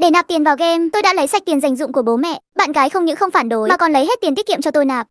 Để nạp tiền vào game, tôi đã lấy sạch tiền dành dụng của bố mẹ. Bạn gái không những không phản đối mà còn lấy hết tiền tiết kiệm cho tôi nạp.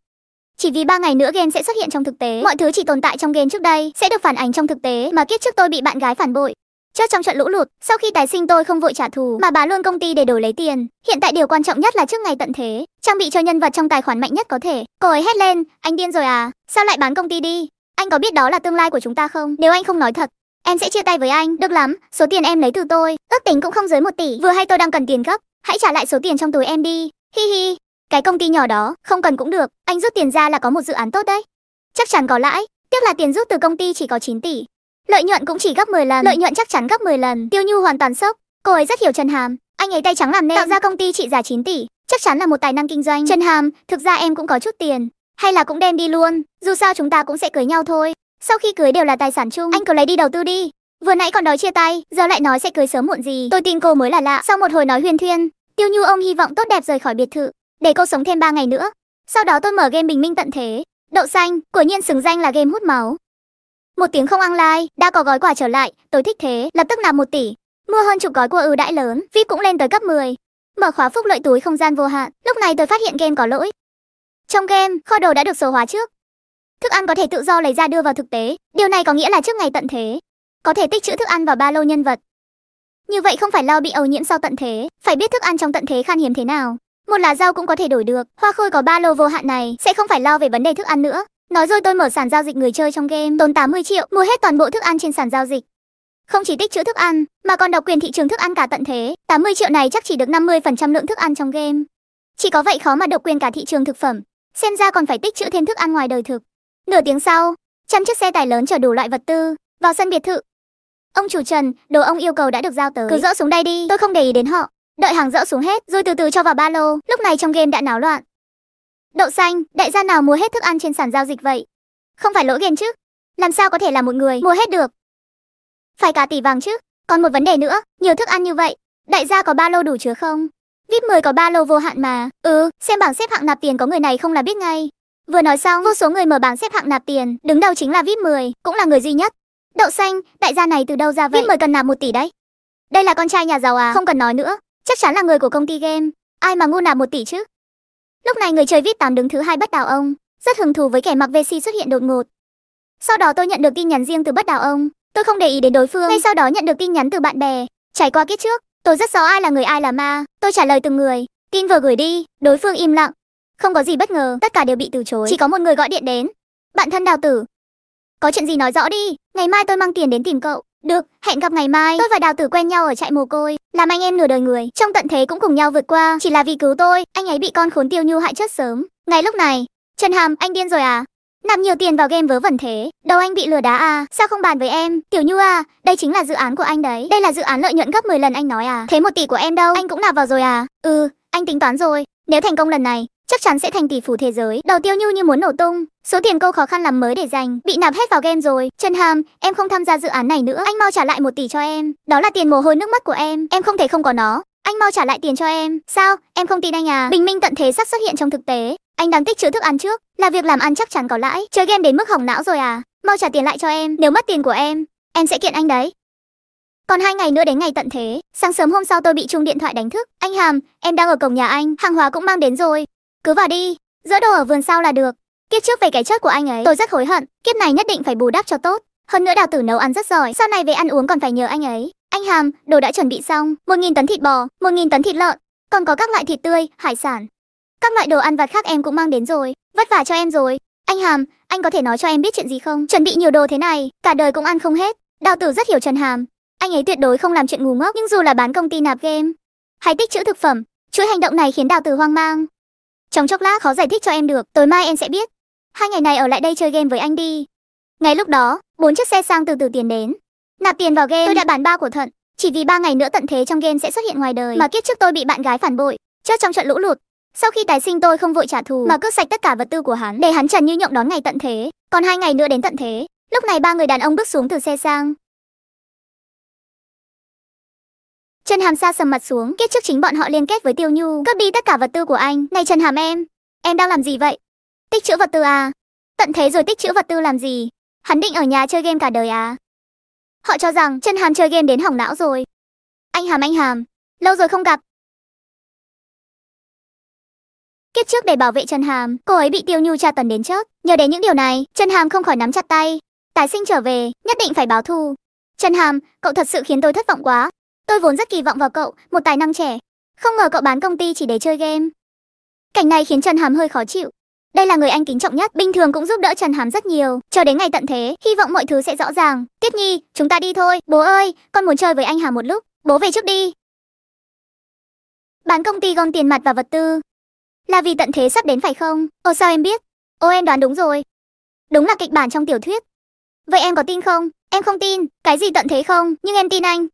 Chỉ vì ba ngày nữa game sẽ xuất hiện trong thực tế, mọi thứ chỉ tồn tại trong game trước đây sẽ được phản ánh trong thực tế mà kiếp trước tôi bị bạn gái phản bội. Trước trong trận lũ lụt, sau khi tái sinh tôi không vội trả thù mà bán luôn công ty để đổi lấy tiền. Hiện tại điều quan trọng nhất là trước ngày tận thế, trang bị cho nhân vật trong tài khoản mạnh nhất có thể. Cô ấy hét lên, anh điên rồi à? Sao lại bán công ty đi? Anh có biết đó là tương lai của chúng ta không? Nếu anh không nói thật, Em sẽ chia tay với anh, được lắm, số tiền em lấy từ tôi, ước tính cũng không dưới một tỷ, vừa hay tôi đang cần tiền gấp, hãy trả lại số tiền trong túi em đi. Hi hi, cái công ty nhỏ đó, không cần cũng được, anh rút tiền ra là có một dự án tốt đấy. Chắc chắn có lãi, tiếc là tiền rút từ công ty chỉ có 9 tỷ. Lợi nhuận cũng chỉ gấp 10 lần, lợi nhuận chắc chắn gấp 10 lần. Tiêu Nhu hoàn toàn sốc, cô ấy rất hiểu Trần Hàm, anh ấy tay trắng làm nên tạo ra công ty trị giá 9 tỷ, chắc chắn là một tài năng kinh doanh. Trần Hàm, thực ra em cũng có chút tiền, hay là cũng đem đi luôn, dù sao chúng ta cũng sẽ cưới nhau thôi. Sau khi cưới đều là tài sản chung, anh cứ lấy đi đầu tư đi. Vừa nãy còn nói chia tay, giờ lại nói sẽ cưới sớm muộn gì, tôi tin cô mới là lạ. Sau một hồi nói huyên thuyên, Tiêu nhu ông hy vọng tốt đẹp rời khỏi biệt thự, để cô sống thêm 3 ngày nữa. Sau đó tôi mở game Bình Minh tận thế, đậu xanh, quả nhiên xứng danh là game hút máu. Một tiếng không ăn online, đã có gói quà trở lại, tôi thích thế, lập tức nạp 1 tỷ. Mua hơn chục gói quà ưu đãi lớn, VIP cũng lên tới cấp 10. Mở khóa phúc lợi túi không gian vô hạn, lúc này tôi phát hiện game có lỗi. Trong game, kho đồ đã được số hóa trước, Thức ăn có thể tự do lấy ra đưa vào thực tế, điều này có nghĩa là trước ngày tận thế, có thể tích trữ thức ăn vào ba lô nhân vật. Như vậy không phải lo bị ô nhiễm sau tận thế, phải biết thức ăn trong tận thế khan hiếm thế nào. Một lá rau cũng có thể đổi được, hoa khôi có ba lô vô hạn này sẽ không phải lo về vấn đề thức ăn nữa. Nói rồi tôi mở sàn giao dịch người chơi trong game tốn 80 triệu mua hết toàn bộ thức ăn trên sàn giao dịch. Không chỉ tích trữ thức ăn, mà còn độc quyền thị trường thức ăn cả tận thế, 80 triệu này chắc chỉ được 50% lượng thức ăn trong game. Chỉ có vậy khó mà độc quyền cả thị trường thực phẩm, xem ra còn phải tích trữ thêm thức ăn ngoài đời thực. Nửa tiếng sau, trăm chiếc xe tải lớn chở đủ loại vật tư vào sân biệt thự. Ông chủ Trần, đồ ông yêu cầu đã được giao tới. Cứ dỡ xuống đây đi, tôi không để ý đến họ. Đợi hàng dỡ xuống hết, rồi từ từ cho vào ba lô. Lúc này trong game đã náo loạn. Đậu xanh, đại gia nào mua hết thức ăn trên sàn giao dịch vậy? Không phải lỗi game chứ? Làm sao có thể là một người mua hết được? Phải cả tỷ vàng chứ? Còn một vấn đề nữa, nhiều thức ăn như vậy, đại gia có ba lô đủ chứa không? VIP 10 có ba lô vô hạn mà. Ừ, xem bảng xếp hạng nạp tiền có người này không là biết ngay. Vừa nói xong, vô số người mở bảng xếp hạng nạp tiền, đứng đầu chính là VIP 10, cũng là người duy nhất. Đậu xanh, đại gia này từ đâu ra vậy? VIP 10 cần nạp 1 tỷ đấy. Đây là con trai nhà giàu à? Không cần nói nữa, chắc chắn là người của công ty game. Ai mà ngu nạp 1 tỷ chứ? Lúc này người chơi VIP 8 đứng thứ hai bất đào ông, rất hứng thú với kẻ mặc VC xuất hiện đột ngột. Sau đó tôi nhận được tin nhắn riêng từ bất đào ông, tôi không để ý đến đối phương. Ngay sau đó nhận được tin nhắn từ bạn bè, trải qua kiếp trước, tôi rất rõ ai là người ai là ma, tôi trả lời từng người. Tin vừa gửi đi, đối phương im lặng, không có gì bất ngờ, tất cả đều bị từ chối. Chỉ có một người gọi điện đến. Bạn thân đào tử. Có chuyện gì nói rõ đi, ngày mai tôi mang tiền đến tìm cậu. Được, hẹn gặp ngày mai. Tôi và đào tử quen nhau ở trại mồ côi, làm anh em nửa đời người. Trong tận thế cũng cùng nhau vượt qua, chỉ là vì cứu tôi, anh ấy bị con khốn tiêu nhu hại chết sớm. Ngay lúc này, Trần Hàm, anh điên rồi à? Nạp nhiều tiền vào game vớ vẩn thế, đầu anh bị lừa đá à, sao không bàn với em? Tiểu Nhu à, đây chính là dự án của anh đấy, đây là dự án lợi nhuận gấp 10 lần anh nói à. Thế một tỷ của em đâu, anh cũng nạp vào rồi à? Ừ, anh tính toán rồi, nếu thành công lần này, chắc chắn sẽ thành tỷ phú thế giới. Đầu tiêu nhu như muốn nổ tung, số tiền cô khó khăn làm mới để dành, bị nạp hết vào game rồi. Trần Hàm, em không tham gia dự án này nữa, anh mau trả lại một tỷ cho em. Đó là tiền mồ hôi nước mắt của em, em không thể không có nó. Anh mau trả lại tiền cho em. Sao? Em không tin anh à? Bình minh tận thế sắp xuất hiện trong thực tế. Anh đang tích trữ thức ăn trước, là việc làm ăn chắc chắn có lãi. Chơi game đến mức hỏng não rồi à? Mau trả tiền lại cho em, nếu mất tiền của em, em sẽ kiện anh đấy. Còn hai ngày nữa đến ngày tận thế, sáng sớm hôm sau tôi bị chuông điện thoại đánh thức. Anh Hàm, em đang ở cổng nhà anh, hàng hóa cũng mang đến rồi. Cứ vào đi, dỡ đồ ở vườn sau là được. Kiếp trước về cái chết của anh ấy, tôi rất hối hận, kiếp này nhất định phải bù đắp cho tốt. Hơn nữa đào tử nấu ăn rất giỏi, sau này về ăn uống còn phải nhờ anh ấy. Anh Hàm, đồ đã chuẩn bị xong, một nghìn tấn thịt bò, một nghìn tấn thịt lợn, còn có các loại thịt tươi, hải sản. Các loại đồ ăn vặt khác em cũng mang đến rồi, vất vả cho em rồi. Anh Hàm, anh có thể nói cho em biết chuyện gì không? Chuẩn bị nhiều đồ thế này, cả đời cũng ăn không hết. Đào tử rất hiểu Trần Hàm, anh ấy tuyệt đối không làm chuyện ngu ngốc, nhưng dù là bán công ty nạp game hay tích chữ thực phẩm, chuỗi hành động này khiến Đào tử hoang mang. Trong chốc lát khó giải thích cho em được, tối mai em sẽ biết. Hai ngày này ở lại đây chơi game với anh đi. Ngay lúc đó, bốn chiếc xe sang từ từ tiền đến. Nạp tiền vào game, tôi đã bán ba của Thận. Chỉ vì ba ngày nữa tận thế trong game sẽ xuất hiện ngoài đời mà kiếp trước tôi bị bạn gái phản bội, chết trong trận lũ lụt. Sau khi tái sinh tôi không vội trả thù mà cướp sạch tất cả vật tư của hắn để hắn trần như nhộng đón ngày tận thế. Còn hai ngày nữa đến tận thế. Lúc này ba người đàn ông bước xuống từ xe sang, Trần Hàm sa sầm mặt xuống, kết trước chính bọn họ liên kết với Tiêu Nhu, cướp đi tất cả vật tư của anh. Này Trần Hàm em, em đang làm gì vậy? Tích trữ vật tư à? Tận thế rồi tích trữ vật tư làm gì? Hắn định ở nhà chơi game cả đời à? Họ cho rằng Trần Hàm chơi game đến hỏng não rồi. Anh Hàm anh Hàm, lâu rồi không gặp. Kiếp trước để bảo vệ Trần Hàm, cô ấy bị Tiêu Nhu tra tấn đến chết. Nhờ đến những điều này, Trần Hàm không khỏi nắm chặt tay. Tài sinh trở về, nhất định phải báo thù. Trần Hàm, cậu thật sự khiến tôi thất vọng quá. Tôi vốn rất kỳ vọng vào cậu, một tài năng trẻ. Không ngờ cậu bán công ty chỉ để chơi game. Cảnh này khiến Trần Hàm hơi khó chịu. Đây là người anh kính trọng nhất, bình thường cũng giúp đỡ Trần Hàm rất nhiều. Cho đến ngày tận thế, hy vọng mọi thứ sẽ rõ ràng. Tiết Nhi, chúng ta đi thôi. Bố ơi, con muốn chơi với anh Hàm một lúc. Bố về trước đi. Bán công ty gom tiền mặt và vật tư. Là vì tận thế sắp đến phải không? Ồ sao em biết? Ô em đoán đúng rồi. Đúng là kịch bản trong tiểu thuyết. Vậy em có tin không? Em không tin. Cái gì tận thế không? Nhưng em tin anh.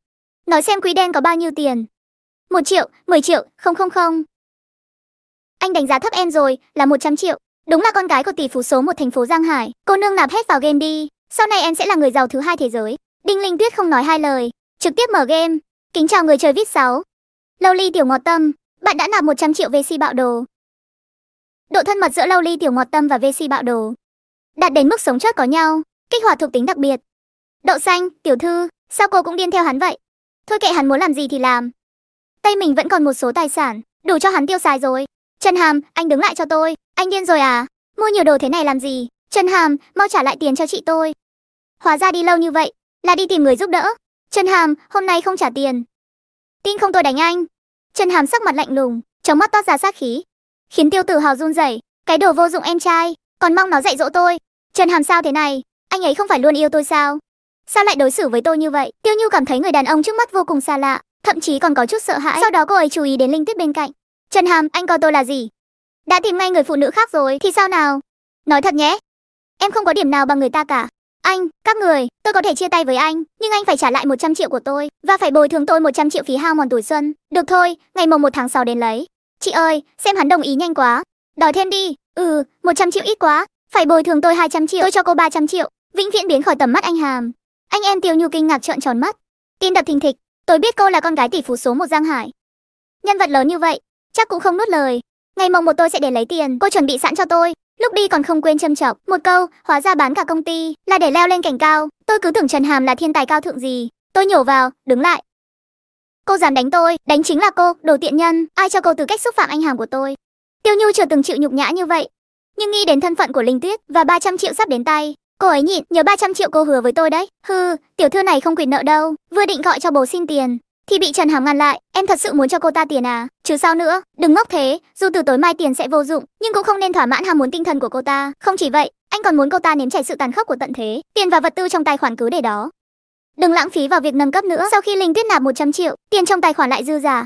Nói xem quỹ đen có bao nhiêu tiền. Một triệu, 10 triệu, không không không. Anh đánh giá thấp em rồi, là 100 triệu. Đúng là con gái của tỷ phú số một thành phố Giang Hải. Cô nương nạp hết vào game đi. Sau này em sẽ là người giàu thứ hai thế giới. Đinh Linh Tuyết không nói hai lời. Trực tiếp mở game. Kính chào người chơi viết 6. Lâu ly tiểu ngọt tâm. Bạn đã nạp 100 triệu VC bạo đồ. Độ thân mật giữa Lâu ly tiểu ngọt tâm và VC bạo đồ. Đạt đến mức sống chót có nhau. Kích hoạt thuộc tính đặc biệt. Đậu xanh, tiểu thư. Sao cô cũng điên theo hắn vậy? Thôi kệ hắn muốn làm gì thì làm. Tay mình vẫn còn một số tài sản, đủ cho hắn tiêu xài rồi. Trần Hàm, anh đứng lại cho tôi, anh điên rồi à? Mua nhiều đồ thế này làm gì? Trần Hàm, mau trả lại tiền cho chị tôi. Hóa ra đi lâu như vậy, là đi tìm người giúp đỡ. Trần Hàm, hôm nay không trả tiền. Tin không tôi đánh anh. Trần Hàm sắc mặt lạnh lùng, trong mắt toát ra sát khí, khiến Tiêu Tử Hào run rẩy, cái đồ vô dụng em trai, còn mong nó dạy dỗ tôi. Trần Hàm sao thế này, anh ấy không phải luôn yêu tôi sao? Sao lại đối xử với tôi như vậy? Tiêu Nhu cảm thấy người đàn ông trước mắt vô cùng xa lạ, thậm chí còn có chút sợ hãi. Sau đó cô ấy chú ý đến Linh Tuyết bên cạnh. Trần Hàm, anh coi tôi là gì? Đã tìm ngay người phụ nữ khác rồi, thì sao nào? Nói thật nhé, em không có điểm nào bằng người ta cả. Anh, các người, tôi có thể chia tay với anh, nhưng anh phải trả lại 100 triệu của tôi và phải bồi thường tôi 100 triệu phí hao mòn tuổi xuân. Được thôi, ngày mùng một tháng 6 đến lấy. Chị ơi, xem hắn đồng ý nhanh quá. Đòi thêm đi. Ừ, 100 triệu ít quá. Phải bồi thường tôi 200 triệu. Tôi cho cô 300 triệu. Vĩnh viễn biến khỏi tầm mắt anh Hàm. Anh em Tiểu Nhu kinh ngạc trợn tròn mắt, tin đập thình thịch, tôi biết cô là con gái tỷ phú số một Giang Hải. Nhân vật lớn như vậy, chắc cũng không nuốt lời. Ngày mồng một tôi sẽ để lấy tiền, cô chuẩn bị sẵn cho tôi. Lúc đi còn không quên châm chọc, một câu, hóa ra bán cả công ty là để leo lên cảnh cao, tôi cứ tưởng Trần Hàm là thiên tài cao thượng gì. Tôi nhổ vào, đứng lại. Cô dám đánh tôi, đánh chính là cô, đồ tiện nhân, ai cho cô tư cách xúc phạm anh hàm của tôi. Tiêu Nhu chưa từng chịu nhục nhã như vậy, nhưng nghĩ đến thân phận của Linh Tuyết và 300 triệu sắp đến tay, Cô ấy nhịn, nhớ 300 triệu cô hứa với tôi đấy. Hừ, tiểu thư này không quỵt nợ đâu. Vừa định gọi cho bố xin tiền, thì bị Trần Hàm ngăn lại. Em thật sự muốn cho cô ta tiền à? Chứ sao nữa, đừng ngốc thế. Dù từ tối mai tiền sẽ vô dụng, nhưng cũng không nên thỏa mãn ham muốn tinh thần của cô ta. Không chỉ vậy, anh còn muốn cô ta nếm trải sự tàn khốc của tận thế. Tiền và vật tư trong tài khoản cứ để đó. Đừng lãng phí vào việc nâng cấp nữa. Sau khi Linh Tuyết nạp 100 triệu, tiền trong tài khoản lại dư giả.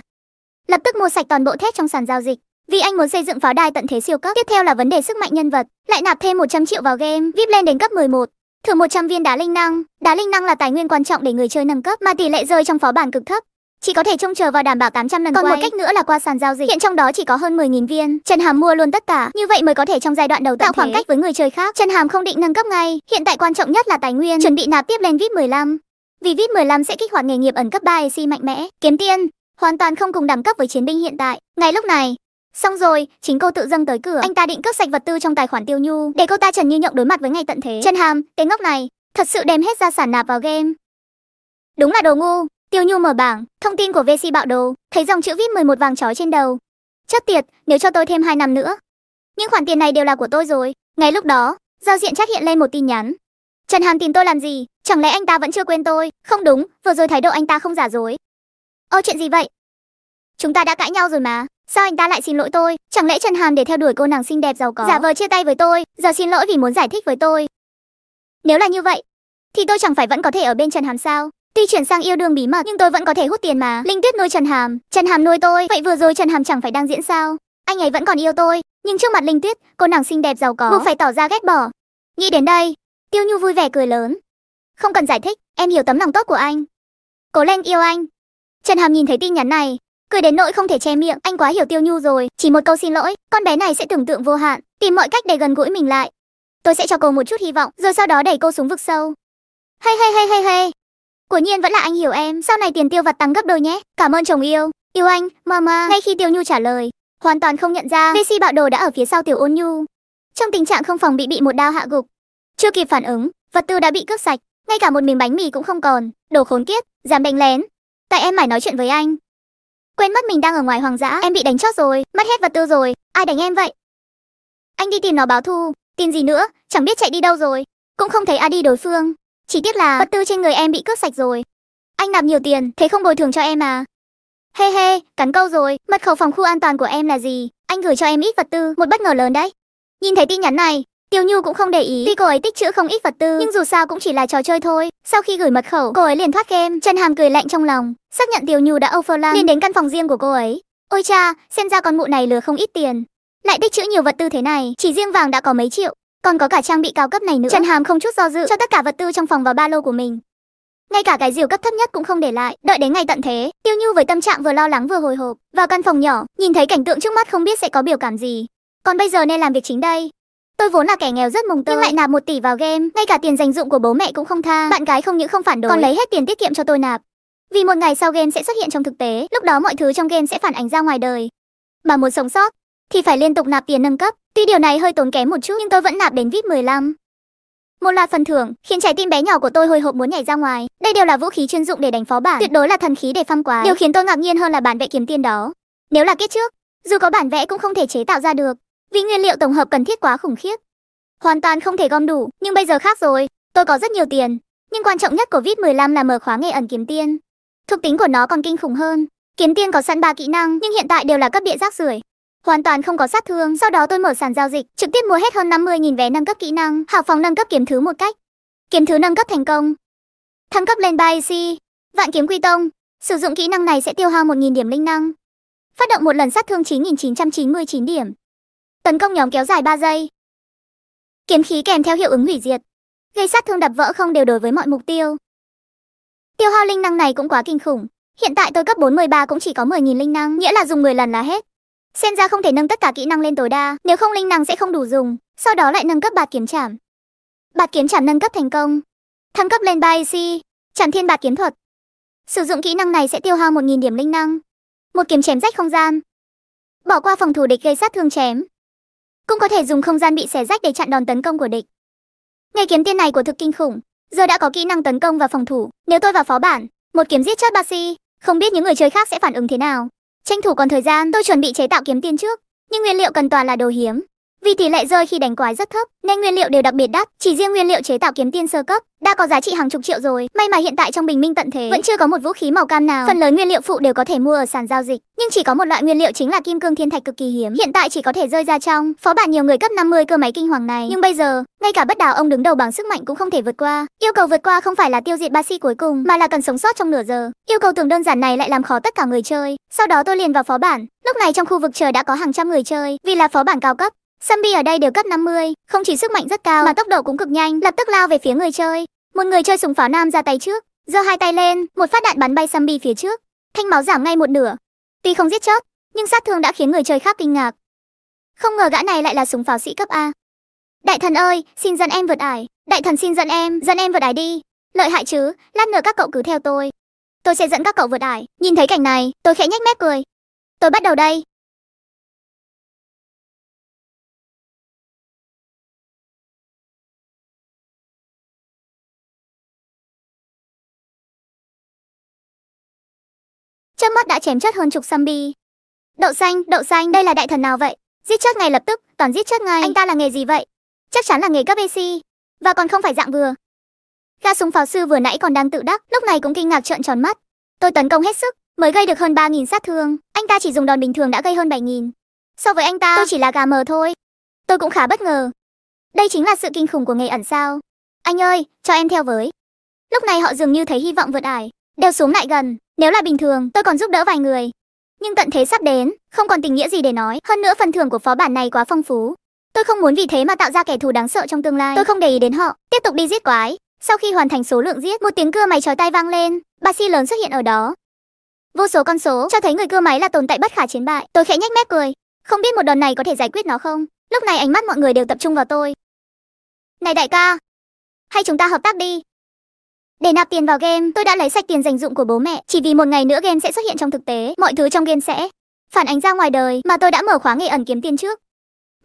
Lập tức mua sạch toàn bộ thép trong sàn giao dịch vì anh muốn xây dựng pháo đài tận thế siêu cấp. Tiếp theo là vấn đề sức mạnh nhân vật, lại nạp thêm 100 triệu vào game, VIP lên đến cấp 11. Thử 100 viên đá linh năng, đá linh năng là tài nguyên quan trọng để người chơi nâng cấp mà tỷ lệ rơi trong phó bản cực thấp. Chỉ có thể trông chờ vào đảm bảo 800 lần Còn quay. một cách nữa là qua sàn giao dịch. Hiện trong đó chỉ có hơn 10.000 viên. Trần Hàm mua luôn tất cả, như vậy mới có thể trong giai đoạn đầu tạo khoảng thế. cách với người chơi khác. Trần Hàm không định nâng cấp ngay, hiện tại quan trọng nhất là tài nguyên, chuẩn bị nạp tiếp lên VIP 15. Vì VIP 15 sẽ kích hoạt nghề nghiệp ẩn cấp 3 AC mạnh mẽ, kiếm tiền hoàn toàn không cùng đẳng cấp với chiến binh hiện tại. Ngay lúc này, Xong rồi, chính cô tự dâng tới cửa, anh ta định cướp sạch vật tư trong tài khoản Tiêu Nhu, để cô ta Trần Như nhượng đối mặt với ngày tận thế. trần Hàm, tên ngốc này, thật sự đem hết gia sản nạp vào game. Đúng là đồ ngu. Tiêu Nhu mở bảng, thông tin của VC bạo đồ, thấy dòng chữ viết 11 vàng chói trên đầu. chết tiệt, nếu cho tôi thêm 2 năm nữa. Những khoản tiền này đều là của tôi rồi. Ngay lúc đó, giao diện chat hiện lên một tin nhắn. Trần Hàm tìm tôi làm gì? Chẳng lẽ anh ta vẫn chưa quên tôi? Không đúng, vừa rồi thái độ anh ta không giả dối. Ô chuyện gì vậy? Chúng ta đã cãi nhau rồi mà. Sao anh ta lại xin lỗi tôi? Chẳng lẽ Trần Hàm để theo đuổi cô nàng xinh đẹp giàu có? Giả vờ chia tay với tôi, giờ xin lỗi vì muốn giải thích với tôi. Nếu là như vậy, thì tôi chẳng phải vẫn có thể ở bên Trần Hàm sao? Tuy chuyển sang yêu đương bí mật nhưng tôi vẫn có thể hút tiền mà. Linh Tuyết nuôi Trần Hàm, Trần Hàm nuôi tôi. Vậy vừa rồi Trần Hàm chẳng phải đang diễn sao? Anh ấy vẫn còn yêu tôi, nhưng trước mặt Linh Tuyết, cô nàng xinh đẹp giàu có buộc phải tỏ ra ghét bỏ. Nghĩ đến đây, Tiêu Nhu vui vẻ cười lớn. Không cần giải thích, em hiểu tấm lòng tốt của anh. Cố lên yêu anh. Trần Hàm nhìn thấy tin nhắn này, cười đến nỗi không thể che miệng anh quá hiểu tiêu nhu rồi chỉ một câu xin lỗi con bé này sẽ tưởng tượng vô hạn tìm mọi cách để gần gũi mình lại tôi sẽ cho cô một chút hy vọng rồi sau đó đẩy cô xuống vực sâu hay hay hay hay hay của nhiên vẫn là anh hiểu em, sau này tiền tiêu vặt tăng gấp đôi nhé. Cảm ơn chồng yêu. Yêu anh, mama. Ngay khi Tiêu Nhu trả lời, hoàn toàn không nhận ra Messi bạo đồ đã ở phía sau Tiểu Ôn Nhu. Trong tình trạng không phòng bị bị một đao hạ gục. Chưa kịp phản ứng, vật tư đã bị cướp sạch, ngay cả một miếng bánh mì cũng không còn. Đồ khốn kiếp, dám đánh lén. Tại em mải nói chuyện với anh, Quên mất mình đang ở ngoài hoàng dã, em bị đánh chót rồi, mất hết vật tư rồi, ai đánh em vậy? Anh đi tìm nó báo thu. tin gì nữa, chẳng biết chạy đi đâu rồi, cũng không thấy a đi đối phương. Chỉ tiếc là vật tư trên người em bị cướp sạch rồi. Anh nạp nhiều tiền, thế không bồi thường cho em à? Hê hey hê, hey, cắn câu rồi, mật khẩu phòng khu an toàn của em là gì? Anh gửi cho em ít vật tư, một bất ngờ lớn đấy. Nhìn thấy tin nhắn này, Tiêu Nhu cũng không để ý, tuy cô ấy tích trữ không ít vật tư, nhưng dù sao cũng chỉ là trò chơi thôi. Sau khi gửi mật khẩu, cô ấy liền thoát game. Trần Hàm cười lạnh trong lòng, xác nhận Tiêu Nhu đã overland, liền đến căn phòng riêng của cô ấy. Ôi cha, xem ra con mụ này lừa không ít tiền, lại tích trữ nhiều vật tư thế này, chỉ riêng vàng đã có mấy triệu, còn có cả trang bị cao cấp này nữa. Trần Hàm không chút do dự cho tất cả vật tư trong phòng vào ba lô của mình. Ngay cả cái diều cấp thấp nhất cũng không để lại, đợi đến ngày tận thế, Tiêu Nhu với tâm trạng vừa lo lắng vừa hồi hộp, vào căn phòng nhỏ, nhìn thấy cảnh tượng trước mắt không biết sẽ có biểu cảm gì. Còn bây giờ nên làm việc chính đây. Tôi vốn là kẻ nghèo rất mùng tơi nhưng lại nạp một tỷ vào game, ngay cả tiền dành dụng của bố mẹ cũng không tha. Bạn gái không những không phản đối, còn lấy hết tiền tiết kiệm cho tôi nạp. Vì một ngày sau game sẽ xuất hiện trong thực tế, lúc đó mọi thứ trong game sẽ phản ánh ra ngoài đời. Mà muốn sống sót thì phải liên tục nạp tiền nâng cấp. Tuy điều này hơi tốn kém một chút nhưng tôi vẫn nạp đến VIP 15. Một loạt phần thưởng khiến trái tim bé nhỏ của tôi hồi hộp muốn nhảy ra ngoài. Đây đều là vũ khí chuyên dụng để đánh phó bản, tuyệt đối là thần khí để phăm quái. Điều khiến tôi ngạc nhiên hơn là bản vẽ kiếm tiền đó. Nếu là kết trước, dù có bản vẽ cũng không thể chế tạo ra được vì nguyên liệu tổng hợp cần thiết quá khủng khiếp. Hoàn toàn không thể gom đủ, nhưng bây giờ khác rồi, tôi có rất nhiều tiền. Nhưng quan trọng nhất của VIP-15 là mở khóa nghề ẩn kiếm tiên. Thuộc tính của nó còn kinh khủng hơn. Kiếm tiên có sẵn ba kỹ năng, nhưng hiện tại đều là cấp địa rác rưởi. Hoàn toàn không có sát thương, sau đó tôi mở sàn giao dịch, trực tiếp mua hết hơn 50.000 vé nâng cấp kỹ năng, học phòng nâng cấp kiếm thứ một cách. Kiếm thứ nâng cấp thành công. Thăng cấp lên 3 AC, vạn kiếm quy tông. Sử dụng kỹ năng này sẽ tiêu hao 1.000 điểm linh năng. Phát động một lần sát thương 9.999 điểm. Tấn công nhóm kéo dài 3 giây. Kiếm khí kèm theo hiệu ứng hủy diệt, gây sát thương đập vỡ không đều đối với mọi mục tiêu. Tiêu hao linh năng này cũng quá kinh khủng. Hiện tại tôi cấp 43 cũng chỉ có 10.000 linh năng, nghĩa là dùng 10 lần là hết. Xem ra không thể nâng tất cả kỹ năng lên tối đa, nếu không linh năng sẽ không đủ dùng, sau đó lại nâng cấp bạt kiếm chảm. Bạt kiếm chảm nâng cấp thành công. Thăng cấp lên 3 AC, chảm thiên bạt kiếm thuật. Sử dụng kỹ năng này sẽ tiêu hao 1.000 điểm linh năng. Một kiếm chém rách không gian. Bỏ qua phòng thủ địch gây sát thương chém, cũng có thể dùng không gian bị xé rách để chặn đòn tấn công của địch. Ngay kiếm tiên này của thực kinh khủng, giờ đã có kỹ năng tấn công và phòng thủ, nếu tôi vào phó bản, một kiếm giết chết Basi, không biết những người chơi khác sẽ phản ứng thế nào. Tranh thủ còn thời gian, tôi chuẩn bị chế tạo kiếm tiên trước, nhưng nguyên liệu cần toàn là đồ hiếm, vì tỷ lệ rơi khi đánh quái rất thấp, nên nguyên liệu đều đặc biệt đắt, chỉ riêng nguyên liệu chế tạo kiếm tiên sơ cấp đã có giá trị hàng chục triệu rồi. May mà hiện tại trong bình minh tận thế vẫn chưa có một vũ khí màu cam nào. Phần lớn nguyên liệu phụ đều có thể mua ở sàn giao dịch, nhưng chỉ có một loại nguyên liệu chính là kim cương thiên thạch cực kỳ hiếm, hiện tại chỉ có thể rơi ra trong phó bản nhiều người cấp 50 cơ máy kinh hoàng này. Nhưng bây giờ, ngay cả bất đào ông đứng đầu bằng sức mạnh cũng không thể vượt qua. Yêu cầu vượt qua không phải là tiêu diệt ba sĩ cuối cùng, mà là cần sống sót trong nửa giờ. Yêu cầu tưởng đơn giản này lại làm khó tất cả người chơi. Sau đó tôi liền vào phó bản. Lúc này trong khu vực trời đã có hàng trăm người chơi, vì là phó bản cao cấp, Sambi ở đây đều cấp 50, không chỉ sức mạnh rất cao mà tốc độ cũng cực nhanh, lập tức lao về phía người chơi. Một người chơi súng pháo nam ra tay trước, giơ hai tay lên, một phát đạn bắn bay Sambi phía trước, thanh máu giảm ngay một nửa. Tuy không giết chết, nhưng sát thương đã khiến người chơi khác kinh ngạc. Không ngờ gã này lại là súng pháo sĩ cấp A. Đại thần ơi, xin dẫn em vượt ải, đại thần xin dẫn em, dẫn em vượt ải đi. Lợi hại chứ, lát nữa các cậu cứ theo tôi. Tôi sẽ dẫn các cậu vượt ải. Nhìn thấy cảnh này, tôi khẽ nhếch mép cười. Tôi bắt đầu đây. chớp mắt đã chém chết hơn chục zombie. Đậu xanh, đậu xanh, đây là đại thần nào vậy? Giết chết ngay lập tức, toàn giết chết ngay. Anh ta là nghề gì vậy? Chắc chắn là nghề cấp BC. Và còn không phải dạng vừa. Gã súng pháo sư vừa nãy còn đang tự đắc, lúc này cũng kinh ngạc trợn tròn mắt. Tôi tấn công hết sức, mới gây được hơn 3.000 sát thương. Anh ta chỉ dùng đòn bình thường đã gây hơn 7.000. So với anh ta, tôi chỉ là gà mờ thôi. Tôi cũng khá bất ngờ. Đây chính là sự kinh khủng của nghề ẩn sao. Anh ơi, cho em theo với. Lúc này họ dường như thấy hy vọng vượt ải, đều xuống lại gần, nếu là bình thường, tôi còn giúp đỡ vài người. Nhưng tận thế sắp đến, không còn tình nghĩa gì để nói, hơn nữa phần thưởng của phó bản này quá phong phú. Tôi không muốn vì thế mà tạo ra kẻ thù đáng sợ trong tương lai. Tôi không để ý đến họ, tiếp tục đi giết quái. Sau khi hoàn thành số lượng giết, một tiếng cưa máy chói tai vang lên, bà si lớn xuất hiện ở đó. Vô số con số cho thấy người cưa máy là tồn tại bất khả chiến bại. Tôi khẽ nhếch mép cười, không biết một đòn này có thể giải quyết nó không. Lúc này ánh mắt mọi người đều tập trung vào tôi. Này đại ca, hay chúng ta hợp tác đi, để nạp tiền vào game, tôi đã lấy sạch tiền dành dụng của bố mẹ, chỉ vì một ngày nữa game sẽ xuất hiện trong thực tế, mọi thứ trong game sẽ phản ánh ra ngoài đời mà tôi đã mở khóa nghề ẩn kiếm tiền trước.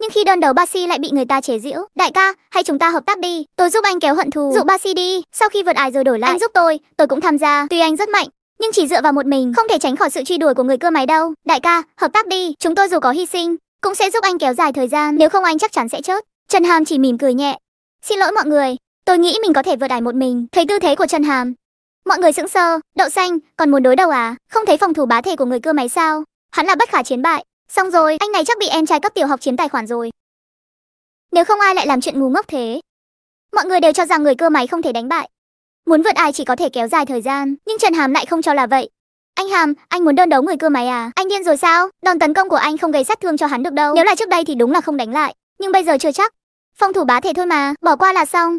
Nhưng khi đơn đấu Basi lại bị người ta chế giễu, đại ca, hay chúng ta hợp tác đi, tôi giúp anh kéo hận thù, dụ Basi đi, sau khi vượt ải rồi đổi lại, anh giúp tôi, tôi cũng tham gia, tuy anh rất mạnh, nhưng chỉ dựa vào một mình không thể tránh khỏi sự truy đuổi của người cưa máy đâu. Đại ca, hợp tác đi, chúng tôi dù có hy sinh, cũng sẽ giúp anh kéo dài thời gian, nếu không anh chắc chắn sẽ chết. Trần Hàm chỉ mỉm cười nhẹ. Xin lỗi mọi người, Tôi nghĩ mình có thể vượt ải một mình, thấy tư thế của Trần Hàm. Mọi người sững sờ, đậu xanh, còn muốn đối đầu à? Không thấy phòng thủ bá thể của người cưa máy sao? Hắn là bất khả chiến bại. Xong rồi, anh này chắc bị em trai cấp tiểu học chiếm tài khoản rồi. Nếu không ai lại làm chuyện ngu ngốc thế. Mọi người đều cho rằng người cưa máy không thể đánh bại. Muốn vượt ai chỉ có thể kéo dài thời gian, nhưng Trần Hàm lại không cho là vậy. Anh Hàm, anh muốn đơn đấu người cưa máy à? Anh điên rồi sao? Đòn tấn công của anh không gây sát thương cho hắn được đâu. Nếu là trước đây thì đúng là không đánh lại, nhưng bây giờ chưa chắc. Phòng thủ bá thể thôi mà, bỏ qua là xong.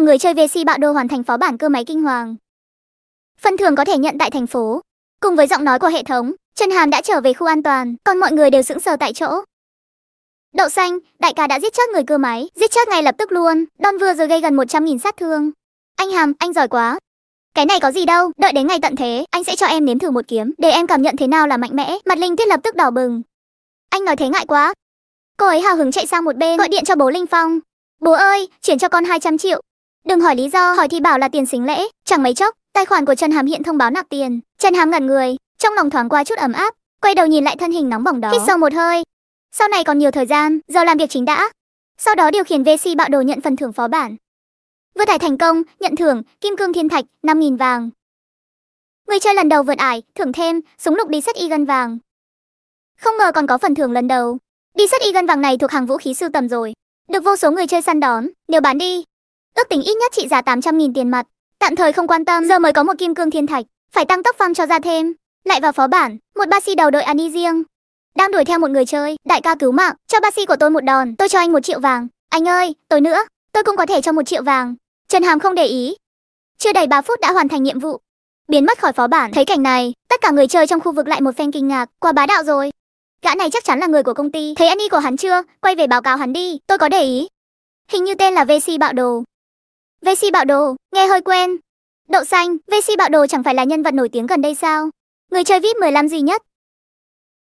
mà người chơi về si bạo đô hoàn thành phó bản cơ máy kinh hoàng. Phần thưởng có thể nhận tại thành phố. Cùng với giọng nói của hệ thống, Trần Hàm đã trở về khu an toàn, còn mọi người đều sững sờ tại chỗ. Đậu xanh, đại ca đã giết chết người cơ máy, giết chết ngay lập tức luôn, đòn vừa rồi gây gần 100.000 sát thương. Anh Hàm, anh giỏi quá. Cái này có gì đâu, đợi đến ngày tận thế, anh sẽ cho em nếm thử một kiếm, để em cảm nhận thế nào là mạnh mẽ. Mặt Linh Tuyết lập tức đỏ bừng. Anh nói thế ngại quá. Cô ấy hào hứng chạy sang một bên, gọi điện cho bố Linh Phong. Bố ơi, chuyển cho con 200 triệu. Đừng hỏi lý do, hỏi thì bảo là tiền xính lễ. Chẳng mấy chốc, tài khoản của Trần Hàm hiện thông báo nạp tiền. Trần Hàm ngẩn người, trong lòng thoáng qua chút ấm áp, quay đầu nhìn lại thân hình nóng bỏng đó. Hít sâu một hơi. Sau này còn nhiều thời gian, giờ làm việc chính đã. Sau đó điều khiển VC bạo đồ nhận phần thưởng phó bản. Vừa thải thành công, nhận thưởng kim cương thiên thạch 5000 vàng. Người chơi lần đầu vượt ải, thưởng thêm súng lục đi sắt y gân vàng. Không ngờ còn có phần thưởng lần đầu. Đi sắt y gân vàng này thuộc hàng vũ khí sưu tầm rồi, được vô số người chơi săn đón, nếu bán đi, Ước tính ít nhất trị giá 800 nghìn tiền mặt. Tạm thời không quan tâm, giờ mới có một kim cương thiên thạch, phải tăng tốc phong cho ra thêm. Lại vào phó bản, một ba sĩ đầu đội ani riêng. Đang đuổi theo một người chơi, đại ca cứu mạng, cho ba sĩ của tôi một đòn, tôi cho anh một triệu vàng. Anh ơi, tôi nữa, tôi cũng có thể cho một triệu vàng. Trần Hàm không để ý. Chưa đầy 3 phút đã hoàn thành nhiệm vụ. Biến mất khỏi phó bản, thấy cảnh này, tất cả người chơi trong khu vực lại một phen kinh ngạc, quá bá đạo rồi. Gã này chắc chắn là người của công ty, thấy Annie của hắn chưa, quay về báo cáo hắn đi, tôi có để ý. Hình như tên là VC bạo đồ, Vc Bạo Đồ, nghe hơi quen. Đậu xanh, vc Bạo Đồ chẳng phải là nhân vật nổi tiếng gần đây sao? Người chơi VIP 15 gì nhất?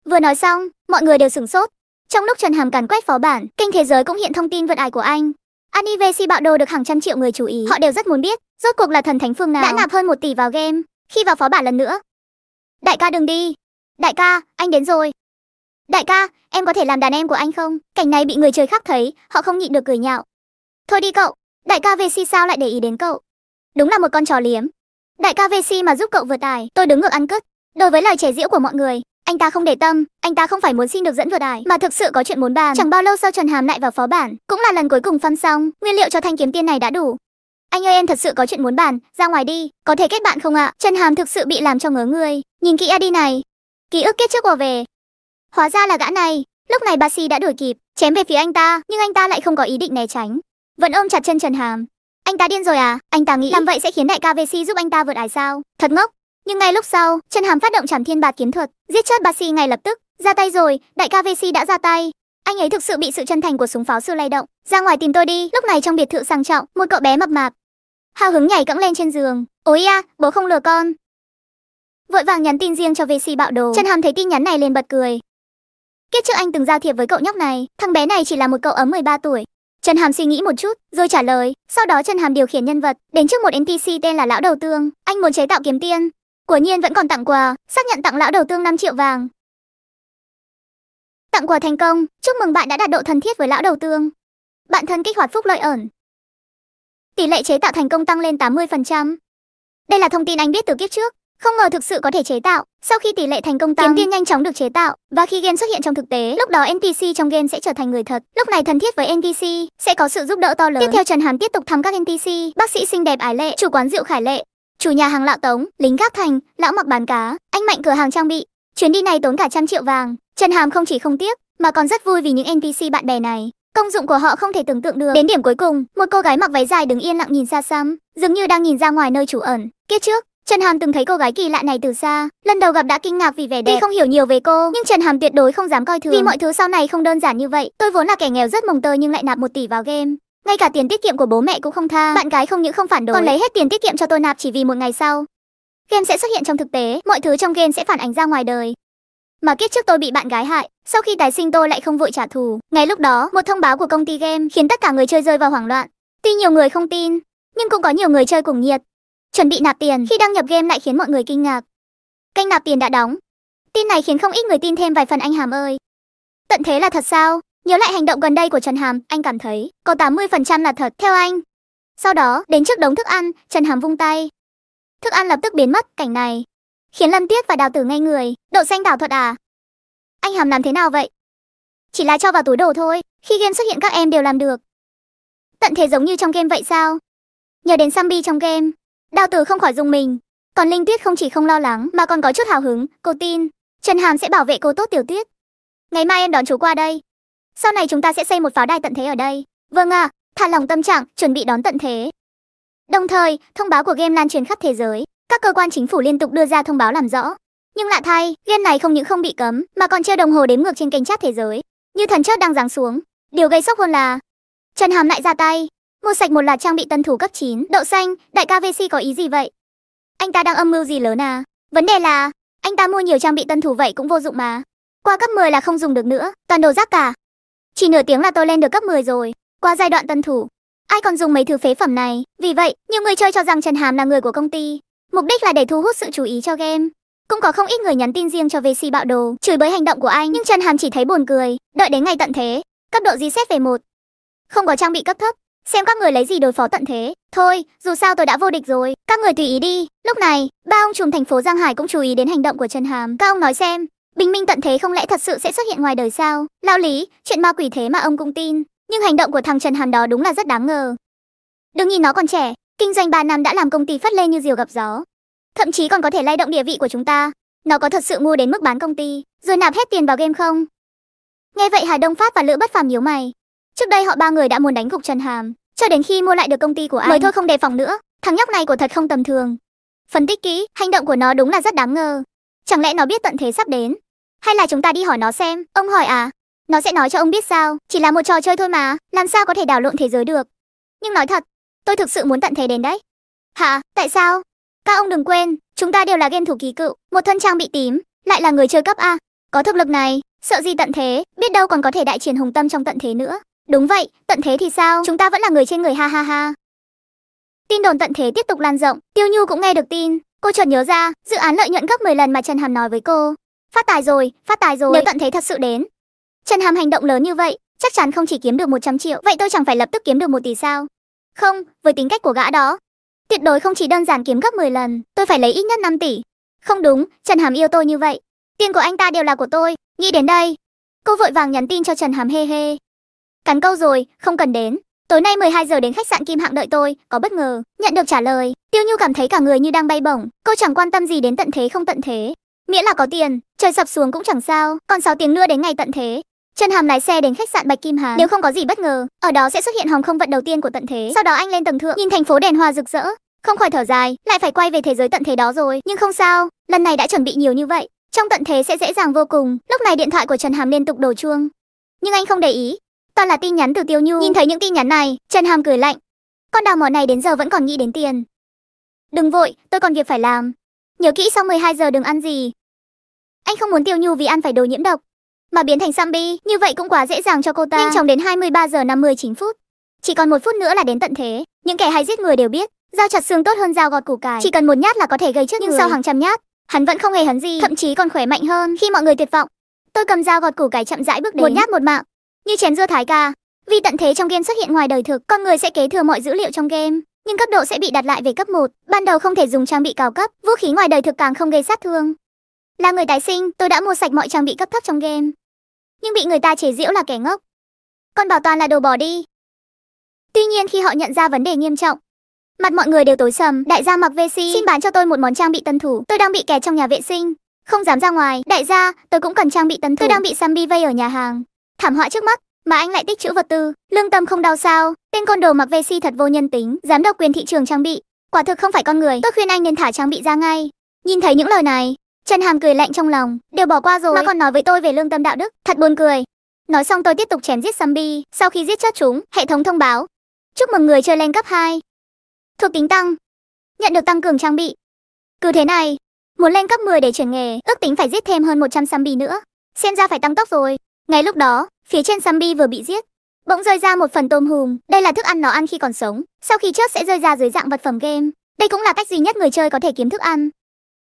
Vừa nói xong, mọi người đều sửng sốt. Trong lúc Trần Hàm càn quét phó bản, kênh thế giới cũng hiện thông tin vượt ải của anh. Ani Vc Bạo Đồ được hàng trăm triệu người chú ý, họ đều rất muốn biết, rốt cuộc là thần thánh phương nào đã nạp hơn 1 tỷ vào game, khi vào phó bản lần nữa. Đại ca đừng đi. Đại ca, anh đến rồi. Đại ca, em có thể làm đàn em của anh không? Cảnh này bị người chơi khác thấy, họ không nhịn được cười nhạo. Thôi đi cậu, Đại ca Vesi sao lại để ý đến cậu? Đúng là một con trò liếm. Đại ca Vesi mà giúp cậu vượt ải, tôi đứng ngược ăn cứt. Đối với lời chè giễu của mọi người, anh ta không để tâm, anh ta không phải muốn xin được dẫn vượt ải, mà thực sự có chuyện muốn bàn. Chẳng bao lâu sau Trần Hàm lại vào phó bản, cũng là lần cuối cùng phân xong, nguyên liệu cho thanh kiếm tiên này đã đủ. Anh ơi em thật sự có chuyện muốn bàn, ra ngoài đi, có thể kết bạn không ạ? Trần Hàm thực sự bị làm cho ngớ người, nhìn kỹ đi này. Ký ức kết trước của về. Hóa ra là gã này, lúc này Basi đã đuổi kịp, chém về phía anh ta, nhưng anh ta lại không có ý định né tránh vẫn ôm chặt chân Trần Hàm. Anh ta điên rồi à? Anh ta nghĩ làm vậy sẽ khiến đại ca Vesi giúp anh ta vượt ải sao? Thật ngốc. Nhưng ngay lúc sau, Trần Hàm phát động Trảm Thiên Bạt kiếm thuật, giết chết Basi ngay lập tức. Ra tay rồi, đại ca Vesi đã ra tay. Anh ấy thực sự bị sự chân thành của súng pháo sư lay động. Ra ngoài tìm tôi đi. Lúc này trong biệt thự sang trọng, một cậu bé mập mạp hào hứng nhảy cẫng lên trên giường. Ôi a, bố không lừa con. Vội vàng nhắn tin riêng cho Vesi bạo đồ. Trần Hàm thấy tin nhắn này liền bật cười. Kiếp trước anh từng giao thiệp với cậu nhóc này, thằng bé này chỉ là một cậu ấm 13 tuổi, Trần Hàm suy nghĩ một chút, rồi trả lời. Sau đó Trần Hàm điều khiển nhân vật, đến trước một NPC tên là Lão Đầu Tương. Anh muốn chế tạo kiếm tiên. Của nhiên vẫn còn tặng quà, xác nhận tặng Lão Đầu Tương 5 triệu vàng. Tặng quà thành công, chúc mừng bạn đã đạt độ thân thiết với Lão Đầu Tương. Bạn thân kích hoạt phúc lợi ẩn. Tỷ lệ chế tạo thành công tăng lên 80%. Đây là thông tin anh biết từ kiếp trước, không ngờ thực sự có thể chế tạo. Sau khi tỷ lệ thành công tăng, kiếm tiên nhanh chóng được chế tạo và khi game xuất hiện trong thực tế, lúc đó NPC trong game sẽ trở thành người thật. Lúc này thân thiết với NPC sẽ có sự giúp đỡ to lớn. Tiếp theo Trần Hàm tiếp tục thăm các NPC, bác sĩ xinh đẹp Ái Lệ, chủ quán rượu Khải Lệ, chủ nhà hàng Lão Tống, lính gác thành, lão mặc bán cá, anh mạnh cửa hàng trang bị. Chuyến đi này tốn cả trăm triệu vàng, Trần Hàm không chỉ không tiếc mà còn rất vui vì những NPC bạn bè này. Công dụng của họ không thể tưởng tượng được. Đến điểm cuối cùng, một cô gái mặc váy dài đứng yên lặng nhìn xa xăm, dường như đang nhìn ra ngoài nơi chủ ẩn. Kiếp trước, Trần Hàm từng thấy cô gái kỳ lạ này từ xa, lần đầu gặp đã kinh ngạc vì vẻ đẹp. Tuy không hiểu nhiều về cô, nhưng Trần Hàm tuyệt đối không dám coi thường. Vì mọi thứ sau này không đơn giản như vậy. Tôi vốn là kẻ nghèo rất mồng tơi nhưng lại nạp một tỷ vào game. Ngay cả tiền tiết kiệm của bố mẹ cũng không tha. Bạn gái không những không phản đối, còn lấy hết tiền tiết kiệm cho tôi nạp chỉ vì một ngày sau. Game sẽ xuất hiện trong thực tế, mọi thứ trong game sẽ phản ánh ra ngoài đời. Mà kiếp trước tôi bị bạn gái hại, sau khi tái sinh tôi lại không vội trả thù. Ngay lúc đó, một thông báo của công ty game khiến tất cả người chơi rơi vào hoảng loạn. Tuy nhiều người không tin, nhưng cũng có nhiều người chơi cùng nhiệt. Chuẩn bị nạp tiền khi đăng nhập game lại khiến mọi người kinh ngạc. Kênh nạp tiền đã đóng. Tin này khiến không ít người tin thêm vài phần anh Hàm ơi. Tận thế là thật sao? Nhớ lại hành động gần đây của Trần Hàm, anh cảm thấy có 80% là thật theo anh. Sau đó, đến trước đống thức ăn, Trần Hàm vung tay. Thức ăn lập tức biến mất, cảnh này khiến Lâm Tuyết và Đào Tử ngay người, độ xanh đảo thuật à? Anh Hàm làm thế nào vậy? Chỉ là cho vào túi đồ thôi, khi game xuất hiện các em đều làm được. Tận thế giống như trong game vậy sao? Nhờ đến zombie trong game, Đao tử không khỏi dùng mình. Còn Linh Tuyết không chỉ không lo lắng mà còn có chút hào hứng, cô tin. Trần Hàm sẽ bảo vệ cô tốt tiểu tuyết. Ngày mai em đón chú qua đây. Sau này chúng ta sẽ xây một pháo đài tận thế ở đây. Vâng ạ, à, thả lòng tâm trạng, chuẩn bị đón tận thế. Đồng thời, thông báo của game lan truyền khắp thế giới. Các cơ quan chính phủ liên tục đưa ra thông báo làm rõ. Nhưng lạ thay, game này không những không bị cấm mà còn treo đồng hồ đếm ngược trên kênh chat thế giới. Như thần chết đang giáng xuống. Điều gây sốc hơn là Trần Hàm lại ra tay, Mua sạch một loạt trang bị tân thủ cấp 9. Đậu xanh, đại ca VC có ý gì vậy? Anh ta đang âm mưu gì lớn à? Vấn đề là, anh ta mua nhiều trang bị tân thủ vậy cũng vô dụng mà. Qua cấp 10 là không dùng được nữa, toàn đồ rác cả. Chỉ nửa tiếng là tôi lên được cấp 10 rồi, qua giai đoạn tân thủ. Ai còn dùng mấy thứ phế phẩm này? Vì vậy, nhiều người chơi cho rằng Trần Hàm là người của công ty. Mục đích là để thu hút sự chú ý cho game. Cũng có không ít người nhắn tin riêng cho VC bạo đồ, chửi bới hành động của anh, nhưng Trần Hàm chỉ thấy buồn cười, đợi đến ngày tận thế. Cấp độ reset về một Không có trang bị cấp thấp, xem các người lấy gì đối phó tận thế. Thôi, dù sao tôi đã vô địch rồi, các người tùy ý đi. Lúc này, ba ông trùm thành phố Giang Hải cũng chú ý đến hành động của Trần Hàm. Các ông nói xem, bình minh tận thế không lẽ thật sự sẽ xuất hiện ngoài đời sao? lao Lý, chuyện ma quỷ thế mà ông cũng tin. Nhưng hành động của thằng Trần Hàm đó đúng là rất đáng ngờ. Đừng nhìn nó còn trẻ, kinh doanh ba năm đã làm công ty phát lê như diều gặp gió. Thậm chí còn có thể lay động địa vị của chúng ta. Nó có thật sự mua đến mức bán công ty, rồi nạp hết tiền vào game không? Nghe vậy Hà Đông Phát và Lữ Bất Phàm nhíu mày. Trước đây họ ba người đã muốn đánh gục Trần Hàm, cho đến khi mua lại được công ty của anh Mới thôi không đề phòng nữa Thằng nhóc này của thật không tầm thường Phân tích kỹ, hành động của nó đúng là rất đáng ngờ Chẳng lẽ nó biết tận thế sắp đến Hay là chúng ta đi hỏi nó xem Ông hỏi à Nó sẽ nói cho ông biết sao Chỉ là một trò chơi thôi mà Làm sao có thể đảo lộn thế giới được Nhưng nói thật Tôi thực sự muốn tận thế đến đấy Hả? Tại sao? Các ông đừng quên Chúng ta đều là game thủ kỳ cựu Một thân trang bị tím Lại là người chơi cấp A Có thực lực này Sợ gì tận thế Biết đâu còn có thể đại triển hùng tâm trong tận thế nữa Đúng vậy, tận thế thì sao? Chúng ta vẫn là người trên người ha ha ha. Tin đồn tận thế tiếp tục lan rộng, Tiêu Nhu cũng nghe được tin. Cô chợt nhớ ra, dự án lợi nhuận gấp 10 lần mà Trần Hàm nói với cô. Phát tài rồi, phát tài rồi. Nếu tận thế thật sự đến, Trần Hàm hành động lớn như vậy, chắc chắn không chỉ kiếm được 100 triệu, vậy tôi chẳng phải lập tức kiếm được 1 tỷ sao? Không, với tính cách của gã đó, tuyệt đối không chỉ đơn giản kiếm gấp 10 lần, tôi phải lấy ít nhất 5 tỷ. Không đúng, Trần Hàm yêu tôi như vậy, tiền của anh ta đều là của tôi. Nghĩ đến đây, cô vội vàng nhắn tin cho Trần Hàm hê hê. Cắn câu rồi, không cần đến. Tối nay 12 giờ đến khách sạn Kim Hạng đợi tôi, có bất ngờ. Nhận được trả lời, Tiêu Nhu cảm thấy cả người như đang bay bổng, cô chẳng quan tâm gì đến tận thế không tận thế. Miễn là có tiền, trời sập xuống cũng chẳng sao, còn 6 tiếng nữa đến ngày tận thế. Chân Hàm lái xe đến khách sạn Bạch Kim Hà. Nếu không có gì bất ngờ, ở đó sẽ xuất hiện hồng không vận đầu tiên của tận thế. Sau đó anh lên tầng thượng, nhìn thành phố đèn hoa rực rỡ, không khỏi thở dài, lại phải quay về thế giới tận thế đó rồi, nhưng không sao, lần này đã chuẩn bị nhiều như vậy, trong tận thế sẽ dễ dàng vô cùng. Lúc này điện thoại của Trần Hàm liên tục đổ chuông, nhưng anh không để ý, toàn là tin nhắn từ Tiêu Nhu. Nhìn thấy những tin nhắn này, Trần Hàm cười lạnh. Con đào mỏ này đến giờ vẫn còn nghĩ đến tiền. Đừng vội, tôi còn việc phải làm. Nhớ kỹ sau 12 giờ đừng ăn gì. Anh không muốn Tiêu Nhu vì ăn phải đồ nhiễm độc, mà biến thành zombie, như vậy cũng quá dễ dàng cho cô ta. Nhanh chóng đến 23 giờ 59 phút. Chỉ còn một phút nữa là đến tận thế, những kẻ hay giết người đều biết, dao chặt xương tốt hơn dao gọt củ cải, chỉ cần một nhát là có thể gây chết Nhưng người. sau hàng trăm nhát, hắn vẫn không hề hấn gì, thậm chí còn khỏe mạnh hơn. Khi mọi người tuyệt vọng, tôi cầm dao gọt củ cải chậm rãi bước đến. Một nhát một mạng, như chén dưa thái ca. Vì tận thế trong game xuất hiện ngoài đời thực, con người sẽ kế thừa mọi dữ liệu trong game, nhưng cấp độ sẽ bị đặt lại về cấp 1, ban đầu không thể dùng trang bị cao cấp, vũ khí ngoài đời thực càng không gây sát thương. Là người tái sinh, tôi đã mua sạch mọi trang bị cấp thấp trong game, nhưng bị người ta chế giễu là kẻ ngốc. Con bảo toàn là đồ bỏ đi. Tuy nhiên khi họ nhận ra vấn đề nghiêm trọng, mặt mọi người đều tối sầm, đại gia mặc VC, xin bán cho tôi một món trang bị tân thủ, tôi đang bị kẹt trong nhà vệ sinh, không dám ra ngoài, đại gia, tôi cũng cần trang bị tân thủ, tôi đang bị zombie vây ở nhà hàng thảm họa trước mắt mà anh lại tích trữ vật tư lương tâm không đau sao tên con đồ mặc vệ thật vô nhân tính dám độc quyền thị trường trang bị quả thực không phải con người tôi khuyên anh nên thả trang bị ra ngay nhìn thấy những lời này trần hàm cười lạnh trong lòng đều bỏ qua rồi mà còn nói với tôi về lương tâm đạo đức thật buồn cười nói xong tôi tiếp tục chém giết zombie sau khi giết chết chúng hệ thống thông báo chúc mừng người chơi lên cấp 2. thuộc tính tăng nhận được tăng cường trang bị cứ thế này muốn lên cấp 10 để chuyển nghề ước tính phải giết thêm hơn 100 zombie nữa xem ra phải tăng tốc rồi ngay lúc đó, phía trên Sambi vừa bị giết, bỗng rơi ra một phần tôm hùm, đây là thức ăn nó ăn khi còn sống, sau khi chết sẽ rơi ra dưới dạng vật phẩm game. Đây cũng là cách duy nhất người chơi có thể kiếm thức ăn.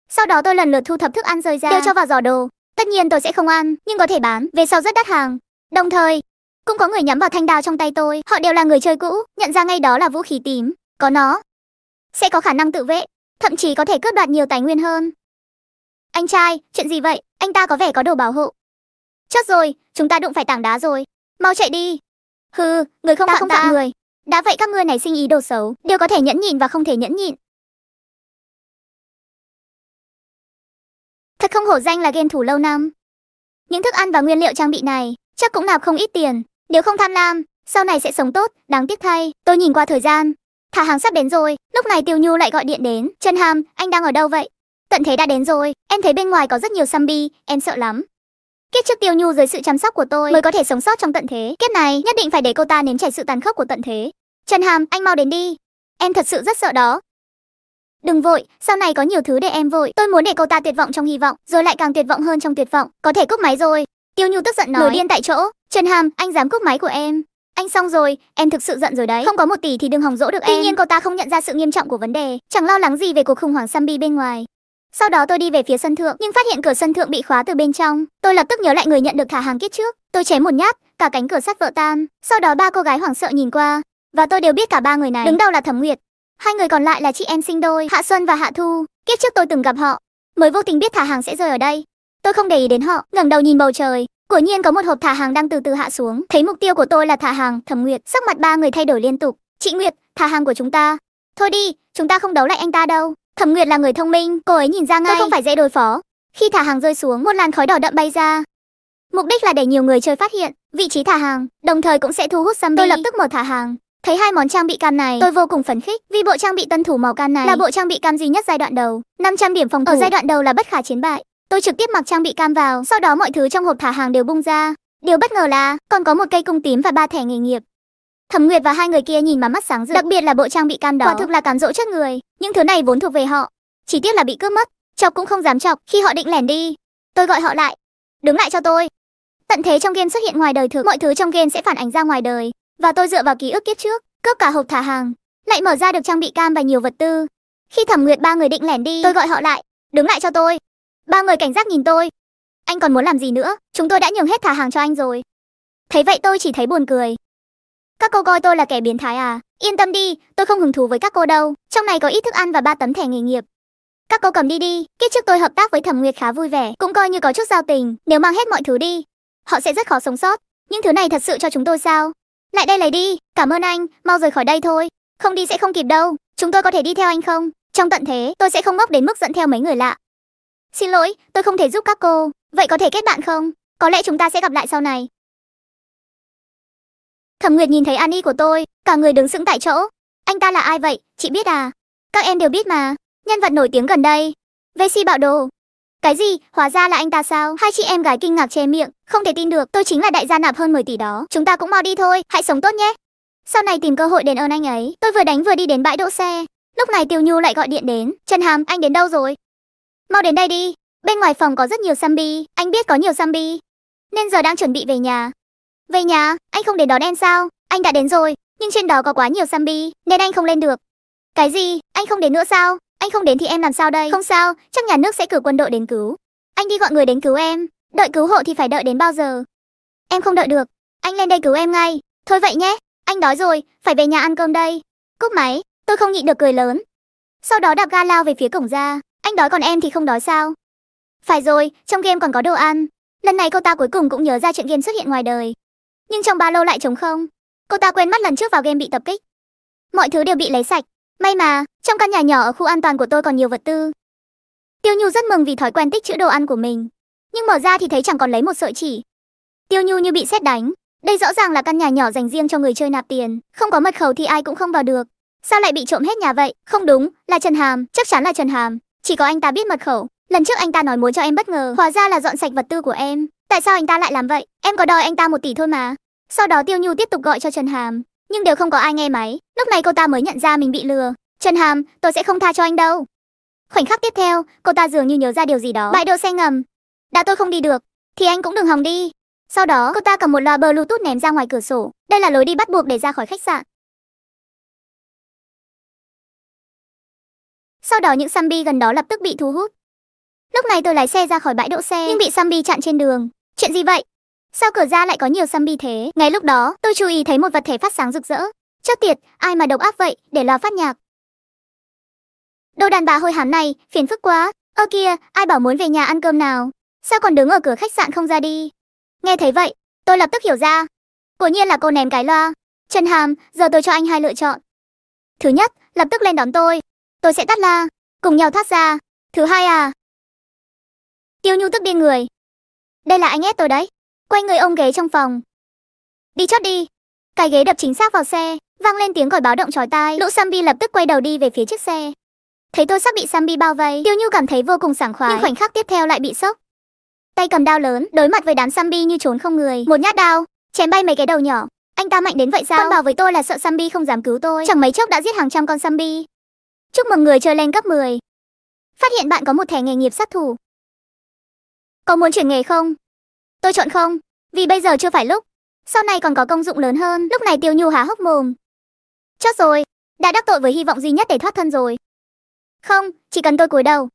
Sau đó tôi lần lượt thu thập thức ăn rơi ra, đưa cho vào giỏ đồ. Tất nhiên tôi sẽ không ăn, nhưng có thể bán, về sau rất đắt hàng. Đồng thời, cũng có người nhắm vào thanh đao trong tay tôi, họ đều là người chơi cũ, nhận ra ngay đó là vũ khí tím, có nó sẽ có khả năng tự vệ, thậm chí có thể cướp đoạt nhiều tài nguyên hơn. Anh trai, chuyện gì vậy? Anh ta có vẻ có đồ bảo hộ. Chắc rồi, chúng ta đụng phải tảng đá rồi. Mau chạy đi. Hừ, người không ta phạm không phạm ta. người. Đã vậy các ngươi này sinh ý đồ xấu, đều có thể nhẫn nhịn và không thể nhẫn nhịn. Thật không hổ danh là game thủ lâu năm. Những thức ăn và nguyên liệu trang bị này chắc cũng nạp không ít tiền. Nếu không tham lam, sau này sẽ sống tốt, đáng tiếc thay. Tôi nhìn qua thời gian, thả hàng sắp đến rồi. Lúc này Tiêu Nhu lại gọi điện đến. Trần Hàm, anh đang ở đâu vậy? Tận thế đã đến rồi, em thấy bên ngoài có rất nhiều zombie, em sợ lắm. Kiếp trước Tiêu Nhu dưới sự chăm sóc của tôi mới có thể sống sót trong tận thế. Kiếp này nhất định phải để cô ta nếm trải sự tàn khốc của tận thế. Trần Hàm, anh mau đến đi. Em thật sự rất sợ đó. Đừng vội, sau này có nhiều thứ để em vội. Tôi muốn để cô ta tuyệt vọng trong hy vọng, rồi lại càng tuyệt vọng hơn trong tuyệt vọng. Có thể cúp máy rồi. Tiêu Nhu tức giận nói. Nổi điên tại chỗ. Trần Hàm, anh dám cúp máy của em. Anh xong rồi, em thực sự giận rồi đấy. Không có một tỷ thì đừng hòng dỗ được em. Tuy nhiên cô ta không nhận ra sự nghiêm trọng của vấn đề, chẳng lo lắng gì về cuộc khủng hoảng Sambi bên ngoài. Sau đó tôi đi về phía sân thượng, nhưng phát hiện cửa sân thượng bị khóa từ bên trong. Tôi lập tức nhớ lại người nhận được thả hàng kiếp trước, tôi chém một nhát, cả cánh cửa sắt vỡ tan. Sau đó ba cô gái hoảng sợ nhìn qua, và tôi đều biết cả ba người này. Đứng đầu là Thẩm Nguyệt, hai người còn lại là chị em sinh đôi, Hạ Xuân và Hạ Thu. Kiếp trước tôi từng gặp họ, mới vô tình biết thả hàng sẽ rơi ở đây. Tôi không để ý đến họ, ngẩng đầu nhìn bầu trời, Quả nhiên có một hộp thả hàng đang từ từ hạ xuống, thấy mục tiêu của tôi là thả hàng, Thẩm Nguyệt, sắc mặt ba người thay đổi liên tục. "Chị Nguyệt, thả hàng của chúng ta. Thôi đi, chúng ta không đấu lại anh ta đâu." Thẩm Nguyệt là người thông minh, cô ấy nhìn ra ngay. Tôi không phải dễ đối phó. Khi thả hàng rơi xuống, một làn khói đỏ đậm bay ra. Mục đích là để nhiều người chơi phát hiện vị trí thả hàng, đồng thời cũng sẽ thu hút zombie. Tôi lập tức mở thả hàng. Thấy hai món trang bị cam này, tôi vô cùng phấn khích vì bộ trang bị tân thủ màu cam này là bộ trang bị cam duy nhất giai đoạn đầu. 500 điểm phòng thủ. Ở giai đoạn đầu là bất khả chiến bại. Tôi trực tiếp mặc trang bị cam vào, sau đó mọi thứ trong hộp thả hàng đều bung ra. Điều bất ngờ là còn có một cây cung tím và ba thẻ nghề nghiệp. Thẩm Nguyệt và hai người kia nhìn mà mắt sáng rực, đặc biệt là bộ trang bị cam đó, quả thực là cám dỗ chết người. Những thứ này vốn thuộc về họ, chỉ tiếc là bị cướp mất, chọc cũng không dám chọc. Khi họ định lẻn đi, tôi gọi họ lại, đứng lại cho tôi. Tận thế trong game xuất hiện ngoài đời thực, mọi thứ trong game sẽ phản ánh ra ngoài đời, và tôi dựa vào ký ức kiếp trước, cướp cả hộp thả hàng, lại mở ra được trang bị cam và nhiều vật tư. Khi Thẩm Nguyệt ba người định lẻn đi, tôi gọi họ lại, đứng lại cho tôi. Ba người cảnh giác nhìn tôi. Anh còn muốn làm gì nữa? Chúng tôi đã nhường hết thả hàng cho anh rồi. Thấy vậy tôi chỉ thấy buồn cười, các cô coi tôi là kẻ biến thái à? Yên tâm đi, tôi không hứng thú với các cô đâu. Trong này có ít thức ăn và ba tấm thẻ nghề nghiệp. Các cô cầm đi đi, kiếp trước tôi hợp tác với Thẩm Nguyệt khá vui vẻ, cũng coi như có chút giao tình, nếu mang hết mọi thứ đi, họ sẽ rất khó sống sót. Những thứ này thật sự cho chúng tôi sao? Lại đây lấy đi, cảm ơn anh, mau rời khỏi đây thôi. Không đi sẽ không kịp đâu, chúng tôi có thể đi theo anh không? Trong tận thế, tôi sẽ không ngốc đến mức dẫn theo mấy người lạ. Xin lỗi, tôi không thể giúp các cô, vậy có thể kết bạn không? Có lẽ chúng ta sẽ gặp lại sau này. Thẩm Nguyệt nhìn thấy An Y của tôi, cả người đứng sững tại chỗ. Anh ta là ai vậy, chị biết à? Các em đều biết mà, nhân vật nổi tiếng gần đây. Vesi bạo đồ. Cái gì, hóa ra là anh ta sao? Hai chị em gái kinh ngạc che miệng, không thể tin được, tôi chính là đại gia nạp hơn 10 tỷ đó. Chúng ta cũng mau đi thôi, hãy sống tốt nhé. Sau này tìm cơ hội đền ơn anh ấy. Tôi vừa đánh vừa đi đến bãi đỗ xe. Lúc này Tiêu Nhu lại gọi điện đến, "Trần Hàm, anh đến đâu rồi? Mau đến đây đi." Bên ngoài phòng có rất nhiều zombie, anh biết có nhiều zombie, nên giờ đang chuẩn bị về nhà. Về nhà, anh không đến đón em sao? Anh đã đến rồi, nhưng trên đó có quá nhiều zombie, nên anh không lên được. Cái gì? Anh không đến nữa sao? Anh không đến thì em làm sao đây? Không sao, chắc nhà nước sẽ cử quân đội đến cứu. Anh đi gọi người đến cứu em. Đợi cứu hộ thì phải đợi đến bao giờ? Em không đợi được. Anh lên đây cứu em ngay. Thôi vậy nhé, anh đói rồi, phải về nhà ăn cơm đây. Cúp máy, tôi không nhịn được cười lớn. Sau đó đạp ga lao về phía cổng ra. Anh đói còn em thì không đói sao? Phải rồi, trong game còn có đồ ăn. Lần này cô ta cuối cùng cũng nhớ ra chuyện game xuất hiện ngoài đời nhưng trong ba lô lại trống không cô ta quên mất lần trước vào game bị tập kích mọi thứ đều bị lấy sạch may mà trong căn nhà nhỏ ở khu an toàn của tôi còn nhiều vật tư tiêu nhu rất mừng vì thói quen tích trữ đồ ăn của mình nhưng mở ra thì thấy chẳng còn lấy một sợi chỉ tiêu nhu như bị xét đánh đây rõ ràng là căn nhà nhỏ dành riêng cho người chơi nạp tiền không có mật khẩu thì ai cũng không vào được sao lại bị trộm hết nhà vậy không đúng là trần hàm chắc chắn là trần hàm chỉ có anh ta biết mật khẩu lần trước anh ta nói muốn cho em bất ngờ hóa ra là dọn sạch vật tư của em Tại sao anh ta lại làm vậy? Em có đòi anh ta một tỷ thôi mà. Sau đó Tiêu Nhu tiếp tục gọi cho Trần Hàm, nhưng đều không có ai nghe máy. Lúc này cô ta mới nhận ra mình bị lừa. Trần Hàm, tôi sẽ không tha cho anh đâu. Khoảnh khắc tiếp theo, cô ta dường như nhớ ra điều gì đó. Bãi đỗ xe ngầm. Đã tôi không đi được, thì anh cũng đừng hòng đi. Sau đó cô ta cầm một loa Bluetooth ném ra ngoài cửa sổ. Đây là lối đi bắt buộc để ra khỏi khách sạn. Sau đó những Sambi gần đó lập tức bị thu hút. Lúc này tôi lái xe ra khỏi bãi đỗ xe nhưng bị Sambi chặn trên đường. Chuyện gì vậy? Sao cửa ra lại có nhiều zombie thế? Ngay lúc đó, tôi chú ý thấy một vật thể phát sáng rực rỡ. chết tiệt, ai mà độc ác vậy, để lo phát nhạc. Đồ đàn bà hôi hám này, phiền phức quá. Ơ kia, ai bảo muốn về nhà ăn cơm nào? Sao còn đứng ở cửa khách sạn không ra đi? Nghe thấy vậy, tôi lập tức hiểu ra. Quả nhiên là cô ném cái loa. Trần Hàm, giờ tôi cho anh hai lựa chọn. Thứ nhất, lập tức lên đón tôi. Tôi sẽ tắt la, cùng nhau thoát ra. Thứ hai à? Tiêu Nhu tức điên người, đây là anh ép tôi đấy quay người ông ghế trong phòng đi chót đi cái ghế đập chính xác vào xe vang lên tiếng còi báo động chói tai lũ sambi lập tức quay đầu đi về phía chiếc xe thấy tôi sắp bị sambi bao vây tiêu nhu cảm thấy vô cùng sảng khoái nhưng khoảnh khắc tiếp theo lại bị sốc tay cầm đao lớn đối mặt với đám sambi như trốn không người một nhát đao chém bay mấy cái đầu nhỏ anh ta mạnh đến vậy sao con bảo với tôi là sợ sambi không dám cứu tôi chẳng mấy chốc đã giết hàng trăm con sambi chúc mừng người chơi lên cấp 10. phát hiện bạn có một thẻ nghề nghiệp sát thủ có muốn chuyển nghề không? Tôi chọn không, vì bây giờ chưa phải lúc. Sau này còn có công dụng lớn hơn. Lúc này Tiêu Nhu há hốc mồm. Chót rồi, đã đắc tội với hy vọng duy nhất để thoát thân rồi. Không, chỉ cần tôi cúi đầu.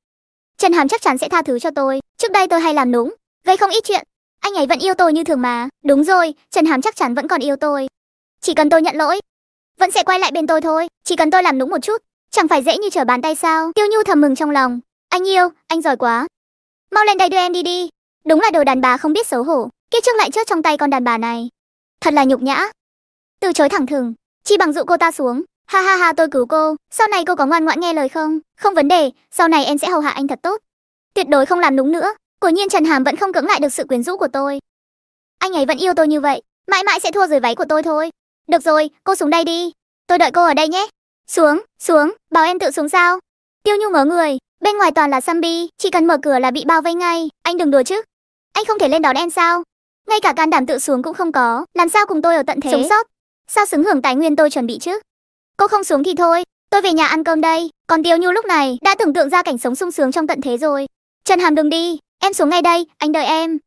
Trần Hàm chắc chắn sẽ tha thứ cho tôi. Trước đây tôi hay làm nũng, gây không ít chuyện. Anh ấy vẫn yêu tôi như thường mà. Đúng rồi, Trần Hàm chắc chắn vẫn còn yêu tôi. Chỉ cần tôi nhận lỗi, vẫn sẽ quay lại bên tôi thôi. Chỉ cần tôi làm nũng một chút, chẳng phải dễ như trở bàn tay sao? Tiêu Nhu thầm mừng trong lòng. Anh yêu, anh giỏi quá mau lên đây đưa em đi đi đúng là đồ đàn bà không biết xấu hổ kia trước lại trước trong tay con đàn bà này thật là nhục nhã từ chối thẳng thừng chi bằng dụ cô ta xuống ha ha ha tôi cứu cô sau này cô có ngoan ngoãn nghe lời không không vấn đề sau này em sẽ hầu hạ anh thật tốt tuyệt đối không làm đúng nữa Cố nhiên Trần Hàm vẫn không cưỡng lại được sự quyến rũ của tôi. Anh ấy vẫn yêu tôi như vậy, mãi mãi sẽ thua dưới váy của tôi thôi. Được rồi, cô xuống đây đi. Tôi đợi cô ở đây nhé. Xuống, xuống, bảo em tự xuống sao? Tiêu Nhu ngớ người, Bên ngoài toàn là zombie, chỉ cần mở cửa là bị bao vây ngay, anh đừng đùa chứ. Anh không thể lên đón em sao? Ngay cả can đảm tự xuống cũng không có, làm sao cùng tôi ở tận thế? Sống sót. Sao xứng hưởng tài nguyên tôi chuẩn bị chứ? Cô không xuống thì thôi, tôi về nhà ăn cơm đây. Còn Tiêu Nhu lúc này đã tưởng tượng ra cảnh sống sung sướng trong tận thế rồi. Trần Hàm đừng đi, em xuống ngay đây, anh đợi em.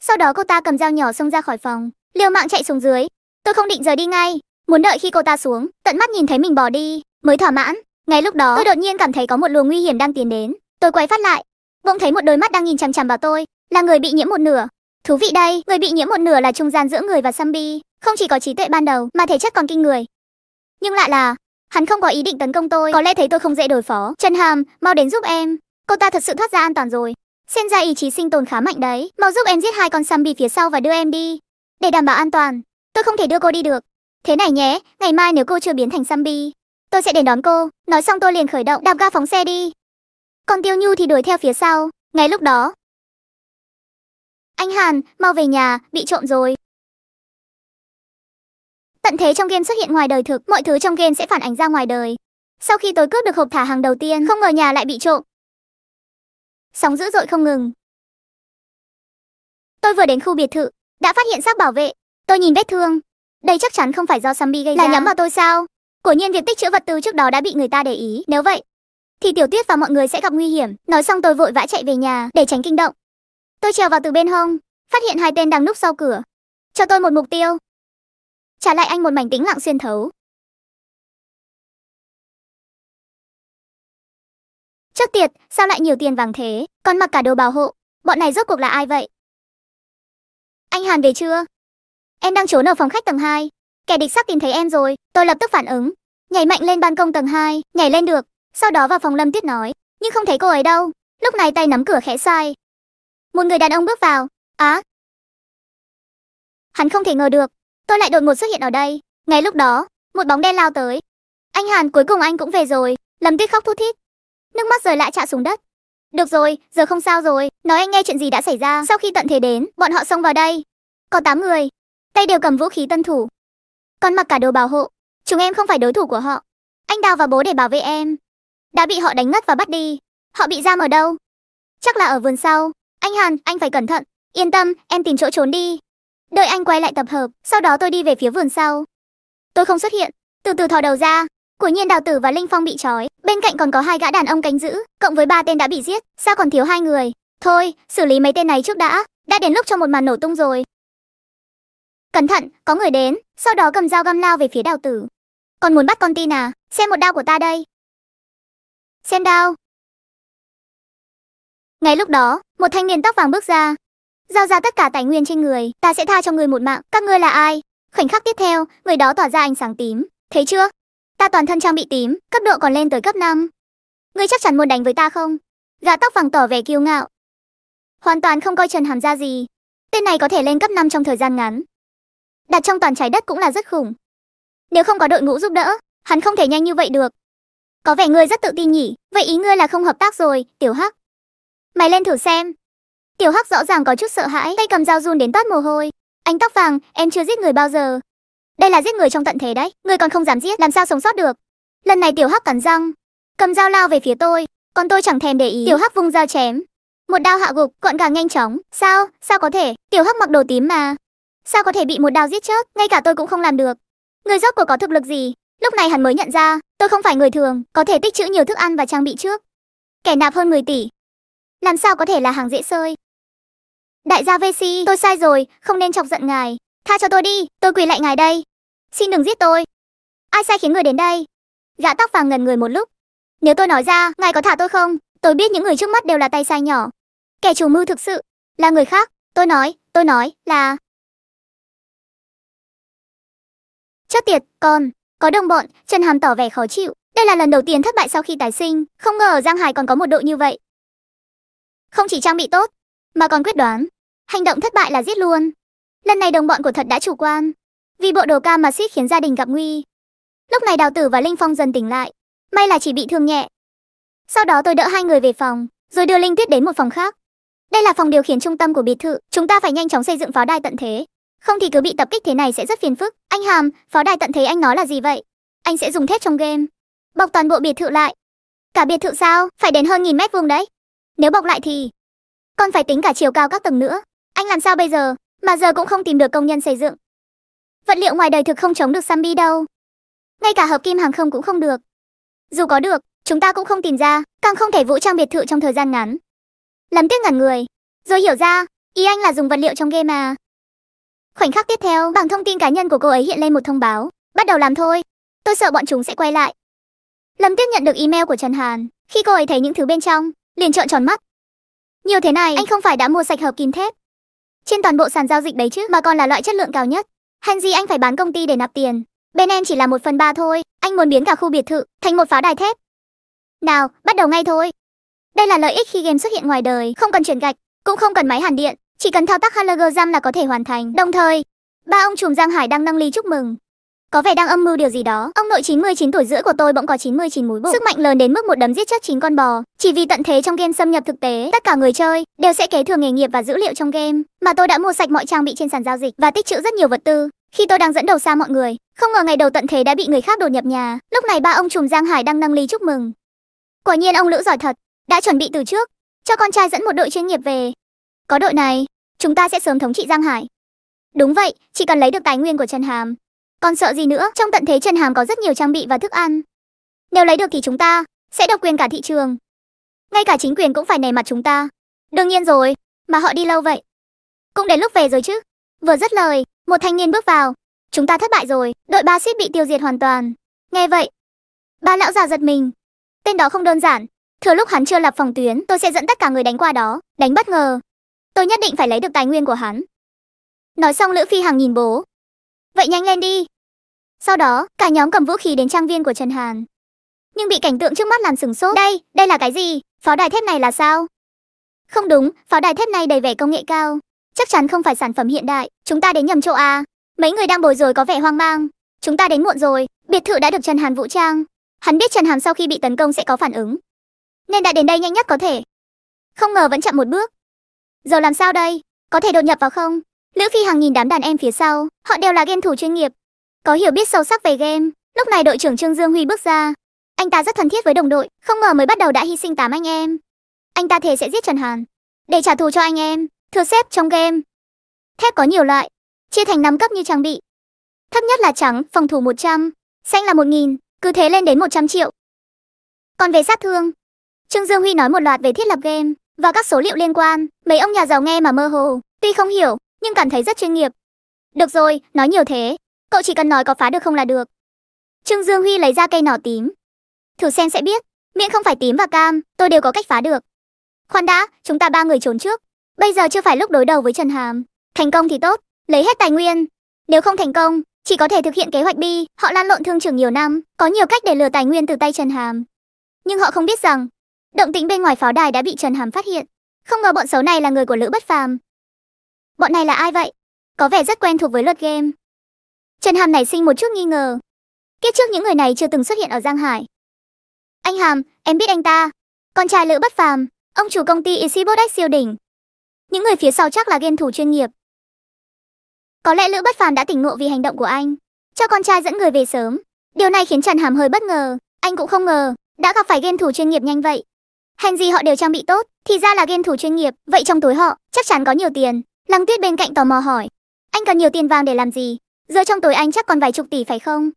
Sau đó cô ta cầm dao nhỏ xông ra khỏi phòng, liều mạng chạy xuống dưới. Tôi không định rời đi ngay, muốn đợi khi cô ta xuống, tận mắt nhìn thấy mình bỏ đi, mới thỏa mãn. Ngay lúc đó, tôi đột nhiên cảm thấy có một luồng nguy hiểm đang tiến đến. Tôi quay phát lại, bỗng thấy một đôi mắt đang nhìn chằm chằm vào tôi, là người bị nhiễm một nửa. Thú vị đây, người bị nhiễm một nửa là trung gian giữa người và zombie, không chỉ có trí tuệ ban đầu mà thể chất còn kinh người. Nhưng lạ là, hắn không có ý định tấn công tôi, có lẽ thấy tôi không dễ đối phó. Trần Hàm, mau đến giúp em. Cô ta thật sự thoát ra an toàn rồi. Xem ra ý chí sinh tồn khá mạnh đấy. Mau giúp em giết hai con zombie phía sau và đưa em đi. Để đảm bảo an toàn, tôi không thể đưa cô đi được. Thế này nhé, ngày mai nếu cô chưa biến thành zombie, tôi sẽ đến đón cô. Nói xong tôi liền khởi động đạp ga phóng xe đi. Còn Tiêu Nhu thì đuổi theo phía sau. Ngay lúc đó. Anh Hàn, mau về nhà, bị trộm rồi. Tận thế trong game xuất hiện ngoài đời thực, mọi thứ trong game sẽ phản ánh ra ngoài đời. Sau khi tôi cướp được hộp thả hàng đầu tiên, không ngờ nhà lại bị trộm. Sóng dữ dội không ngừng. Tôi vừa đến khu biệt thự, đã phát hiện xác bảo vệ. Tôi nhìn vết thương. Đây chắc chắn không phải do sammy gây ra. Là nhắm vào tôi sao? Cổ nhiên việc tích trữ vật tư trước đó đã bị người ta để ý, nếu vậy thì Tiểu Tuyết và mọi người sẽ gặp nguy hiểm. Nói xong tôi vội vã chạy về nhà để tránh kinh động. Tôi trèo vào từ bên hông, phát hiện hai tên đang núp sau cửa. Cho tôi một mục tiêu. Trả lại anh một mảnh tĩnh lặng xuyên thấu. Chắc tiệt, sao lại nhiều tiền vàng thế, còn mặc cả đồ bảo hộ. Bọn này rốt cuộc là ai vậy? Anh Hàn về chưa? Em đang trốn ở phòng khách tầng 2. Kẻ địch sắp tìm thấy em rồi, tôi lập tức phản ứng, nhảy mạnh lên ban công tầng 2, nhảy lên được, sau đó vào phòng Lâm Tuyết nói, nhưng không thấy cô ấy đâu. Lúc này tay nắm cửa khẽ sai. Một người đàn ông bước vào, á. À, hắn không thể ngờ được, tôi lại đột ngột xuất hiện ở đây. Ngay lúc đó, một bóng đen lao tới. Anh Hàn cuối cùng anh cũng về rồi, Lâm Tuyết khóc thút thít. Nước mắt rời lại chạ xuống đất. Được rồi, giờ không sao rồi, nói anh nghe chuyện gì đã xảy ra. Sau khi tận thế đến, bọn họ xông vào đây. Có 8 người, tay đều cầm vũ khí tân thủ, con mặc cả đồ bảo hộ. Chúng em không phải đối thủ của họ. Anh Đào và bố để bảo vệ em. Đã bị họ đánh ngất và bắt đi. Họ bị giam ở đâu? Chắc là ở vườn sau. Anh Hàn, anh phải cẩn thận. Yên tâm, em tìm chỗ trốn đi. Đợi anh quay lại tập hợp, sau đó tôi đi về phía vườn sau. Tôi không xuất hiện. Từ từ thò đầu ra. Của nhiên đào tử và Linh Phong bị trói. Bên cạnh còn có hai gã đàn ông cánh giữ, cộng với ba tên đã bị giết. Sao còn thiếu hai người? Thôi, xử lý mấy tên này trước đã. Đã đến lúc cho một màn nổ tung rồi. Cẩn thận, có người đến, sau đó cầm dao găm lao về phía đào tử. Còn muốn bắt con tin à, xem một đao của ta đây. Xem đao. Ngay lúc đó, một thanh niên tóc vàng bước ra. Giao ra tất cả tài nguyên trên người, ta sẽ tha cho người một mạng, các ngươi là ai? Khoảnh khắc tiếp theo, người đó tỏa ra ánh sáng tím, thấy chưa? Ta toàn thân trang bị tím, cấp độ còn lên tới cấp 5. Ngươi chắc chắn muốn đánh với ta không? Gã tóc vàng tỏ vẻ kiêu ngạo. Hoàn toàn không coi Trần Hàm ra gì. Tên này có thể lên cấp 5 trong thời gian ngắn, đặt trong toàn trái đất cũng là rất khủng. Nếu không có đội ngũ giúp đỡ, hắn không thể nhanh như vậy được. Có vẻ ngươi rất tự tin nhỉ, vậy ý ngươi là không hợp tác rồi, Tiểu Hắc. Mày lên thử xem. Tiểu Hắc rõ ràng có chút sợ hãi, tay cầm dao run đến toát mồ hôi. Anh tóc vàng, em chưa giết người bao giờ. Đây là giết người trong tận thế đấy, ngươi còn không dám giết, làm sao sống sót được? Lần này Tiểu Hắc cắn răng, cầm dao lao về phía tôi, còn tôi chẳng thèm để ý. Tiểu Hắc vung dao chém, một đao hạ gục, gọn gàng nhanh chóng. Sao? Sao có thể? Tiểu Hắc mặc đồ tím mà. Sao có thể bị một đao giết chết, ngay cả tôi cũng không làm được. Người rốt cuộc có thực lực gì? Lúc này hắn mới nhận ra, tôi không phải người thường, có thể tích trữ nhiều thức ăn và trang bị trước. Kẻ nạp hơn 10 tỷ. Làm sao có thể là hàng dễ sơi? Đại gia vc, tôi sai rồi, không nên chọc giận ngài. Tha cho tôi đi, tôi quỳ lại ngài đây. Xin đừng giết tôi. Ai sai khiến người đến đây? Gã tóc vàng ngần người một lúc. Nếu tôi nói ra, ngài có thả tôi không? Tôi biết những người trước mắt đều là tay sai nhỏ. Kẻ chủ mưu thực sự là người khác. Tôi nói, tôi nói là Chắc tiệt, con, có đồng bọn, chân Hàm tỏ vẻ khó chịu. Đây là lần đầu tiên thất bại sau khi tái sinh, không ngờ Giang Hải còn có một đội như vậy. Không chỉ trang bị tốt, mà còn quyết đoán. Hành động thất bại là giết luôn. Lần này đồng bọn của thật đã chủ quan. Vì bộ đồ ca mà suýt khiến gia đình gặp nguy. Lúc này Đào Tử và Linh Phong dần tỉnh lại. May là chỉ bị thương nhẹ. Sau đó tôi đỡ hai người về phòng, rồi đưa Linh Tuyết đến một phòng khác. Đây là phòng điều khiển trung tâm của biệt thự, chúng ta phải nhanh chóng xây dựng pháo đài tận thế không thì cứ bị tập kích thế này sẽ rất phiền phức anh hàm phó đài tận thấy anh nói là gì vậy anh sẽ dùng thép trong game bọc toàn bộ biệt thự lại cả biệt thự sao phải đến hơn nghìn mét vuông đấy nếu bọc lại thì còn phải tính cả chiều cao các tầng nữa anh làm sao bây giờ mà giờ cũng không tìm được công nhân xây dựng vật liệu ngoài đời thực không chống được zombie đâu ngay cả hợp kim hàng không cũng không được dù có được chúng ta cũng không tìm ra càng không thể vũ trang biệt thự trong thời gian ngắn lắm tiếc ngẩn người rồi hiểu ra ý anh là dùng vật liệu trong game mà Khoảnh khắc tiếp theo, bảng thông tin cá nhân của cô ấy hiện lên một thông báo. Bắt đầu làm thôi. Tôi sợ bọn chúng sẽ quay lại. Lâm tiếp nhận được email của Trần Hàn. Khi cô ấy thấy những thứ bên trong, liền trợn tròn mắt. Nhiều thế này, anh không phải đã mua sạch hợp kim thép. Trên toàn bộ sàn giao dịch đấy chứ, mà còn là loại chất lượng cao nhất. Hèn gì anh phải bán công ty để nạp tiền. Bên em chỉ là một phần ba thôi, anh muốn biến cả khu biệt thự thành một pháo đài thép. Nào, bắt đầu ngay thôi. Đây là lợi ích khi game xuất hiện ngoài đời, không cần chuyển gạch, cũng không cần máy hàn điện, chỉ cần thao tác hologram là có thể hoàn thành. Đồng thời, ba ông trùm Giang Hải đang nâng ly chúc mừng. Có vẻ đang âm mưu điều gì đó. Ông nội 99 tuổi rưỡi của tôi bỗng có 99 múi bụng. Sức mạnh lớn đến mức một đấm giết chết 9 con bò. Chỉ vì tận thế trong game xâm nhập thực tế, tất cả người chơi đều sẽ kế thừa nghề nghiệp và dữ liệu trong game. Mà tôi đã mua sạch mọi trang bị trên sàn giao dịch và tích trữ rất nhiều vật tư. Khi tôi đang dẫn đầu xa mọi người, không ngờ ngày đầu tận thế đã bị người khác đột nhập nhà. Lúc này ba ông trùm Giang Hải đang nâng ly chúc mừng. Quả nhiên ông Lữ giỏi thật, đã chuẩn bị từ trước, cho con trai dẫn một đội chuyên nghiệp về. Có đội này, chúng ta sẽ sớm thống trị Giang Hải. Đúng vậy, chỉ cần lấy được tài nguyên của Trần Hàm. Còn sợ gì nữa, trong tận thế Trần Hàm có rất nhiều trang bị và thức ăn. Nếu lấy được thì chúng ta sẽ độc quyền cả thị trường. Ngay cả chính quyền cũng phải nề mặt chúng ta. Đương nhiên rồi, mà họ đi lâu vậy. Cũng đến lúc về rồi chứ. Vừa dứt lời, một thanh niên bước vào. Chúng ta thất bại rồi, đội ba suýt bị tiêu diệt hoàn toàn. Nghe vậy, ba lão già giật mình. Tên đó không đơn giản. Thừa lúc hắn chưa lập phòng tuyến, tôi sẽ dẫn tất cả người đánh qua đó, đánh bất ngờ. Tôi nhất định phải lấy được tài nguyên của hắn. Nói xong Lữ Phi Hằng nhìn bố. Vậy nhanh lên đi. Sau đó, cả nhóm cầm vũ khí đến trang viên của Trần Hàn. Nhưng bị cảnh tượng trước mắt làm sừng sốt. Đây, đây là cái gì? Pháo đài thép này là sao? Không đúng, pháo đài thép này đầy vẻ công nghệ cao. Chắc chắn không phải sản phẩm hiện đại, chúng ta đến nhầm chỗ à. Mấy người đang bồi rồi có vẻ hoang mang. Chúng ta đến muộn rồi, biệt thự đã được Trần Hàn vũ trang. Hắn biết Trần Hàn sau khi bị tấn công sẽ có phản ứng. Nên đã đến đây nhanh nhất có thể. Không ngờ vẫn chậm một bước. Giờ làm sao đây? Có thể đột nhập vào không? Lữ Phi Hằng nhìn đám đàn em phía sau, họ đều là game thủ chuyên nghiệp, có hiểu biết sâu sắc về game. Lúc này đội trưởng Trương Dương Huy bước ra. Anh ta rất thân thiết với đồng đội, không ngờ mới bắt đầu đã hy sinh tám anh em. Anh ta thề sẽ giết Trần Hàn để trả thù cho anh em. Thưa sếp trong game, thép có nhiều loại, chia thành 5 cấp như trang bị. Thấp nhất là trắng, phòng thủ 100, xanh là 1000, cứ thế lên đến 100 triệu. Còn về sát thương, Trương Dương Huy nói một loạt về thiết lập game, và các số liệu liên quan, mấy ông nhà giàu nghe mà mơ hồ, tuy không hiểu, nhưng cảm thấy rất chuyên nghiệp. Được rồi, nói nhiều thế, cậu chỉ cần nói có phá được không là được. Trương Dương Huy lấy ra cây nỏ tím. Thử xem sẽ biết, miệng không phải tím và cam, tôi đều có cách phá được. Khoan đã, chúng ta ba người trốn trước. Bây giờ chưa phải lúc đối đầu với Trần Hàm. Thành công thì tốt, lấy hết tài nguyên. Nếu không thành công, chỉ có thể thực hiện kế hoạch bi. Họ lan lộn thương trường nhiều năm, có nhiều cách để lừa tài nguyên từ tay Trần Hàm. Nhưng họ không biết rằng, Động tĩnh bên ngoài pháo đài đã bị Trần Hàm phát hiện. Không ngờ bọn xấu này là người của Lữ Bất Phàm. Bọn này là ai vậy? Có vẻ rất quen thuộc với luật game. Trần Hàm nảy sinh một chút nghi ngờ. Kiếp trước những người này chưa từng xuất hiện ở Giang Hải. Anh Hàm, em biết anh ta. Con trai Lữ Bất Phàm, ông chủ công ty Isibodex siêu đỉnh. Những người phía sau chắc là game thủ chuyên nghiệp. Có lẽ Lữ Bất Phàm đã tỉnh ngộ vì hành động của anh, cho con trai dẫn người về sớm. Điều này khiến Trần Hàm hơi bất ngờ, anh cũng không ngờ đã gặp phải game thủ chuyên nghiệp nhanh vậy hành gì họ đều trang bị tốt, thì ra là game thủ chuyên nghiệp, vậy trong túi họ chắc chắn có nhiều tiền. Lăng Tuyết bên cạnh tò mò hỏi, anh cần nhiều tiền vàng để làm gì? Giờ trong túi anh chắc còn vài chục tỷ phải không?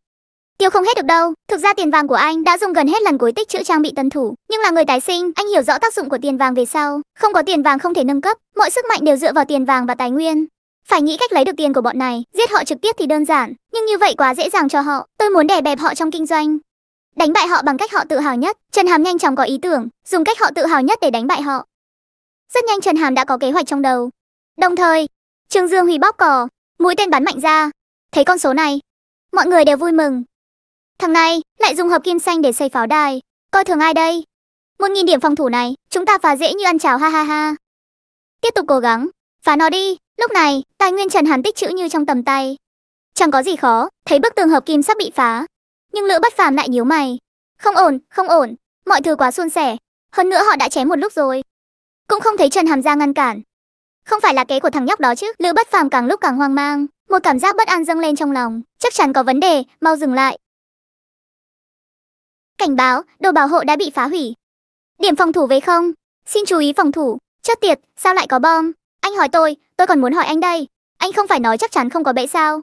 Tiêu không hết được đâu, thực ra tiền vàng của anh đã dùng gần hết lần cuối tích chữ trang bị tân thủ, nhưng là người tái sinh, anh hiểu rõ tác dụng của tiền vàng về sau, không có tiền vàng không thể nâng cấp, mọi sức mạnh đều dựa vào tiền vàng và tài nguyên. Phải nghĩ cách lấy được tiền của bọn này, giết họ trực tiếp thì đơn giản, nhưng như vậy quá dễ dàng cho họ, tôi muốn đè bẹp họ trong kinh doanh, đánh bại họ bằng cách họ tự hào nhất. Trần Hàm nhanh chóng có ý tưởng, dùng cách họ tự hào nhất để đánh bại họ. Rất nhanh Trần Hàm đã có kế hoạch trong đầu. Đồng thời, Trương Dương hủy bóp cò, mũi tên bắn mạnh ra. Thấy con số này, mọi người đều vui mừng. Thằng này lại dùng hợp kim xanh để xây pháo đài, coi thường ai đây? Một nghìn điểm phòng thủ này, chúng ta phá dễ như ăn cháo ha ha ha. Tiếp tục cố gắng, phá nó đi. Lúc này, tài nguyên Trần Hàm tích trữ như trong tầm tay. Chẳng có gì khó, thấy bức tường hợp kim sắp bị phá, nhưng lữ bất phàm lại nhíu mày không ổn không ổn mọi thứ quá suôn sẻ hơn nữa họ đã chém một lúc rồi cũng không thấy trần hàm ra ngăn cản không phải là kế của thằng nhóc đó chứ lữ bất phàm càng lúc càng hoang mang một cảm giác bất an dâng lên trong lòng chắc chắn có vấn đề mau dừng lại cảnh báo đồ bảo hộ đã bị phá hủy điểm phòng thủ về không xin chú ý phòng thủ chất tiệt sao lại có bom anh hỏi tôi tôi còn muốn hỏi anh đây anh không phải nói chắc chắn không có bẫy sao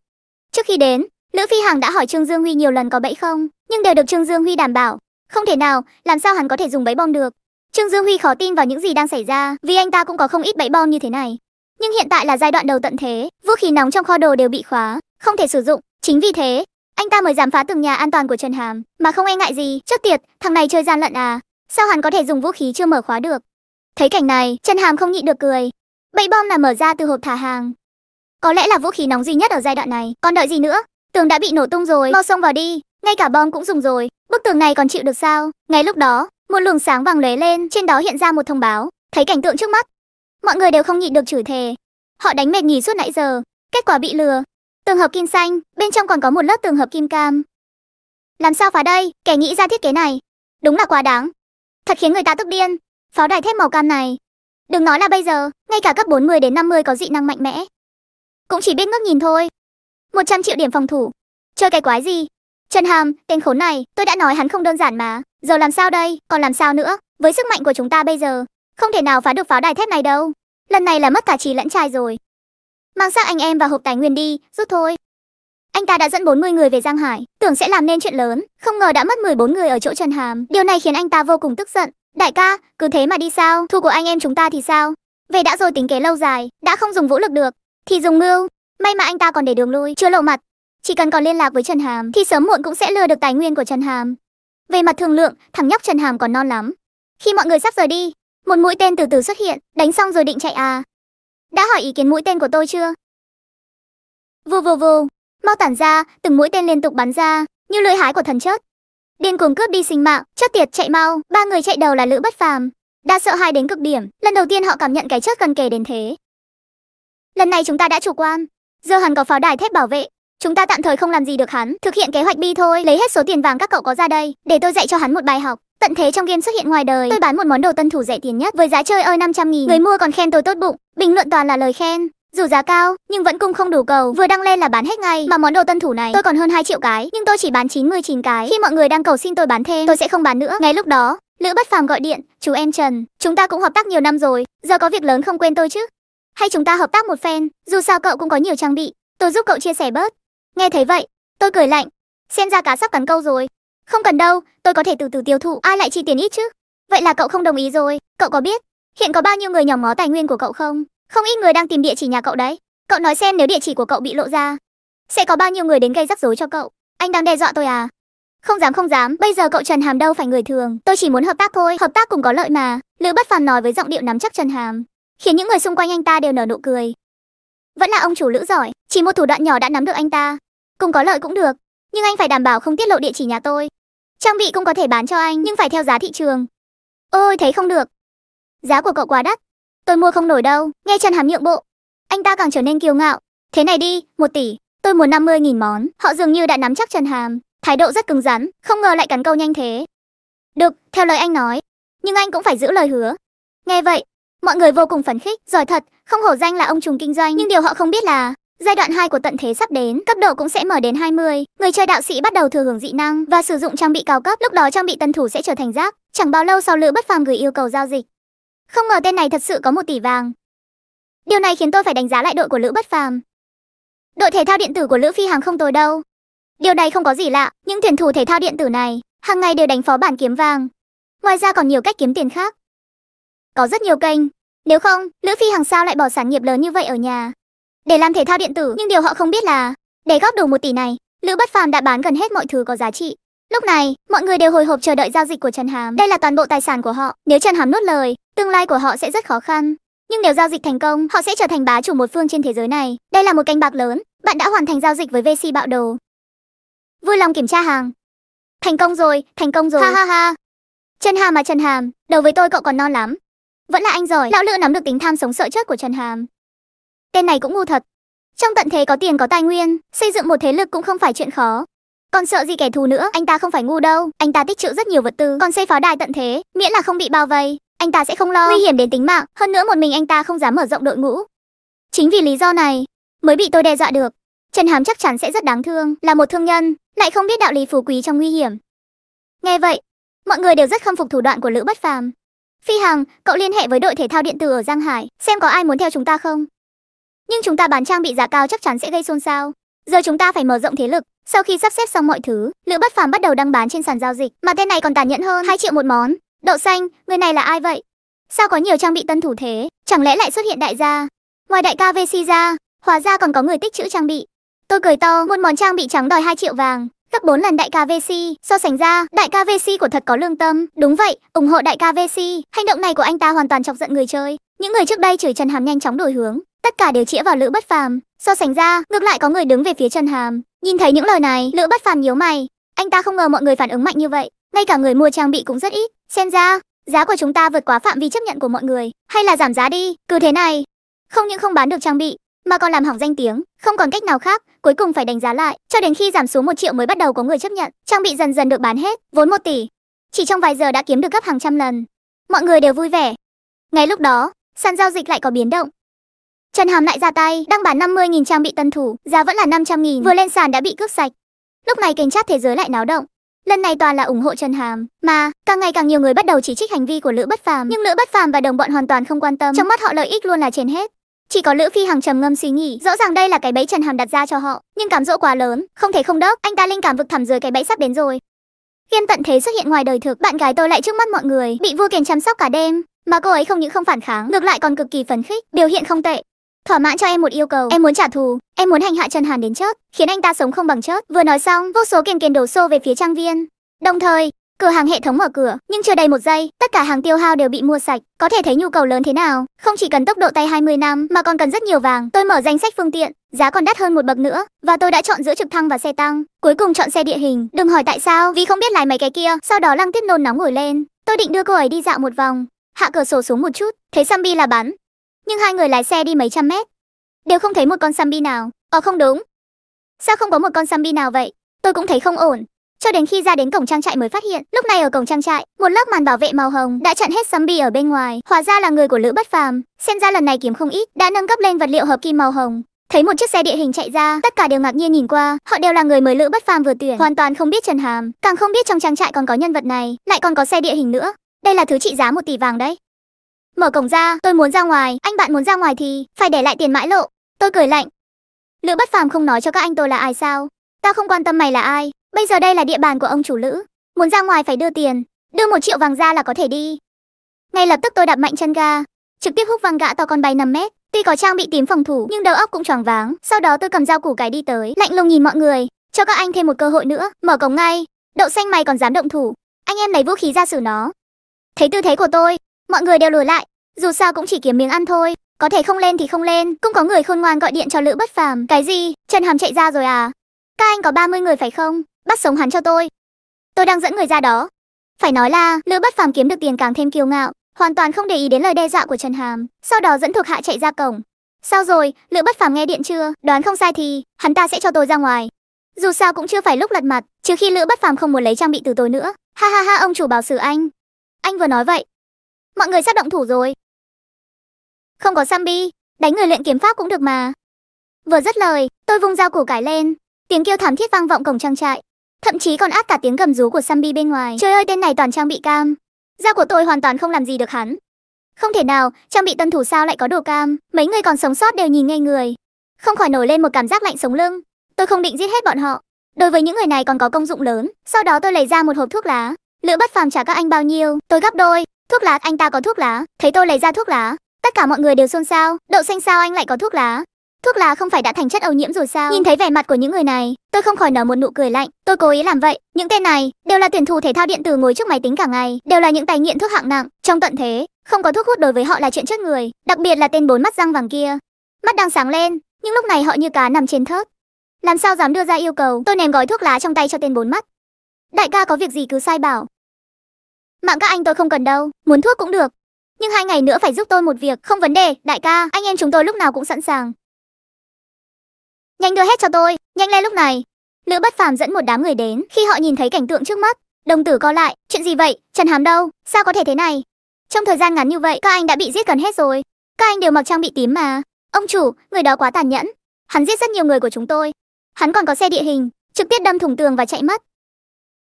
trước khi đến Lữ Phi Hằng đã hỏi Trương Dương Huy nhiều lần có bẫy không, nhưng đều được Trương Dương Huy đảm bảo, không thể nào, làm sao hắn có thể dùng bẫy bom được. Trương Dương Huy khó tin vào những gì đang xảy ra, vì anh ta cũng có không ít bẫy bom như thế này. Nhưng hiện tại là giai đoạn đầu tận thế, vũ khí nóng trong kho đồ đều bị khóa, không thể sử dụng, chính vì thế, anh ta mới dám phá từng nhà an toàn của Trần Hàm, mà không e ngại gì, chết tiệt, thằng này chơi gian lận à, sao hắn có thể dùng vũ khí chưa mở khóa được. Thấy cảnh này, Trần Hàm không nhịn được cười. Bẫy bom là mở ra từ hộp thả hàng. Có lẽ là vũ khí nóng duy nhất ở giai đoạn này, còn đợi gì nữa, tường đã bị nổ tung rồi, mau xông vào đi. Ngay cả bom cũng dùng rồi, bức tường này còn chịu được sao? Ngay lúc đó, một luồng sáng vàng lóe lên, trên đó hiện ra một thông báo. Thấy cảnh tượng trước mắt, mọi người đều không nhịn được chửi thề. Họ đánh mệt nghỉ suốt nãy giờ, kết quả bị lừa. Tường hợp kim xanh, bên trong còn có một lớp tường hợp kim cam. Làm sao phá đây? Kẻ nghĩ ra thiết kế này, đúng là quá đáng. Thật khiến người ta tức điên. Pháo đài thép màu cam này, đừng nói là bây giờ, ngay cả cấp 40 đến 50 có dị năng mạnh mẽ, cũng chỉ biết ngước nhìn thôi. 100 triệu điểm phòng thủ. Chơi cái quái gì? Trần Hàm, tên khốn này, tôi đã nói hắn không đơn giản mà. Giờ làm sao đây, còn làm sao nữa? Với sức mạnh của chúng ta bây giờ, không thể nào phá được pháo đài thép này đâu. Lần này là mất cả trí lẫn trai rồi. Mang xác anh em và hộp tài nguyên đi, rút thôi. Anh ta đã dẫn 40 người về Giang Hải, tưởng sẽ làm nên chuyện lớn, không ngờ đã mất 14 người ở chỗ Trần Hàm. Điều này khiến anh ta vô cùng tức giận. Đại ca, cứ thế mà đi sao? Thu của anh em chúng ta thì sao? Về đã rồi tính kế lâu dài, đã không dùng vũ lực được, thì dùng mưu. May mà anh ta còn để đường lui, chưa lộ mặt. Chỉ cần còn liên lạc với Trần Hàm thì sớm muộn cũng sẽ lừa được tài nguyên của Trần Hàm. Về mặt thương lượng, thằng nhóc Trần Hàm còn non lắm. Khi mọi người sắp rời đi, một mũi tên từ từ xuất hiện, đánh xong rồi định chạy à. Đã hỏi ý kiến mũi tên của tôi chưa? Vù vù vù, mau tản ra, từng mũi tên liên tục bắn ra, như lưỡi hái của thần chớt. Điên cuồng cướp đi sinh mạng, chớt tiệt chạy mau, ba người chạy đầu là Lữ Bất Phàm, đa sợ hãi đến cực điểm, lần đầu tiên họ cảm nhận cái chớt gần kề đến thế. Lần này chúng ta đã chủ quan, giờ hắn có pháo đài thép bảo vệ chúng ta tạm thời không làm gì được hắn thực hiện kế hoạch bi thôi lấy hết số tiền vàng các cậu có ra đây để tôi dạy cho hắn một bài học tận thế trong game xuất hiện ngoài đời tôi bán một món đồ tân thủ rẻ tiền nhất với giá chơi ơi 500 nghìn người mua còn khen tôi tốt bụng bình luận toàn là lời khen dù giá cao nhưng vẫn cung không đủ cầu vừa đăng lên là bán hết ngay mà món đồ tân thủ này tôi còn hơn 2 triệu cái nhưng tôi chỉ bán 99 cái khi mọi người đang cầu xin tôi bán thêm tôi sẽ không bán nữa ngay lúc đó lữ bất phàm gọi điện chú em trần chúng ta cũng hợp tác nhiều năm rồi giờ có việc lớn không quên tôi chứ hay chúng ta hợp tác một phen, dù sao cậu cũng có nhiều trang bị, tôi giúp cậu chia sẻ bớt. Nghe thấy vậy, tôi cười lạnh, xem ra cá sắp cắn câu rồi. Không cần đâu, tôi có thể từ từ tiêu thụ, ai lại chi tiền ít chứ? Vậy là cậu không đồng ý rồi, cậu có biết hiện có bao nhiêu người nhòm mó tài nguyên của cậu không? Không ít người đang tìm địa chỉ nhà cậu đấy. Cậu nói xem nếu địa chỉ của cậu bị lộ ra, sẽ có bao nhiêu người đến gây rắc rối cho cậu? Anh đang đe dọa tôi à? Không dám không dám, bây giờ cậu Trần Hàm đâu phải người thường, tôi chỉ muốn hợp tác thôi, hợp tác cùng có lợi mà." Lữ Bất Phàm nói với giọng điệu nắm chắc Trần Hàm khiến những người xung quanh anh ta đều nở nụ cười. Vẫn là ông chủ lữ giỏi, chỉ một thủ đoạn nhỏ đã nắm được anh ta. Cùng có lợi cũng được, nhưng anh phải đảm bảo không tiết lộ địa chỉ nhà tôi. Trang bị cũng có thể bán cho anh nhưng phải theo giá thị trường. Ôi thấy không được. Giá của cậu quá đắt. Tôi mua không nổi đâu, nghe Trần Hàm nhượng bộ. Anh ta càng trở nên kiêu ngạo. Thế này đi, một tỷ, tôi muốn 50.000 món. Họ dường như đã nắm chắc Trần Hàm, thái độ rất cứng rắn, không ngờ lại cắn câu nhanh thế. Được, theo lời anh nói. Nhưng anh cũng phải giữ lời hứa. Nghe vậy, Mọi người vô cùng phấn khích, giỏi thật, không hổ danh là ông trùng kinh doanh, nhưng điều họ không biết là Giai đoạn 2 của tận thế sắp đến, cấp độ cũng sẽ mở đến 20. Người chơi đạo sĩ bắt đầu thừa hưởng dị năng và sử dụng trang bị cao cấp, lúc đó trang bị tân thủ sẽ trở thành rác. Chẳng bao lâu sau Lữ Bất Phàm gửi yêu cầu giao dịch. Không ngờ tên này thật sự có một tỷ vàng. Điều này khiến tôi phải đánh giá lại đội của Lữ Bất Phàm. Đội thể thao điện tử của Lữ Phi Hàng không tồi đâu. Điều này không có gì lạ, những tuyển thủ thể thao điện tử này hàng ngày đều đánh phó bản kiếm vàng. Ngoài ra còn nhiều cách kiếm tiền khác. Có rất nhiều kênh, nếu không, Lữ Phi Hằng sao lại bỏ sản nghiệp lớn như vậy ở nhà để làm thể thao điện tử, nhưng điều họ không biết là để góp đủ một tỷ này, Lữ Bất Phàm đã bán gần hết mọi thứ có giá trị. Lúc này, mọi người đều hồi hộp chờ đợi giao dịch của Trần Hàm. Đây là toàn bộ tài sản của họ, nếu Trần Hàm nuốt lời, tương lai của họ sẽ rất khó khăn. Nhưng nếu giao dịch thành công, họ sẽ trở thành bá chủ một phương trên thế giới này. Đây là một canh bạc lớn, bạn đã hoàn thành giao dịch với VC Bạo Đồ. Vui lòng kiểm tra hàng. Thành công rồi, thành công rồi. Ha ha ha. Trần Hàm mà Trần Hàm, đầu với tôi cậu còn non lắm. Vẫn là anh rồi lão lữ nắm được tính tham sống sợ chết của Trần Hàm. Tên này cũng ngu thật. Trong tận thế có tiền có tài nguyên, xây dựng một thế lực cũng không phải chuyện khó. Còn sợ gì kẻ thù nữa, anh ta không phải ngu đâu, anh ta tích trữ rất nhiều vật tư, còn xây pháo đài tận thế, miễn là không bị bao vây, anh ta sẽ không lo nguy hiểm đến tính mạng, hơn nữa một mình anh ta không dám mở rộng đội ngũ. Chính vì lý do này, mới bị tôi đe dọa được. Trần Hàm chắc chắn sẽ rất đáng thương, là một thương nhân, lại không biết đạo lý phú quý trong nguy hiểm. Nghe vậy, mọi người đều rất khâm phục thủ đoạn của Lữ Bất Phàm, Phi Hằng, cậu liên hệ với đội thể thao điện tử ở Giang Hải, xem có ai muốn theo chúng ta không. Nhưng chúng ta bán trang bị giá cao chắc chắn sẽ gây xôn xao. Giờ chúng ta phải mở rộng thế lực. Sau khi sắp xếp xong mọi thứ, Lữ Bất Phàm bắt đầu đăng bán trên sàn giao dịch, mà tên này còn tàn nhẫn hơn, 2 triệu một món. Đậu xanh, người này là ai vậy? Sao có nhiều trang bị tân thủ thế, chẳng lẽ lại xuất hiện đại gia? Ngoài đại ca VC ra, hóa ra còn có người tích trữ trang bị. Tôi cười to, một món trang bị trắng đòi 2 triệu vàng, gấp 4 lần đại ca VC. So sánh ra, đại ca VC của thật có lương tâm. Đúng vậy, ủng hộ đại ca VC. Hành động này của anh ta hoàn toàn chọc giận người chơi. Những người trước đây chửi Trần Hàm nhanh chóng đổi hướng, tất cả đều chĩa vào Lữ Bất Phàm. So sánh ra, ngược lại có người đứng về phía Trần Hàm. Nhìn thấy những lời này, Lữ Bất Phàm nhíu mày. Anh ta không ngờ mọi người phản ứng mạnh như vậy, ngay cả người mua trang bị cũng rất ít. Xem ra, giá của chúng ta vượt quá phạm vi chấp nhận của mọi người, hay là giảm giá đi, cứ thế này. Không những không bán được trang bị, mà còn làm hỏng danh tiếng, không còn cách nào khác, cuối cùng phải đánh giá lại, cho đến khi giảm xuống 1 triệu mới bắt đầu có người chấp nhận, trang bị dần dần được bán hết, vốn 1 tỷ. Chỉ trong vài giờ đã kiếm được gấp hàng trăm lần. Mọi người đều vui vẻ. Ngay lúc đó, sàn giao dịch lại có biến động. Trần Hàm lại ra tay, đang bán 50.000 trang bị tân thủ, giá vẫn là 500.000, vừa lên sàn đã bị cướp sạch. Lúc này kênh chat thế giới lại náo động. Lần này toàn là ủng hộ Trần Hàm, mà càng ngày càng nhiều người bắt đầu chỉ trích hành vi của Lữ Bất Phàm, nhưng Lữ Bất Phàm và đồng bọn hoàn toàn không quan tâm, trong mắt họ lợi ích luôn là trên hết. Chỉ có Lữ Phi Hằng trầm ngâm suy nghĩ, rõ ràng đây là cái bẫy Trần Hàm đặt ra cho họ, nhưng cảm dỗ quá lớn, không thể không đốc, anh ta linh cảm vực thẳm dưới cái bẫy sắp đến rồi. Khiên tận thế xuất hiện ngoài đời thực, bạn gái tôi lại trước mắt mọi người, bị vua kiền chăm sóc cả đêm, mà cô ấy không những không phản kháng, ngược lại còn cực kỳ phấn khích, biểu hiện không tệ. Thỏa mãn cho em một yêu cầu, em muốn trả thù, em muốn hành hạ Trần Hàn đến chết, khiến anh ta sống không bằng chết. Vừa nói xong, vô số kiền kiền đổ xô về phía trang viên. Đồng thời, Cửa hàng hệ thống mở cửa, nhưng chưa đầy một giây, tất cả hàng tiêu hao đều bị mua sạch. Có thể thấy nhu cầu lớn thế nào, không chỉ cần tốc độ tay 20 năm mà còn cần rất nhiều vàng. Tôi mở danh sách phương tiện, giá còn đắt hơn một bậc nữa, và tôi đã chọn giữa trực thăng và xe tăng. Cuối cùng chọn xe địa hình, đừng hỏi tại sao, vì không biết lái mấy cái kia. Sau đó Lăng tiết nôn nóng ngồi lên, tôi định đưa cô ấy đi dạo một vòng, hạ cửa sổ xuống một chút, thấy Sambi là bắn. Nhưng hai người lái xe đi mấy trăm mét, đều không thấy một con Sambi nào. Ờ không đúng, sao không có một con Sambi nào vậy? Tôi cũng thấy không ổn, cho đến khi ra đến cổng trang trại mới phát hiện lúc này ở cổng trang trại một lớp màn bảo vệ màu hồng đã chặn hết sấm bi ở bên ngoài hóa ra là người của lữ bất phàm xem ra lần này kiếm không ít đã nâng cấp lên vật liệu hợp kim màu hồng thấy một chiếc xe địa hình chạy ra tất cả đều ngạc nhiên nhìn qua họ đều là người mới lữ bất phàm vừa tuyển hoàn toàn không biết trần hàm càng không biết trong trang trại còn có nhân vật này lại còn có xe địa hình nữa đây là thứ trị giá một tỷ vàng đấy mở cổng ra tôi muốn ra ngoài anh bạn muốn ra ngoài thì phải để lại tiền mãi lộ tôi cười lạnh lữ bất phàm không nói cho các anh tôi là ai sao ta không quan tâm mày là ai Bây giờ đây là địa bàn của ông chủ Lữ, muốn ra ngoài phải đưa tiền, đưa một triệu vàng ra là có thể đi. Ngay lập tức tôi đạp mạnh chân ga, trực tiếp hút văng gã to con bay 5 mét. Tuy có trang bị tím phòng thủ nhưng đầu óc cũng choáng váng. Sau đó tôi cầm dao củ cải đi tới, lạnh lùng nhìn mọi người, cho các anh thêm một cơ hội nữa, mở cổng ngay. Đậu xanh mày còn dám động thủ, anh em lấy vũ khí ra xử nó. Thấy tư thế của tôi, mọi người đều lùi lại, dù sao cũng chỉ kiếm miếng ăn thôi, có thể không lên thì không lên. Cũng có người khôn ngoan gọi điện cho Lữ Bất Phàm. Cái gì? chân Hàm chạy ra rồi à? Các anh có 30 người phải không? bắt sống hắn cho tôi. Tôi đang dẫn người ra đó. Phải nói là, Lữ Bất Phàm kiếm được tiền càng thêm kiêu ngạo, hoàn toàn không để ý đến lời đe dọa của Trần Hàm, sau đó dẫn thuộc hạ chạy ra cổng. Sao rồi, Lữ Bất Phàm nghe điện chưa? Đoán không sai thì hắn ta sẽ cho tôi ra ngoài. Dù sao cũng chưa phải lúc lật mặt, trừ khi Lữ Bất Phàm không muốn lấy trang bị từ tôi nữa. Ha ha ha, ông chủ bảo xử anh. Anh vừa nói vậy. Mọi người sắp động thủ rồi. Không có zombie, đánh người luyện kiếm pháp cũng được mà. Vừa dứt lời, tôi vung dao củ cải lên, tiếng kêu thảm thiết vang vọng cổng trang trại. Thậm chí còn át cả tiếng gầm rú của Sambi bên ngoài. Trời ơi tên này toàn trang bị cam. Da của tôi hoàn toàn không làm gì được hắn. Không thể nào, trang bị tân thủ sao lại có đồ cam. Mấy người còn sống sót đều nhìn ngay người. Không khỏi nổi lên một cảm giác lạnh sống lưng. Tôi không định giết hết bọn họ. Đối với những người này còn có công dụng lớn. Sau đó tôi lấy ra một hộp thuốc lá. Lữ bất phàm trả các anh bao nhiêu, tôi gấp đôi. Thuốc lá, anh ta có thuốc lá. Thấy tôi lấy ra thuốc lá, tất cả mọi người đều xôn xao. Đậu xanh sao anh lại có thuốc lá? thuốc lá không phải đã thành chất ô nhiễm rồi sao nhìn thấy vẻ mặt của những người này tôi không khỏi nở một nụ cười lạnh tôi cố ý làm vậy những tên này đều là tuyển thủ thể thao điện tử ngồi trước máy tính cả ngày đều là những tài nghiện thuốc hạng nặng trong tận thế không có thuốc hút đối với họ là chuyện chết người đặc biệt là tên bốn mắt răng vàng kia mắt đang sáng lên nhưng lúc này họ như cá nằm trên thớt làm sao dám đưa ra yêu cầu tôi ném gói thuốc lá trong tay cho tên bốn mắt đại ca có việc gì cứ sai bảo mạng các anh tôi không cần đâu muốn thuốc cũng được nhưng hai ngày nữa phải giúp tôi một việc không vấn đề đại ca anh em chúng tôi lúc nào cũng sẵn sàng Nhanh đưa hết cho tôi, nhanh lên lúc này. Lữ Bất Phàm dẫn một đám người đến, khi họ nhìn thấy cảnh tượng trước mắt, đồng tử co lại, chuyện gì vậy? Trần Hàm đâu? Sao có thể thế này? Trong thời gian ngắn như vậy, các anh đã bị giết gần hết rồi. Các anh đều mặc trang bị tím mà. Ông chủ, người đó quá tàn nhẫn. Hắn giết rất nhiều người của chúng tôi. Hắn còn có xe địa hình, trực tiếp đâm thủng tường và chạy mất.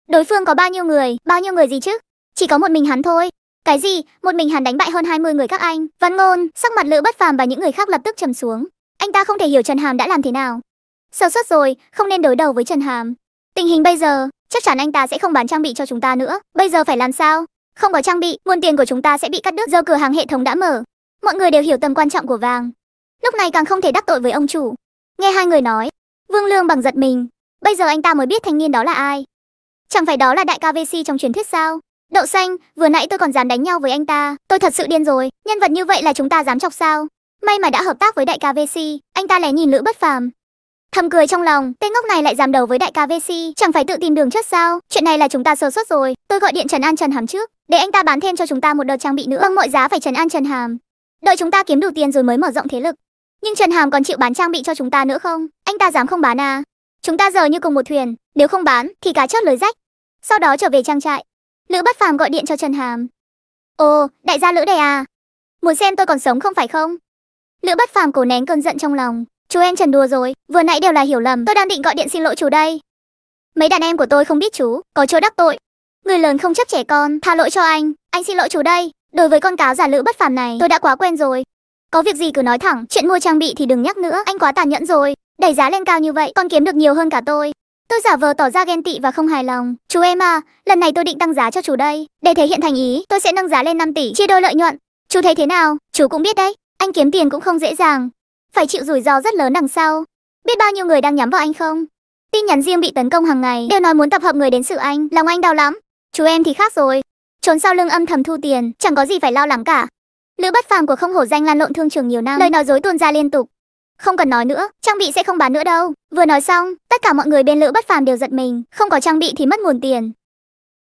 Đối phương có bao nhiêu người, bao nhiêu người gì chứ? Chỉ có một mình hắn thôi. Cái gì? Một mình hắn đánh bại hơn 20 người các anh. Văn Ngôn, sắc mặt Lữ Bất Phàm và những người khác lập tức trầm xuống anh ta không thể hiểu Trần Hàm đã làm thế nào. Sơ suất rồi, không nên đối đầu với Trần Hàm. Tình hình bây giờ, chắc chắn anh ta sẽ không bán trang bị cho chúng ta nữa. Bây giờ phải làm sao? Không có trang bị, nguồn tiền của chúng ta sẽ bị cắt đứt do cửa hàng hệ thống đã mở. Mọi người đều hiểu tầm quan trọng của vàng. Lúc này càng không thể đắc tội với ông chủ. Nghe hai người nói, Vương Lương bằng giật mình. Bây giờ anh ta mới biết thanh niên đó là ai. Chẳng phải đó là đại ca VC trong truyền thuyết sao? Đậu xanh, vừa nãy tôi còn dám đánh nhau với anh ta, tôi thật sự điên rồi, nhân vật như vậy là chúng ta dám chọc sao? May mà đã hợp tác với đại ca VC, anh ta lén nhìn Lữ Bất Phàm. Thầm cười trong lòng, tên ngốc này lại dám đầu với đại ca VC, chẳng phải tự tìm đường chết sao? Chuyện này là chúng ta sơ suất rồi, tôi gọi điện Trần An Trần Hàm trước, để anh ta bán thêm cho chúng ta một đợt trang bị nữa. Bằng vâng, mọi giá phải Trần An Trần Hàm. Đợi chúng ta kiếm đủ tiền rồi mới mở rộng thế lực. Nhưng Trần Hàm còn chịu bán trang bị cho chúng ta nữa không? Anh ta dám không bán à? Chúng ta giờ như cùng một thuyền, nếu không bán thì cá chết lưới rách. Sau đó trở về trang trại, Lữ Bất Phàm gọi điện cho Trần Hàm. "Ồ, đại gia Lữ đây à? Muốn xem tôi còn sống không phải không? Lữ Bất Phàm cố nén cơn giận trong lòng. Chú em trần đùa rồi, vừa nãy đều là hiểu lầm, tôi đang định gọi điện xin lỗi chú đây. Mấy đàn em của tôi không biết chú, có chỗ đắc tội. Người lớn không chấp trẻ con, tha lỗi cho anh, anh xin lỗi chú đây. Đối với con cáo giả Lữ Bất Phàm này, tôi đã quá quen rồi. Có việc gì cứ nói thẳng, chuyện mua trang bị thì đừng nhắc nữa, anh quá tàn nhẫn rồi. Đẩy giá lên cao như vậy, con kiếm được nhiều hơn cả tôi. Tôi giả vờ tỏ ra ghen tị và không hài lòng. Chú em à, lần này tôi định tăng giá cho chú đây. Để thể hiện thành ý, tôi sẽ nâng giá lên 5 tỷ, chia đôi lợi nhuận. Chú thấy thế nào? Chú cũng biết đấy. Anh kiếm tiền cũng không dễ dàng, phải chịu rủi ro rất lớn đằng sau. Biết bao nhiêu người đang nhắm vào anh không? Tin nhắn riêng bị tấn công hàng ngày, đều nói muốn tập hợp người đến sự anh, lòng anh đau lắm. Chú em thì khác rồi, trốn sau lưng âm thầm thu tiền, chẳng có gì phải lo lắng cả. Lữ bất phàm của không hổ danh lan lộn thương trường nhiều năm, lời nói dối tuôn ra liên tục. Không cần nói nữa, trang bị sẽ không bán nữa đâu. Vừa nói xong, tất cả mọi người bên Lữ bất phàm đều giận mình, không có trang bị thì mất nguồn tiền.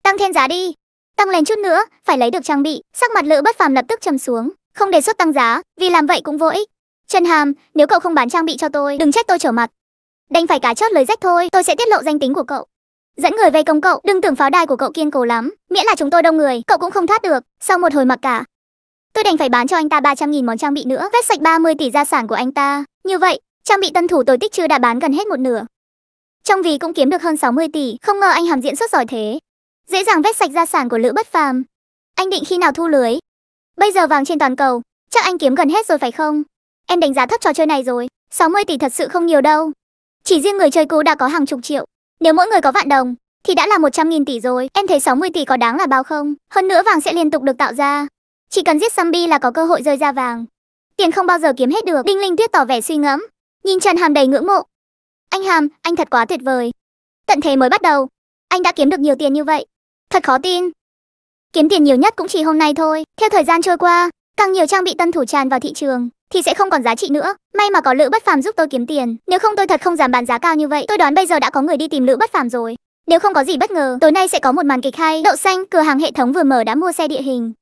Tăng thêm giá đi, tăng lên chút nữa, phải lấy được trang bị. Sắc mặt Lữ bất phàm lập tức trầm xuống, không đề xuất tăng giá, vì làm vậy cũng vô ích. Trần Hàm, nếu cậu không bán trang bị cho tôi, đừng trách tôi trở mặt. Đành phải cá chót lời rách thôi, tôi sẽ tiết lộ danh tính của cậu. Dẫn người vây công cậu, đừng tưởng pháo đài của cậu kiên cố lắm, miễn là chúng tôi đông người, cậu cũng không thoát được, sau một hồi mặc cả. Tôi đành phải bán cho anh ta 300.000 món trang bị nữa, vét sạch 30 tỷ gia sản của anh ta. Như vậy, trang bị tân thủ tôi tích chưa đã bán gần hết một nửa. Trong vì cũng kiếm được hơn 60 tỷ, không ngờ anh Hàm diễn xuất giỏi thế. Dễ dàng vét sạch gia sản của Lữ Bất Phàm. Anh định khi nào thu lưới? Bây giờ vàng trên toàn cầu, chắc anh kiếm gần hết rồi phải không? Em đánh giá thấp trò chơi này rồi, 60 tỷ thật sự không nhiều đâu. Chỉ riêng người chơi cũ đã có hàng chục triệu, nếu mỗi người có vạn đồng thì đã là 100.000 tỷ rồi. Em thấy 60 tỷ có đáng là bao không? Hơn nữa vàng sẽ liên tục được tạo ra. Chỉ cần giết zombie là có cơ hội rơi ra vàng. Tiền không bao giờ kiếm hết được. Đinh Linh Tuyết tỏ vẻ suy ngẫm, nhìn Trần Hàm đầy ngưỡng mộ. Anh Hàm, anh thật quá tuyệt vời. Tận thế mới bắt đầu, anh đã kiếm được nhiều tiền như vậy. Thật khó tin kiếm tiền nhiều nhất cũng chỉ hôm nay thôi. Theo thời gian trôi qua, càng nhiều trang bị tân thủ tràn vào thị trường thì sẽ không còn giá trị nữa. May mà có Lữ Bất Phàm giúp tôi kiếm tiền, nếu không tôi thật không dám bán giá cao như vậy. Tôi đoán bây giờ đã có người đi tìm Lữ Bất Phàm rồi. Nếu không có gì bất ngờ, tối nay sẽ có một màn kịch hay. Đậu xanh, cửa hàng hệ thống vừa mở đã mua xe địa hình.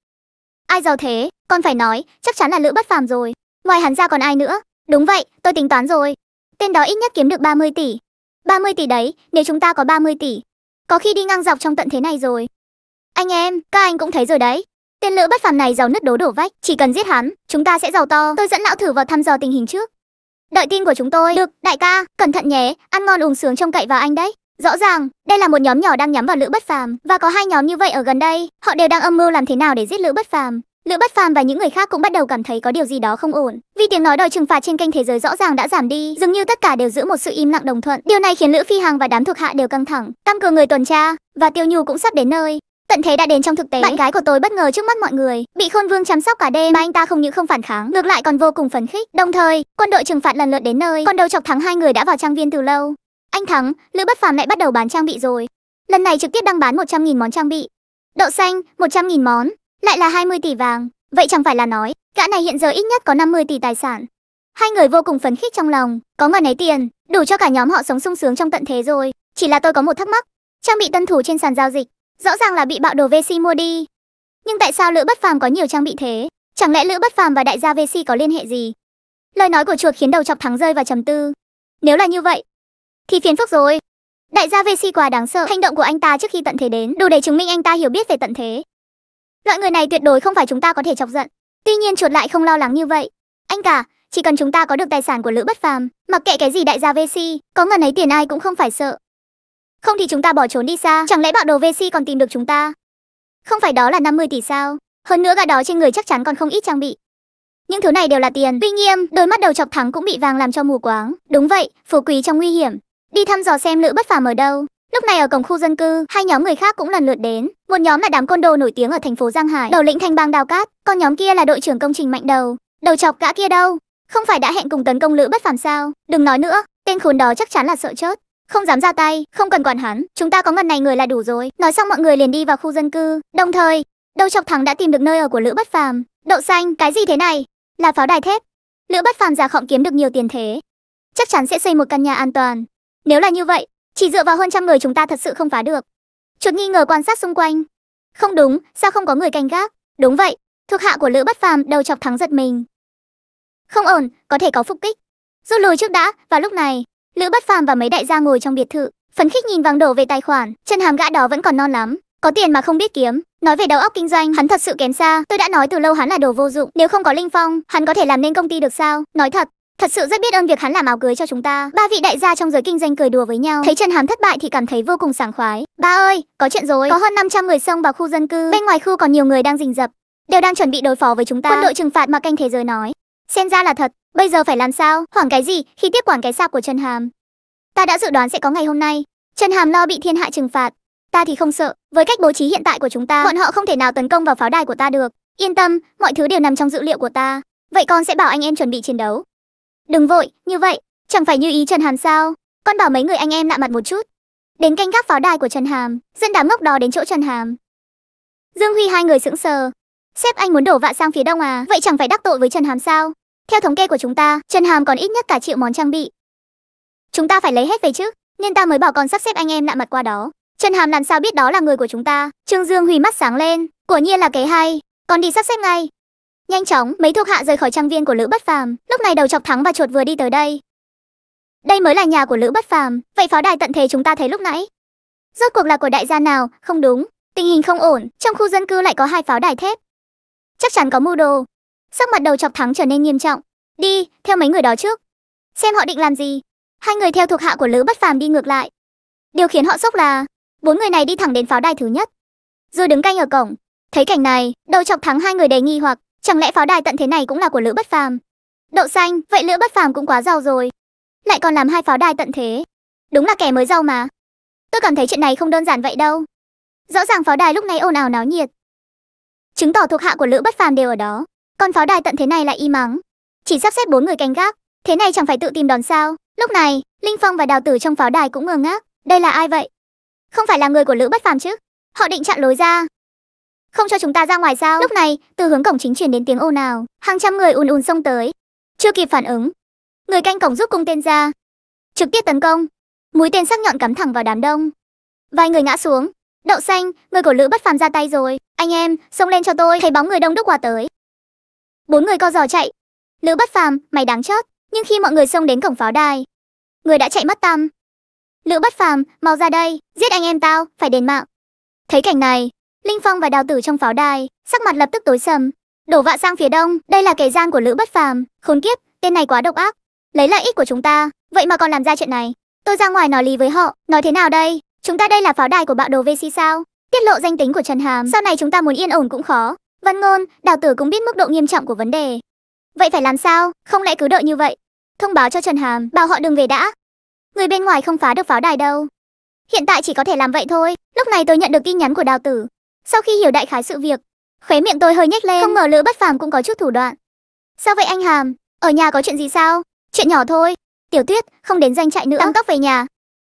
Ai giàu thế? Con phải nói, chắc chắn là Lữ Bất Phàm rồi. Ngoài hắn ra còn ai nữa? Đúng vậy, tôi tính toán rồi. Tên đó ít nhất kiếm được 30 tỷ. 30 tỷ đấy, nếu chúng ta có 30 tỷ, có khi đi ngang dọc trong tận thế này rồi. Anh em, các anh cũng thấy rồi đấy. Tên lữ bất phàm này giàu nứt đố đổ vách, chỉ cần giết hắn, chúng ta sẽ giàu to. Tôi dẫn lão thử vào thăm dò tình hình trước. Đợi tin của chúng tôi. Được, đại ca, cẩn thận nhé, ăn ngon uống sướng trông cậy vào anh đấy. Rõ ràng, đây là một nhóm nhỏ đang nhắm vào Lữ Bất Phàm và có hai nhóm như vậy ở gần đây, họ đều đang âm mưu làm thế nào để giết Lữ Bất Phàm. Lữ Bất Phàm và những người khác cũng bắt đầu cảm thấy có điều gì đó không ổn, vì tiếng nói đòi trừng phạt trên kênh thế giới rõ ràng đã giảm đi, dường như tất cả đều giữ một sự im lặng đồng thuận. Điều này khiến Lữ Phi hàng và đám thuộc hạ đều căng thẳng, tăng cường người tuần tra, và Tiêu Nhu cũng sắp đến nơi, Tận thế đã đến trong thực tế, bạn gái của tôi bất ngờ trước mắt mọi người, bị Khôn Vương chăm sóc cả đêm mà anh ta không những không phản kháng, ngược lại còn vô cùng phấn khích. Đồng thời, quân đội trừng phạt lần lượt đến nơi, còn đầu chọc thắng hai người đã vào trang viên từ lâu. Anh thắng, Lữ Bất Phàm lại bắt đầu bán trang bị rồi. Lần này trực tiếp đăng bán 100.000 món trang bị. Đậu xanh, 100.000 món, lại là 20 tỷ vàng. Vậy chẳng phải là nói, gã này hiện giờ ít nhất có 50 tỷ tài sản. Hai người vô cùng phấn khích trong lòng, có ngần ấy tiền, đủ cho cả nhóm họ sống sung sướng trong tận thế rồi. Chỉ là tôi có một thắc mắc, trang bị tân thủ trên sàn giao dịch rõ ràng là bị bạo đồ VC mua đi. Nhưng tại sao Lữ Bất Phàm có nhiều trang bị thế? Chẳng lẽ Lữ Bất Phàm và đại gia VC có liên hệ gì? Lời nói của chuột khiến đầu chọc thắng rơi vào trầm tư. Nếu là như vậy, thì phiền phức rồi. Đại gia VC quá đáng sợ, hành động của anh ta trước khi tận thế đến đủ để chứng minh anh ta hiểu biết về tận thế. Loại người này tuyệt đối không phải chúng ta có thể chọc giận. Tuy nhiên chuột lại không lo lắng như vậy. Anh cả, chỉ cần chúng ta có được tài sản của Lữ Bất Phàm, mặc kệ cái gì đại gia VC có ngần ấy tiền ai cũng không phải sợ. Không thì chúng ta bỏ trốn đi xa, chẳng lẽ bạo đồ VC còn tìm được chúng ta? Không phải đó là 50 tỷ sao? Hơn nữa gã đó trên người chắc chắn còn không ít trang bị. Những thứ này đều là tiền. Tuy nhiên, đôi mắt đầu chọc thắng cũng bị vàng làm cho mù quáng. Đúng vậy, phú quý trong nguy hiểm. Đi thăm dò xem lữ bất phàm ở đâu. Lúc này ở cổng khu dân cư, hai nhóm người khác cũng lần lượt đến. Một nhóm là đám côn đồ nổi tiếng ở thành phố Giang Hải, đầu lĩnh thành bang Đào Cát, còn nhóm kia là đội trưởng công trình Mạnh Đầu. Đầu chọc gã kia đâu? Không phải đã hẹn cùng tấn công lữ bất phàm sao? Đừng nói nữa, tên khốn đó chắc chắn là sợ chết. Không dám ra tay, không cần quản hắn, chúng ta có ngần này người là đủ rồi. Nói xong mọi người liền đi vào khu dân cư, đồng thời, Đầu chọc thẳng đã tìm được nơi ở của Lữ Bất Phàm. Đậu xanh, cái gì thế này? Là pháo đài thép. Lữ Bất Phàm già khọng kiếm được nhiều tiền thế, chắc chắn sẽ xây một căn nhà an toàn. Nếu là như vậy, chỉ dựa vào hơn trăm người chúng ta thật sự không phá được. Chuột nghi ngờ quan sát xung quanh. Không đúng, sao không có người canh gác? Đúng vậy, thuộc hạ của Lữ Bất Phàm đầu chọc thắng giật mình. Không ổn, có thể có phục kích. Rút lui trước đã, vào lúc này, Lữ Bất Phàm và mấy đại gia ngồi trong biệt thự, phấn khích nhìn vàng đổ về tài khoản, chân hàm gã đó vẫn còn non lắm, có tiền mà không biết kiếm. Nói về đầu óc kinh doanh, hắn thật sự kém xa, tôi đã nói từ lâu hắn là đồ vô dụng, nếu không có Linh Phong, hắn có thể làm nên công ty được sao? Nói thật, thật sự rất biết ơn việc hắn làm áo cưới cho chúng ta. Ba vị đại gia trong giới kinh doanh cười đùa với nhau, thấy Trần hàm thất bại thì cảm thấy vô cùng sảng khoái. Ba ơi, có chuyện rồi, có hơn 500 người xông vào khu dân cư, bên ngoài khu còn nhiều người đang rình rập, đều đang chuẩn bị đối phó với chúng ta. Quân đội trừng phạt mà canh thế giới nói, Xem ra là thật, bây giờ phải làm sao, hoảng cái gì khi tiếp quản cái sạp của Trần Hàm. Ta đã dự đoán sẽ có ngày hôm nay. Trần Hàm lo bị thiên hạ trừng phạt. Ta thì không sợ, với cách bố trí hiện tại của chúng ta, bọn họ không thể nào tấn công vào pháo đài của ta được. Yên tâm, mọi thứ đều nằm trong dự liệu của ta. Vậy con sẽ bảo anh em chuẩn bị chiến đấu. Đừng vội, như vậy, chẳng phải như ý Trần Hàm sao? Con bảo mấy người anh em lạ mặt một chút. Đến canh gác pháo đài của Trần Hàm, dân đám ngốc đó đến chỗ Trần Hàm. Dương Huy hai người sững sờ. Sếp anh muốn đổ vạ sang phía đông à, vậy chẳng phải đắc tội với Trần Hàm sao? Theo thống kê của chúng ta, Trần Hàm còn ít nhất cả triệu món trang bị. Chúng ta phải lấy hết về chứ, nên ta mới bảo còn sắp xếp anh em lạ mặt qua đó. Trần Hàm làm sao biết đó là người của chúng ta? Trương Dương huy mắt sáng lên, quả nhiên là kế hay, còn đi sắp xếp ngay. Nhanh chóng, mấy thuộc hạ rời khỏi trang viên của Lữ Bất Phàm, lúc này đầu chọc thắng và chuột vừa đi tới đây. Đây mới là nhà của Lữ Bất Phàm, vậy pháo đài tận thế chúng ta thấy lúc nãy. Rốt cuộc là của đại gia nào, không đúng, tình hình không ổn, trong khu dân cư lại có hai pháo đài thép. Chắc chắn có mưu đồ, Sắc mặt đầu chọc thắng trở nên nghiêm trọng. Đi, theo mấy người đó trước. Xem họ định làm gì. Hai người theo thuộc hạ của Lữ Bất Phàm đi ngược lại. Điều khiến họ sốc là bốn người này đi thẳng đến pháo đài thứ nhất, rồi đứng canh ở cổng. Thấy cảnh này, đầu chọc thắng hai người đầy nghi hoặc, chẳng lẽ pháo đài tận thế này cũng là của Lữ Bất Phàm? Đậu xanh, vậy Lữ Bất Phàm cũng quá giàu rồi. Lại còn làm hai pháo đài tận thế. Đúng là kẻ mới giàu mà. Tôi cảm thấy chuyện này không đơn giản vậy đâu. Rõ ràng pháo đài lúc này ồn ào náo nhiệt. Chứng tỏ thuộc hạ của Lữ Bất Phàm đều ở đó. Con pháo đài tận thế này lại y mắng. Chỉ sắp xếp bốn người canh gác, thế này chẳng phải tự tìm đòn sao? Lúc này, Linh Phong và Đào Tử trong pháo đài cũng ngơ ngác, đây là ai vậy? Không phải là người của Lữ Bất Phàm chứ? Họ định chặn lối ra. Không cho chúng ta ra ngoài sao? Lúc này, từ hướng cổng chính truyền đến tiếng ồn nào hàng trăm người ùn ùn xông tới. Chưa kịp phản ứng, người canh cổng rút cung tên ra, trực tiếp tấn công. Mũi tên sắc nhọn cắm thẳng vào đám đông. Vài người ngã xuống, Đậu xanh, người của Lữ Bất Phàm ra tay rồi. Anh em, xông lên cho tôi. Thấy bóng người đông đúc qua tới, bốn người co giò chạy lữ bất phàm mày đáng chết nhưng khi mọi người xông đến cổng pháo đài người đã chạy mất tăm lữ bất phàm mau ra đây giết anh em tao phải đền mạng thấy cảnh này linh phong và đào tử trong pháo đài sắc mặt lập tức tối sầm đổ vạ sang phía đông đây là kẻ gian của lữ bất phàm khốn kiếp tên này quá độc ác lấy lợi ích của chúng ta vậy mà còn làm ra chuyện này tôi ra ngoài nói lý với họ nói thế nào đây chúng ta đây là pháo đài của bạo đồ vc sao tiết lộ danh tính của trần hàm sau này chúng ta muốn yên ổn cũng khó Văn ngôn, đào tử cũng biết mức độ nghiêm trọng của vấn đề. Vậy phải làm sao, không lẽ cứ đợi như vậy? Thông báo cho Trần Hàm, bảo họ đừng về đã. Người bên ngoài không phá được pháo đài đâu. Hiện tại chỉ có thể làm vậy thôi. Lúc này tôi nhận được tin nhắn của đào tử. Sau khi hiểu đại khái sự việc, khóe miệng tôi hơi nhếch lên. Không ngờ Lữ Bất Phàm cũng có chút thủ đoạn. Sao vậy anh Hàm? Ở nhà có chuyện gì sao? Chuyện nhỏ thôi. Tiểu Tuyết, không đến danh trại nữa. Tăng tốc về nhà.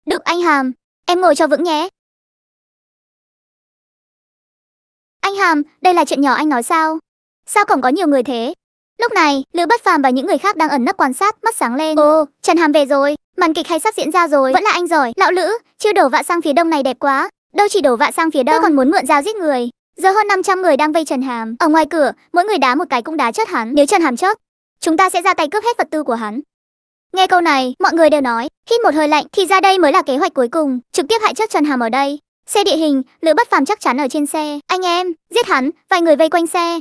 Được anh Hàm, em ngồi cho vững nhé. Anh Hàm, đây là chuyện nhỏ anh nói sao? Sao cổng có nhiều người thế? Lúc này, Lữ Bất Phàm và những người khác đang ẩn nấp quan sát, mắt sáng lên. Ồ, Trần Hàm về rồi, màn kịch hay sắp diễn ra rồi, vẫn là anh giỏi, lão Lữ, chưa đổ vạ sang phía đông này đẹp quá. Đâu chỉ đổ vạ sang phía đông, tôi còn muốn mượn dao giết người. Giờ hơn 500 người đang vây Trần Hàm, ở ngoài cửa, mỗi người đá một cái cũng đá chết hắn, nếu Trần Hàm chết, chúng ta sẽ ra tay cướp hết vật tư của hắn. Nghe câu này, mọi người đều nói, hít một hơi lạnh, thì ra đây mới là kế hoạch cuối cùng, trực tiếp hại chết Trần Hàm ở đây. Xe địa hình, Lữ Bất Phàm chắc chắn ở trên xe. Anh em, giết hắn, vài người vây quanh xe.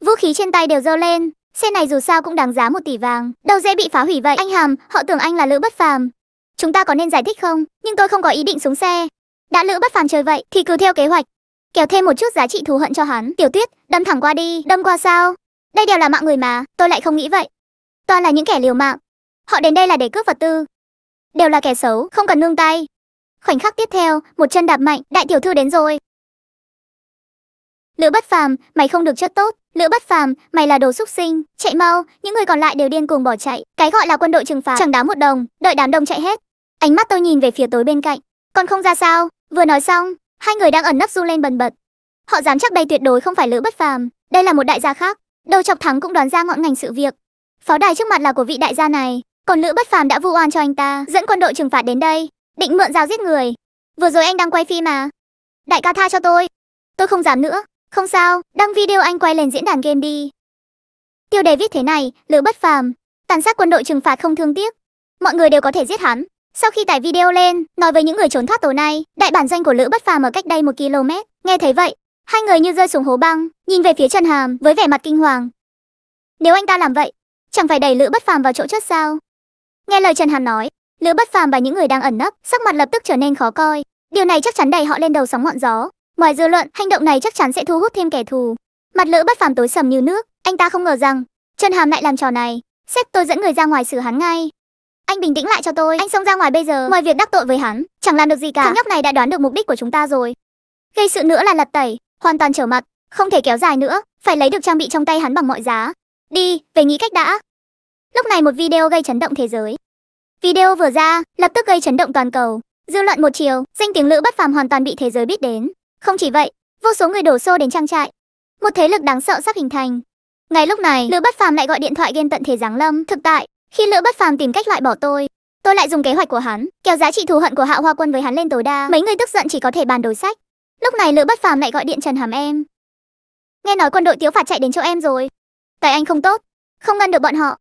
Vũ khí trên tay đều giơ lên, xe này dù sao cũng đáng giá một tỷ vàng, đâu dễ bị phá hủy vậy. Anh Hàm, họ tưởng anh là Lữ Bất Phàm. Chúng ta có nên giải thích không? Nhưng tôi không có ý định xuống xe. Đã Lữ Bất Phàm chơi vậy thì cứ theo kế hoạch, kéo thêm một chút giá trị thù hận cho hắn. Tiểu Tuyết, đâm thẳng qua đi, đâm qua sao? Đây đều là mạng người mà, tôi lại không nghĩ vậy. Toàn là những kẻ liều mạng. Họ đến đây là để cướp vật tư. Đều là kẻ xấu, không cần nương tay. Khoảnh khắc tiếp theo, một chân đạp mạnh, đại tiểu thư đến rồi. Lữ bất phàm, mày không được chất tốt. Lữ bất phàm, mày là đồ xúc sinh. Chạy mau, những người còn lại đều điên cuồng bỏ chạy. Cái gọi là quân đội trừng phạt chẳng đáng một đồng, đợi đám đông chạy hết. Ánh mắt tôi nhìn về phía tối bên cạnh. Còn không ra sao, vừa nói xong, hai người đang ẩn nấp du lên bần bật. Họ dám chắc đây tuyệt đối không phải Lữ bất phàm, đây là một đại gia khác. Đầu chọc thắng cũng đoán ra ngọn ngành sự việc. Pháo đài trước mặt là của vị đại gia này, còn Lữ bất phàm đã vu oan cho anh ta, dẫn quân đội trừng phạt đến đây. Định mượn dao giết người. Vừa rồi anh đang quay phim mà. Đại ca tha cho tôi. Tôi không dám nữa. Không sao, đăng video anh quay lên diễn đàn game đi. Tiêu đề viết thế này, lữ bất phàm. Tàn sát quân đội trừng phạt không thương tiếc. Mọi người đều có thể giết hắn. Sau khi tải video lên, nói với những người trốn thoát tối nay, đại bản doanh của Lữ Bất Phàm ở cách đây một km, nghe thấy vậy, hai người như rơi xuống hố băng, nhìn về phía Trần Hàm với vẻ mặt kinh hoàng. Nếu anh ta làm vậy, chẳng phải đẩy Lữ Bất Phàm vào chỗ chết sao? Nghe lời Trần Hàm nói, Lữ Bất Phàm và những người đang ẩn nấp, sắc mặt lập tức trở nên khó coi. Điều này chắc chắn đẩy họ lên đầu sóng ngọn gió. Ngoài dư luận, hành động này chắc chắn sẽ thu hút thêm kẻ thù. Mặt Lữ Bất Phàm tối sầm như nước, anh ta không ngờ rằng Trần Hàm lại làm trò này. xét tôi dẫn người ra ngoài xử hắn ngay. Anh bình tĩnh lại cho tôi, anh xông ra ngoài bây giờ, ngoài việc đắc tội với hắn, chẳng làm được gì cả. Thằng nhóc này đã đoán được mục đích của chúng ta rồi. Gây sự nữa là lật tẩy, hoàn toàn trở mặt, không thể kéo dài nữa, phải lấy được trang bị trong tay hắn bằng mọi giá. Đi, về nghĩ cách đã. Lúc này một video gây chấn động thế giới, Video vừa ra, lập tức gây chấn động toàn cầu. Dư luận một chiều, danh tiếng Lữ Bất Phàm hoàn toàn bị thế giới biết đến. Không chỉ vậy, vô số người đổ xô đến trang trại. Một thế lực đáng sợ sắp hình thành. Ngay lúc này, Lữ Bất Phàm lại gọi điện thoại game tận thế giáng lâm. Thực tại, khi Lữ Bất Phàm tìm cách loại bỏ tôi, tôi lại dùng kế hoạch của hắn, kéo giá trị thù hận của Hạo Hoa Quân với hắn lên tối đa. Mấy người tức giận chỉ có thể bàn đối sách. Lúc này Lữ Bất Phàm lại gọi điện Trần Hàm em. Nghe nói quân đội Tiếu phạt chạy đến chỗ em rồi. tại anh không tốt, không ngăn được bọn họ.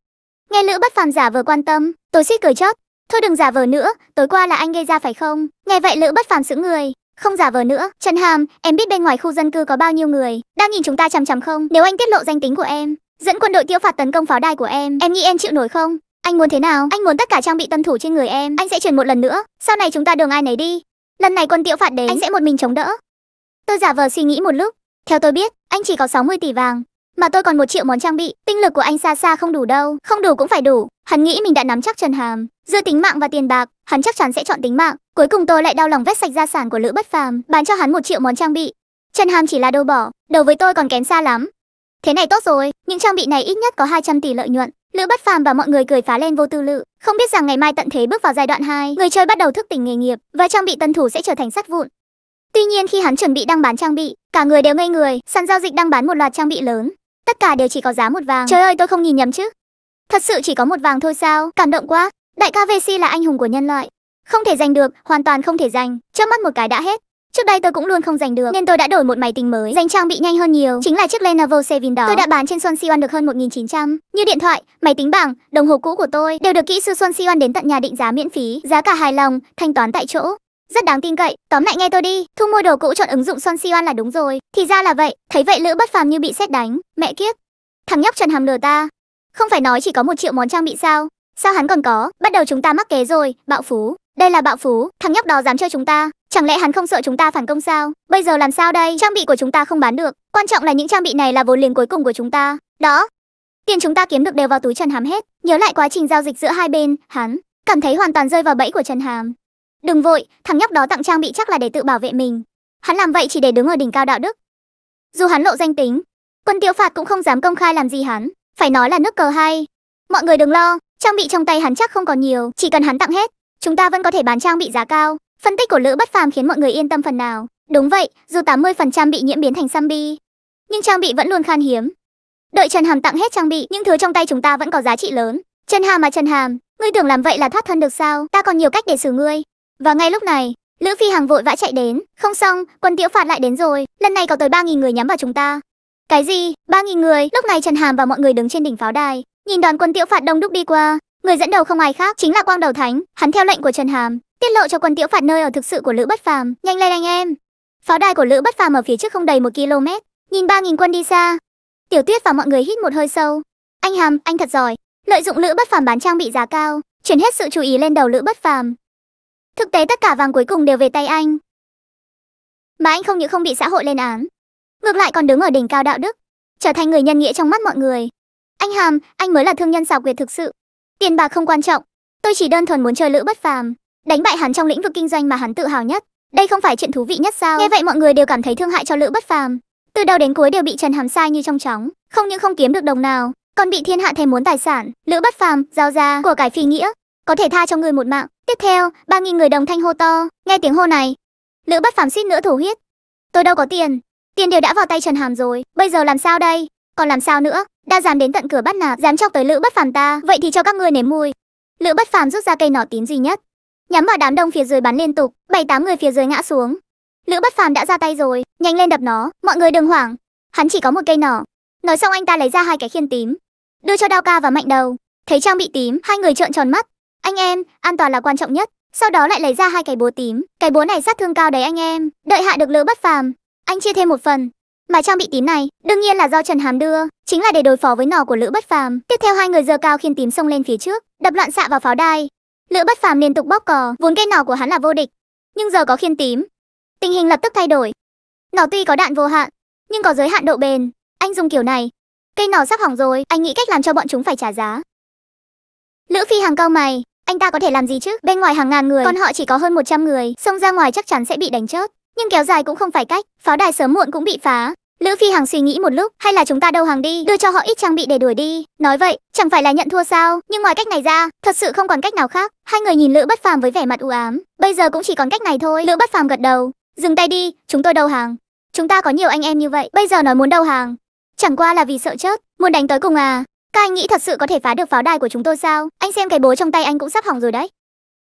Nghe Lữ Bất Phàm giả vờ quan tâm, tối suýt cười chớp Thôi đừng giả vờ nữa, tối qua là anh gây ra phải không? Nghe vậy Lữ Bất Phàm sững người, không giả vờ nữa, Trần Hàm, em biết bên ngoài khu dân cư có bao nhiêu người đang nhìn chúng ta chằm chằm không? Nếu anh tiết lộ danh tính của em, dẫn quân đội tiêu phạt tấn công pháo đài của em, em nghĩ em chịu nổi không? Anh muốn thế nào? Anh muốn tất cả trang bị tân thủ trên người em, anh sẽ truyền một lần nữa, sau này chúng ta đường ai nấy đi. Lần này quân tiêu phạt đến, anh sẽ một mình chống đỡ. Tôi giả vờ suy nghĩ một lúc, theo tôi biết, anh chỉ có 60 tỷ vàng, mà tôi còn một triệu món trang bị, tinh lực của anh xa xa không đủ đâu, không đủ cũng phải đủ. Hắn nghĩ mình đã nắm chắc Trần Hàm, giữa tính mạng và tiền bạc, hắn chắc chắn sẽ chọn tính mạng. Cuối cùng tôi lại đau lòng vét sạch gia sản của Lữ Bất Phàm, bán cho hắn một triệu món trang bị. Trần Hàm chỉ là đồ bỏ, đầu với tôi còn kém xa lắm. Thế này tốt rồi, những trang bị này ít nhất có 200 tỷ lợi nhuận. Lữ Bất Phàm và mọi người cười phá lên vô tư lự, không biết rằng ngày mai tận thế bước vào giai đoạn 2, người chơi bắt đầu thức tỉnh nghề nghiệp và trang bị tân thủ sẽ trở thành sắt vụn. Tuy nhiên khi hắn chuẩn bị đăng bán trang bị, cả người đều ngây người, sàn giao dịch đăng bán một loạt trang bị lớn, tất cả đều chỉ có giá một vàng. Trời ơi tôi không nhìn nhầm chứ. Thật sự chỉ có một vàng thôi sao, cảm động quá. Đại ca vc là anh hùng của nhân loại. Không thể giành được, hoàn toàn không thể giành, chớp mắt một cái đã hết. Trước đây tôi cũng luôn không giành được nên tôi đã đổi một máy tính mới, giành trang bị nhanh hơn nhiều, chính là chiếc Lenovo Sevin đó. Tôi đã bán trên Xuân Siwan được hơn 1900, như điện thoại, máy tính bảng, đồng hồ cũ của tôi đều được kỹ sư Xuân Siwan đến tận nhà định giá miễn phí, giá cả hài lòng, thanh toán tại chỗ rất đáng tin cậy. Tóm lại nghe tôi đi, thu mua đồ cũ chọn ứng dụng Son Siwan là đúng rồi. Thì ra là vậy, thấy vậy Lữ Bất Phàm như bị xét đánh, mẹ kiếp. Thằng nhóc Trần Hàm lừa ta. Không phải nói chỉ có một triệu món trang bị sao? Sao hắn còn có? Bắt đầu chúng ta mắc kế rồi, bạo phú. Đây là bạo phú, thằng nhóc đó dám chơi chúng ta. Chẳng lẽ hắn không sợ chúng ta phản công sao? Bây giờ làm sao đây? Trang bị của chúng ta không bán được. Quan trọng là những trang bị này là vốn liền cuối cùng của chúng ta. Đó. Tiền chúng ta kiếm được đều vào túi Trần Hàm hết. Nhớ lại quá trình giao dịch giữa hai bên, hắn cảm thấy hoàn toàn rơi vào bẫy của Trần Hàm. Đừng vội, thằng nhóc đó tặng trang bị chắc là để tự bảo vệ mình. Hắn làm vậy chỉ để đứng ở đỉnh cao đạo đức. Dù hắn lộ danh tính, quân tiểu phạt cũng không dám công khai làm gì hắn, phải nói là nước cờ hay. Mọi người đừng lo, trang bị trong tay hắn chắc không còn nhiều, chỉ cần hắn tặng hết, chúng ta vẫn có thể bán trang bị giá cao. Phân tích của Lữ Bất Phàm khiến mọi người yên tâm phần nào. Đúng vậy, dù 80% bị nhiễm biến thành zombie, nhưng trang bị vẫn luôn khan hiếm. Đợi Trần Hàm tặng hết trang bị, những thứ trong tay chúng ta vẫn có giá trị lớn. Trần Hàm mà Trần Hàm, ngươi tưởng làm vậy là thoát thân được sao? Ta còn nhiều cách để xử ngươi. Và ngay lúc này, Lữ Phi Hàng vội vã chạy đến, không xong, quân tiễu phạt lại đến rồi, lần này có tới 3.000 người nhắm vào chúng ta. Cái gì? 3.000 người? Lúc này Trần Hàm và mọi người đứng trên đỉnh pháo đài, nhìn đoàn quân tiễu phạt đông đúc đi qua, người dẫn đầu không ai khác chính là Quang Đầu Thánh, hắn theo lệnh của Trần Hàm, tiết lộ cho quân tiễu phạt nơi ở thực sự của Lữ Bất Phàm, nhanh lên anh em. Pháo đài của Lữ Bất Phàm ở phía trước không đầy một km, nhìn 3.000 quân đi xa. Tiểu Tuyết và mọi người hít một hơi sâu. Anh Hàm, anh thật giỏi, lợi dụng Lữ Bất Phàm bán trang bị giá cao, chuyển hết sự chú ý lên đầu Lữ Bất Phàm, Thực tế tất cả vàng cuối cùng đều về tay anh. Mà anh không những không bị xã hội lên án, ngược lại còn đứng ở đỉnh cao đạo đức, trở thành người nhân nghĩa trong mắt mọi người. Anh Hàm, anh mới là thương nhân xảo quyệt thực sự. Tiền bạc không quan trọng, tôi chỉ đơn thuần muốn chơi lữ bất phàm, đánh bại hắn trong lĩnh vực kinh doanh mà hắn tự hào nhất. Đây không phải chuyện thú vị nhất sao? Nghe vậy mọi người đều cảm thấy thương hại cho lữ bất phàm. Từ đầu đến cuối đều bị Trần Hàm sai như trong chóng, không những không kiếm được đồng nào, còn bị thiên hạ thèm muốn tài sản, lữ bất phàm, giao ra của cải phi nghĩa, có thể tha cho người một mạng, Tiếp theo, ba nghìn người đồng thanh hô to, nghe tiếng hô này. Lữ bất phàm suýt nữa thổ huyết. Tôi đâu có tiền, tiền đều đã vào tay Trần Hàm rồi, bây giờ làm sao đây? Còn làm sao nữa? Đã dám đến tận cửa bắt nạt, dám chọc tới Lữ bất phàm ta, vậy thì cho các ngươi nếm mùi. Lữ bất phàm rút ra cây nỏ tín duy nhất, nhắm vào đám đông phía dưới bắn liên tục, bảy tám người phía dưới ngã xuống. Lữ bất phàm đã ra tay rồi, nhanh lên đập nó, mọi người đừng hoảng. Hắn chỉ có một cây nỏ. Nói xong anh ta lấy ra hai cái khiên tím, đưa cho Đao Ca và Mạnh Đầu. Thấy trang bị tím, hai người trợn tròn mắt, anh em, an toàn là quan trọng nhất. Sau đó lại lấy ra hai cái búa tím. Cái búa này sát thương cao đấy anh em. Đợi hạ được lữ bất phàm. Anh chia thêm một phần. Mà trang bị tím này, đương nhiên là do Trần Hàm đưa, chính là để đối phó với nỏ của Lữ Bất Phàm. Tiếp theo hai người giơ cao khiên tím xông lên phía trước, đập loạn xạ vào pháo đài. Lữ Bất Phàm liên tục bóp cò, vốn cây nỏ của hắn là vô địch, nhưng giờ có khiên tím, tình hình lập tức thay đổi. Nỏ tuy có đạn vô hạn, nhưng có giới hạn độ bền. Anh dùng kiểu này, cây nỏ sắp hỏng rồi, anh nghĩ cách làm cho bọn chúng phải trả giá. Lữ Phi Hàng cao mày, anh ta có thể làm gì chứ? Bên ngoài hàng ngàn người, còn họ chỉ có hơn 100 người, xông ra ngoài chắc chắn sẽ bị đánh chết Nhưng kéo dài cũng không phải cách, pháo đài sớm muộn cũng bị phá. Lữ Phi Hằng suy nghĩ một lúc, hay là chúng ta đầu hàng đi, đưa cho họ ít trang bị để đuổi đi. Nói vậy, chẳng phải là nhận thua sao? Nhưng ngoài cách này ra, thật sự không còn cách nào khác. Hai người nhìn Lữ Bất Phàm với vẻ mặt u ám, bây giờ cũng chỉ còn cách này thôi. Lữ Bất Phàm gật đầu, dừng tay đi, chúng tôi đầu hàng. Chúng ta có nhiều anh em như vậy, bây giờ nói muốn đầu hàng, chẳng qua là vì sợ chết, muốn đánh tới cùng à? Các anh nghĩ thật sự có thể phá được pháo đài của chúng tôi sao? Anh xem cái bố trong tay anh cũng sắp hỏng rồi đấy.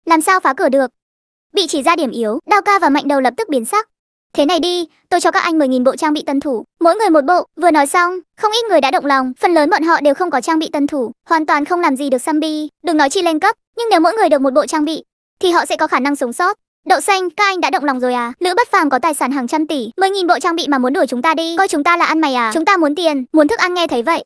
Làm sao phá cửa được? Bị chỉ ra điểm yếu, Đao Ca và Mạnh Đầu lập tức biến sắc. Thế này đi, tôi cho các anh 10.000 bộ trang bị tân thủ, mỗi người một bộ. Vừa nói xong, không ít người đã động lòng, phần lớn bọn họ đều không có trang bị tân thủ, hoàn toàn không làm gì được zombie, đừng nói chi lên cấp, nhưng nếu mỗi người được một bộ trang bị thì họ sẽ có khả năng sống sót. Đậu xanh, các anh đã động lòng rồi à? Lữ Bất Phàm có tài sản hàng trăm tỷ, 10.000 bộ trang bị mà muốn đuổi chúng ta đi, coi chúng ta là ăn mày à? Chúng ta muốn tiền, muốn thức ăn nghe thấy vậy.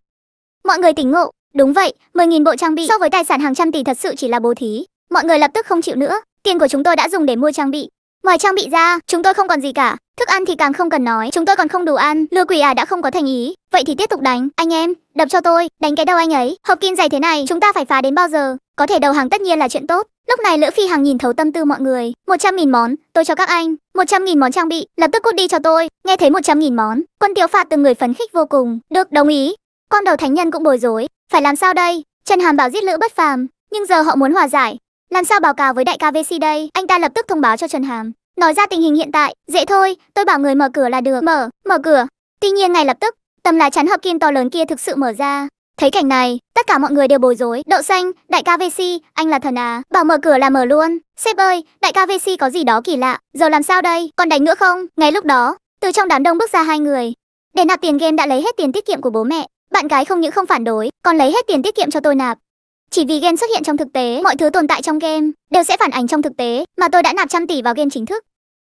Mọi người tỉnh ngộ, đúng vậy, 10.000 bộ trang bị so với tài sản hàng trăm tỷ thật sự chỉ là bố thí. Mọi người lập tức không chịu nữa, tiền của chúng tôi đã dùng để mua trang bị. Ngoài trang bị ra, chúng tôi không còn gì cả. Thức ăn thì càng không cần nói, chúng tôi còn không đủ ăn. Lừa quỷ à đã không có thành ý, vậy thì tiếp tục đánh. Anh em, đập cho tôi, đánh cái đầu anh ấy. Hợp kim dày thế này, chúng ta phải phá đến bao giờ? Có thể đầu hàng tất nhiên là chuyện tốt. Lúc này Lữ Phi Hằng nhìn thấu tâm tư mọi người, 100.000 món, tôi cho các anh, 100.000 món trang bị, lập tức cút đi cho tôi. Nghe thấy 100.000 món, Quân Tiếu Phạt từng người phấn khích vô cùng, được đồng ý, con đầu thánh nhân cũng bối rối, phải làm sao đây? Trần Hàm bảo giết Lữ Bất Phàm, nhưng giờ họ muốn hòa giải, làm sao báo cáo với đại ca VC đây? Anh ta lập tức thông báo cho Trần Hàm, nói ra tình hình hiện tại, dễ thôi, tôi bảo người mở cửa là được. Mở, mở cửa. Tuy nhiên ngay lập tức, tầm lá chắn hợp kim to lớn kia thực sự mở ra. Thấy cảnh này, tất cả mọi người đều bối rối. Đậu xanh, đại ca VC, anh là thần à? Bảo mở cửa là mở luôn. Sếp ơi, đại ca VC có gì đó kỳ lạ, giờ làm sao đây? Còn đánh nữa không? Ngay lúc đó, từ trong đám đông bước ra hai người. Để nạp tiền game đã lấy hết tiền tiết kiệm của bố mẹ, bạn gái không những không phản đối, còn lấy hết tiền tiết kiệm cho tôi nạp. Chỉ vì game xuất hiện trong thực tế, mọi thứ tồn tại trong game đều sẽ phản ảnh trong thực tế, mà tôi đã nạp trăm tỷ vào game chính thức.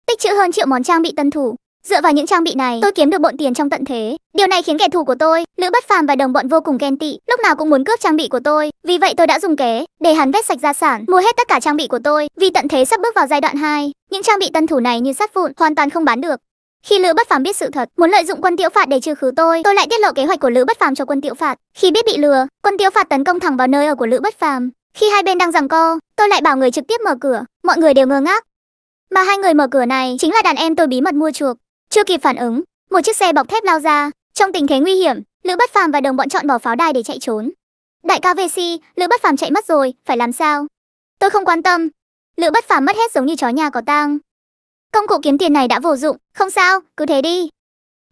Tích trữ hơn triệu món trang bị tân thủ. Dựa vào những trang bị này, tôi kiếm được bộn tiền trong tận thế. Điều này khiến kẻ thù của tôi, Lữ Bất Phàm và đồng bọn vô cùng ghen tị, lúc nào cũng muốn cướp trang bị của tôi. Vì vậy tôi đã dùng kế để hắn vét sạch gia sản, mua hết tất cả trang bị của tôi, vì tận thế sắp bước vào giai đoạn 2. Những trang bị tân thủ này như sắt vụn, hoàn toàn không bán được. Khi Lữ Bất Phàm biết sự thật, muốn lợi dụng quân Tiễu Phạt để trừ khử tôi, tôi lại tiết lộ kế hoạch của Lữ Bất Phàm cho quân Tiễu Phạt. Khi biết bị lừa, quân Tiễu Phạt tấn công thẳng vào nơi ở của Lữ Bất Phàm. Khi hai bên đang giằng co, tôi lại bảo người trực tiếp mở cửa, mọi người đều ngơ ngác. Mà hai người mở cửa này chính là đàn em tôi bí mật mua chuộc. Chưa kịp phản ứng, một chiếc xe bọc thép lao ra, trong tình thế nguy hiểm, Lữ Bất Phàm và đồng bọn chọn bỏ pháo đài để chạy trốn. Đại ca VC, Lữ Bất Phàm chạy mất rồi, phải làm sao? Tôi không quan tâm. Lữ Bất Phàm mất hết giống như chó nhà có tang, Công cụ kiếm tiền này đã vô dụng, không sao, cứ thế đi.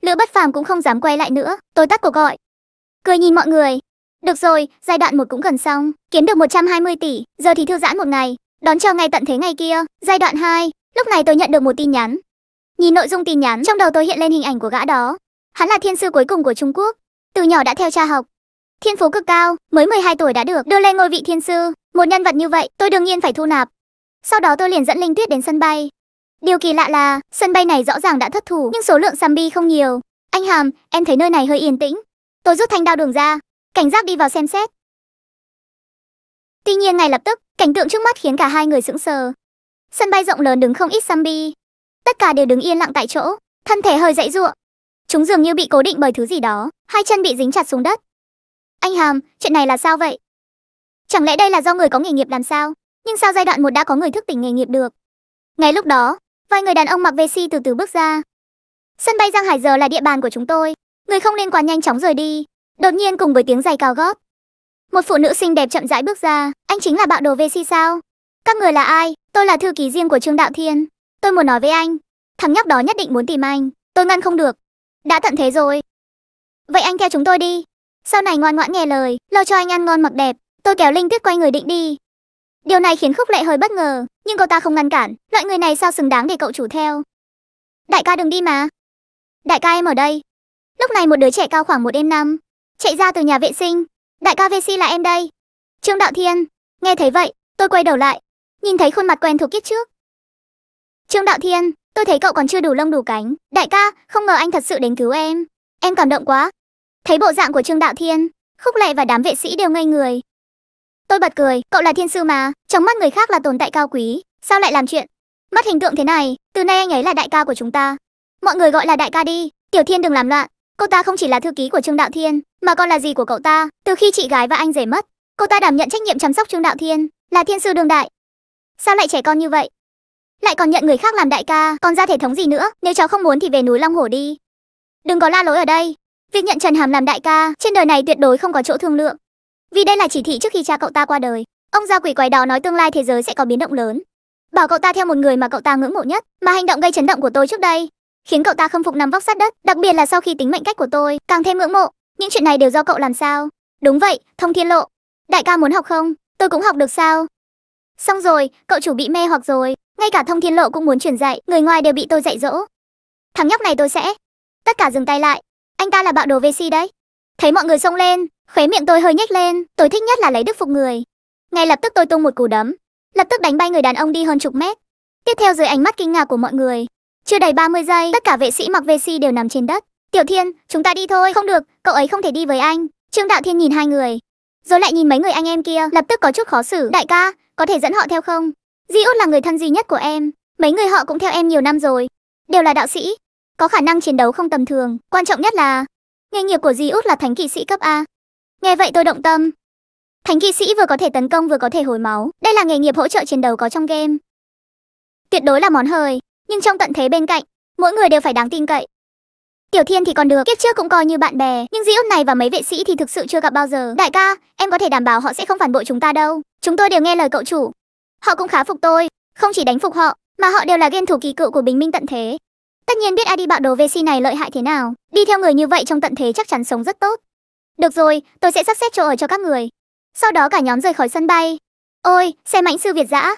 Lữ bất phàm cũng không dám quay lại nữa, tôi tắt cuộc gọi. Cười nhìn mọi người. Được rồi, giai đoạn một cũng gần xong, kiếm được 120 tỷ, giờ thì thư giãn một ngày, đón chờ ngày tận thế ngày kia. Giai đoạn 2, lúc này tôi nhận được một tin nhắn. Nhìn nội dung tin nhắn, trong đầu tôi hiện lên hình ảnh của gã đó. Hắn là thiên sư cuối cùng của Trung Quốc, từ nhỏ đã theo cha học. Thiên phú cực cao, mới 12 tuổi đã được đưa lên ngôi vị thiên sư, một nhân vật như vậy, tôi đương nhiên phải thu nạp. Sau đó tôi liền dẫn Linh Tuyết đến sân bay, Điều kỳ lạ là, sân bay này rõ ràng đã thất thủ nhưng số lượng zombie không nhiều. Anh Hàm, em thấy nơi này hơi yên tĩnh. Tôi rút thanh đao đường ra, cảnh giác đi vào xem xét. Tuy nhiên ngay lập tức, cảnh tượng trước mắt khiến cả hai người sững sờ. Sân bay rộng lớn đứng không ít zombie. Tất cả đều đứng yên lặng tại chỗ, thân thể hơi dãy giụa. Chúng dường như bị cố định bởi thứ gì đó, hai chân bị dính chặt xuống đất. Anh Hàm, chuyện này là sao vậy? Chẳng lẽ đây là do người có nghề nghiệp làm sao? Nhưng sao giai đoạn một đã có người thức tỉnh nghề nghiệp được? Ngay lúc đó, vai người đàn ông mặc vệ từ từ bước ra. Sân bay Giang Hải giờ là địa bàn của chúng tôi. Người không nên quá nhanh chóng rời đi. Đột nhiên cùng với tiếng giày cao gót. Một phụ nữ xinh đẹp chậm rãi bước ra. Anh chính là bạo đồ vệ sao? Các người là ai? Tôi là thư ký riêng của Trương Đạo Thiên. Tôi muốn nói với anh. Thằng nhóc đó nhất định muốn tìm anh. Tôi ngăn không được. Đã tận thế rồi. Vậy anh theo chúng tôi đi. Sau này ngoan ngoãn nghe lời. Lo cho anh ăn ngon mặc đẹp. Tôi kéo Linh Tuyết quay người định đi. Điều này khiến Khúc Lệ hơi bất ngờ, nhưng cô ta không ngăn cản, loại người này sao xứng đáng để cậu chủ theo. Đại ca đừng đi mà. Đại ca em ở đây. Lúc này một đứa trẻ cao khoảng một em năm, chạy ra từ nhà vệ sinh. Đại ca Vesi là em đây. Trương Đạo Thiên, nghe thấy vậy, tôi quay đầu lại, nhìn thấy khuôn mặt quen thuộc kiếp trước. Trương Đạo Thiên, tôi thấy cậu còn chưa đủ lông đủ cánh. Đại ca, không ngờ anh thật sự đến cứu em. Em cảm động quá. Thấy bộ dạng của Trương Đạo Thiên, Khúc Lệ và đám vệ sĩ đều ngây người, Tôi bật cười, cậu là thiên sư mà, trong mắt người khác là tồn tại cao quý, sao lại làm chuyện mất hình tượng thế này, từ nay anh ấy là đại ca của chúng ta. Mọi người gọi là đại ca đi, Tiểu Thiên đừng làm loạn, cô ta không chỉ là thư ký của Trương Đạo Thiên, mà còn là gì của cậu ta, từ khi chị gái và anh rể mất, cô ta đảm nhận trách nhiệm chăm sóc Trương Đạo Thiên, là thiên sư đường đại. Sao lại trẻ con như vậy? Lại còn nhận người khác làm đại ca, còn ra thể thống gì nữa, nếu cháu không muốn thì về núi Long Hổ đi. Đừng có la lối ở đây. Việc nhận Trần Hàm làm đại ca, trên đời này tuyệt đối không có chỗ thương lượng. Vì đây là chỉ thị trước khi cha cậu ta qua đời. Ông gia quỷ quái đó nói tương lai thế giới sẽ có biến động lớn. Bảo cậu ta theo một người mà cậu ta ngưỡng mộ nhất, mà hành động gây chấn động của tôi trước đây, khiến cậu ta không phục nằm vóc sát đất, đặc biệt là sau khi tính mệnh cách của tôi, càng thêm ngưỡng mộ. Những chuyện này đều do cậu làm sao? Đúng vậy, Thông Thiên Lộ. Đại ca muốn học không? Tôi cũng học được sao? Xong rồi, cậu chủ bị mê hoặc rồi, ngay cả Thông Thiên Lộ cũng muốn truyền dạy, người ngoài đều bị tôi dạy dỗ. Thằng nhóc này tôi sẽ. Tất cả dừng tay lại, anh ta là bạo đồ VC đấy. Thấy mọi người xông lên, Khóe miệng tôi hơi nhếch lên, tôi thích nhất là lấy đức phục người. Ngay lập tức tôi tung một cú đấm, lập tức đánh bay người đàn ông đi hơn chục mét. Tiếp theo dưới ánh mắt kinh ngạc của mọi người, chưa đầy 30 giây, tất cả vệ sĩ mặc VC đều nằm trên đất. Tiểu Thiên, chúng ta đi thôi. Không được, cậu ấy không thể đi với anh. Trương Đạo Thiên nhìn hai người, rồi lại nhìn mấy người anh em kia, lập tức có chút khó xử. Đại ca, có thể dẫn họ theo không? Di Út là người thân duy nhất của em, mấy người họ cũng theo em nhiều năm rồi, đều là đạo sĩ, có khả năng chiến đấu không tầm thường, quan trọng nhất là nghề nghiệp của Di Út là thánh kỵ sĩ cấp A, Nghe vậy tôi động tâm. Thánh kỵ sĩ vừa có thể tấn công vừa có thể hồi máu, đây là nghề nghiệp hỗ trợ chiến đấu có trong game. Tuyệt đối là món hời, nhưng trong tận thế bên cạnh, mỗi người đều phải đáng tin cậy. Tiểu Thiên thì còn được, kiếp trước cũng coi như bạn bè, nhưng Diễu này và mấy vệ sĩ thì thực sự chưa gặp bao giờ. Đại ca, em có thể đảm bảo họ sẽ không phản bội chúng ta đâu. Chúng tôi đều nghe lời cậu chủ. Họ cũng khá phục tôi, không chỉ đánh phục họ, mà họ đều là game thủ kỳ cựu của Bình Minh tận thế. Tất nhiên biết ID bạo đồ VC này lợi hại thế nào, đi theo người như vậy trong tận thế chắc chắn sống rất tốt. Được rồi, tôi sẽ sắp xếp chỗ ở cho các người. Sau đó cả nhóm rời khỏi sân bay. Ôi, xe mãnh sư Việt dã.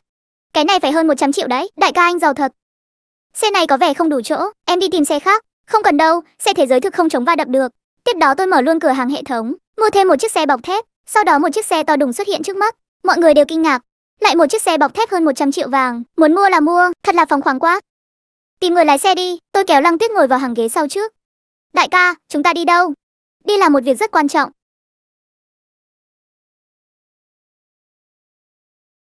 Cái này phải hơn 100 triệu đấy, đại ca anh giàu thật. Xe này có vẻ không đủ chỗ, em đi tìm xe khác. Không cần đâu, xe thế giới thực không chống va đập được. Tiếp đó tôi mở luôn cửa hàng hệ thống, mua thêm một chiếc xe bọc thép, sau đó một chiếc xe to đùng xuất hiện trước mắt. Mọi người đều kinh ngạc. Lại một chiếc xe bọc thép hơn 100 triệu vàng, muốn mua là mua, thật là phóng khoáng quá. Tìm người lái xe đi, tôi kéo Lăng Tuyết ngồi vào hàng ghế sau trước. Đại ca, chúng ta đi đâu? Đi là một việc rất quan trọng,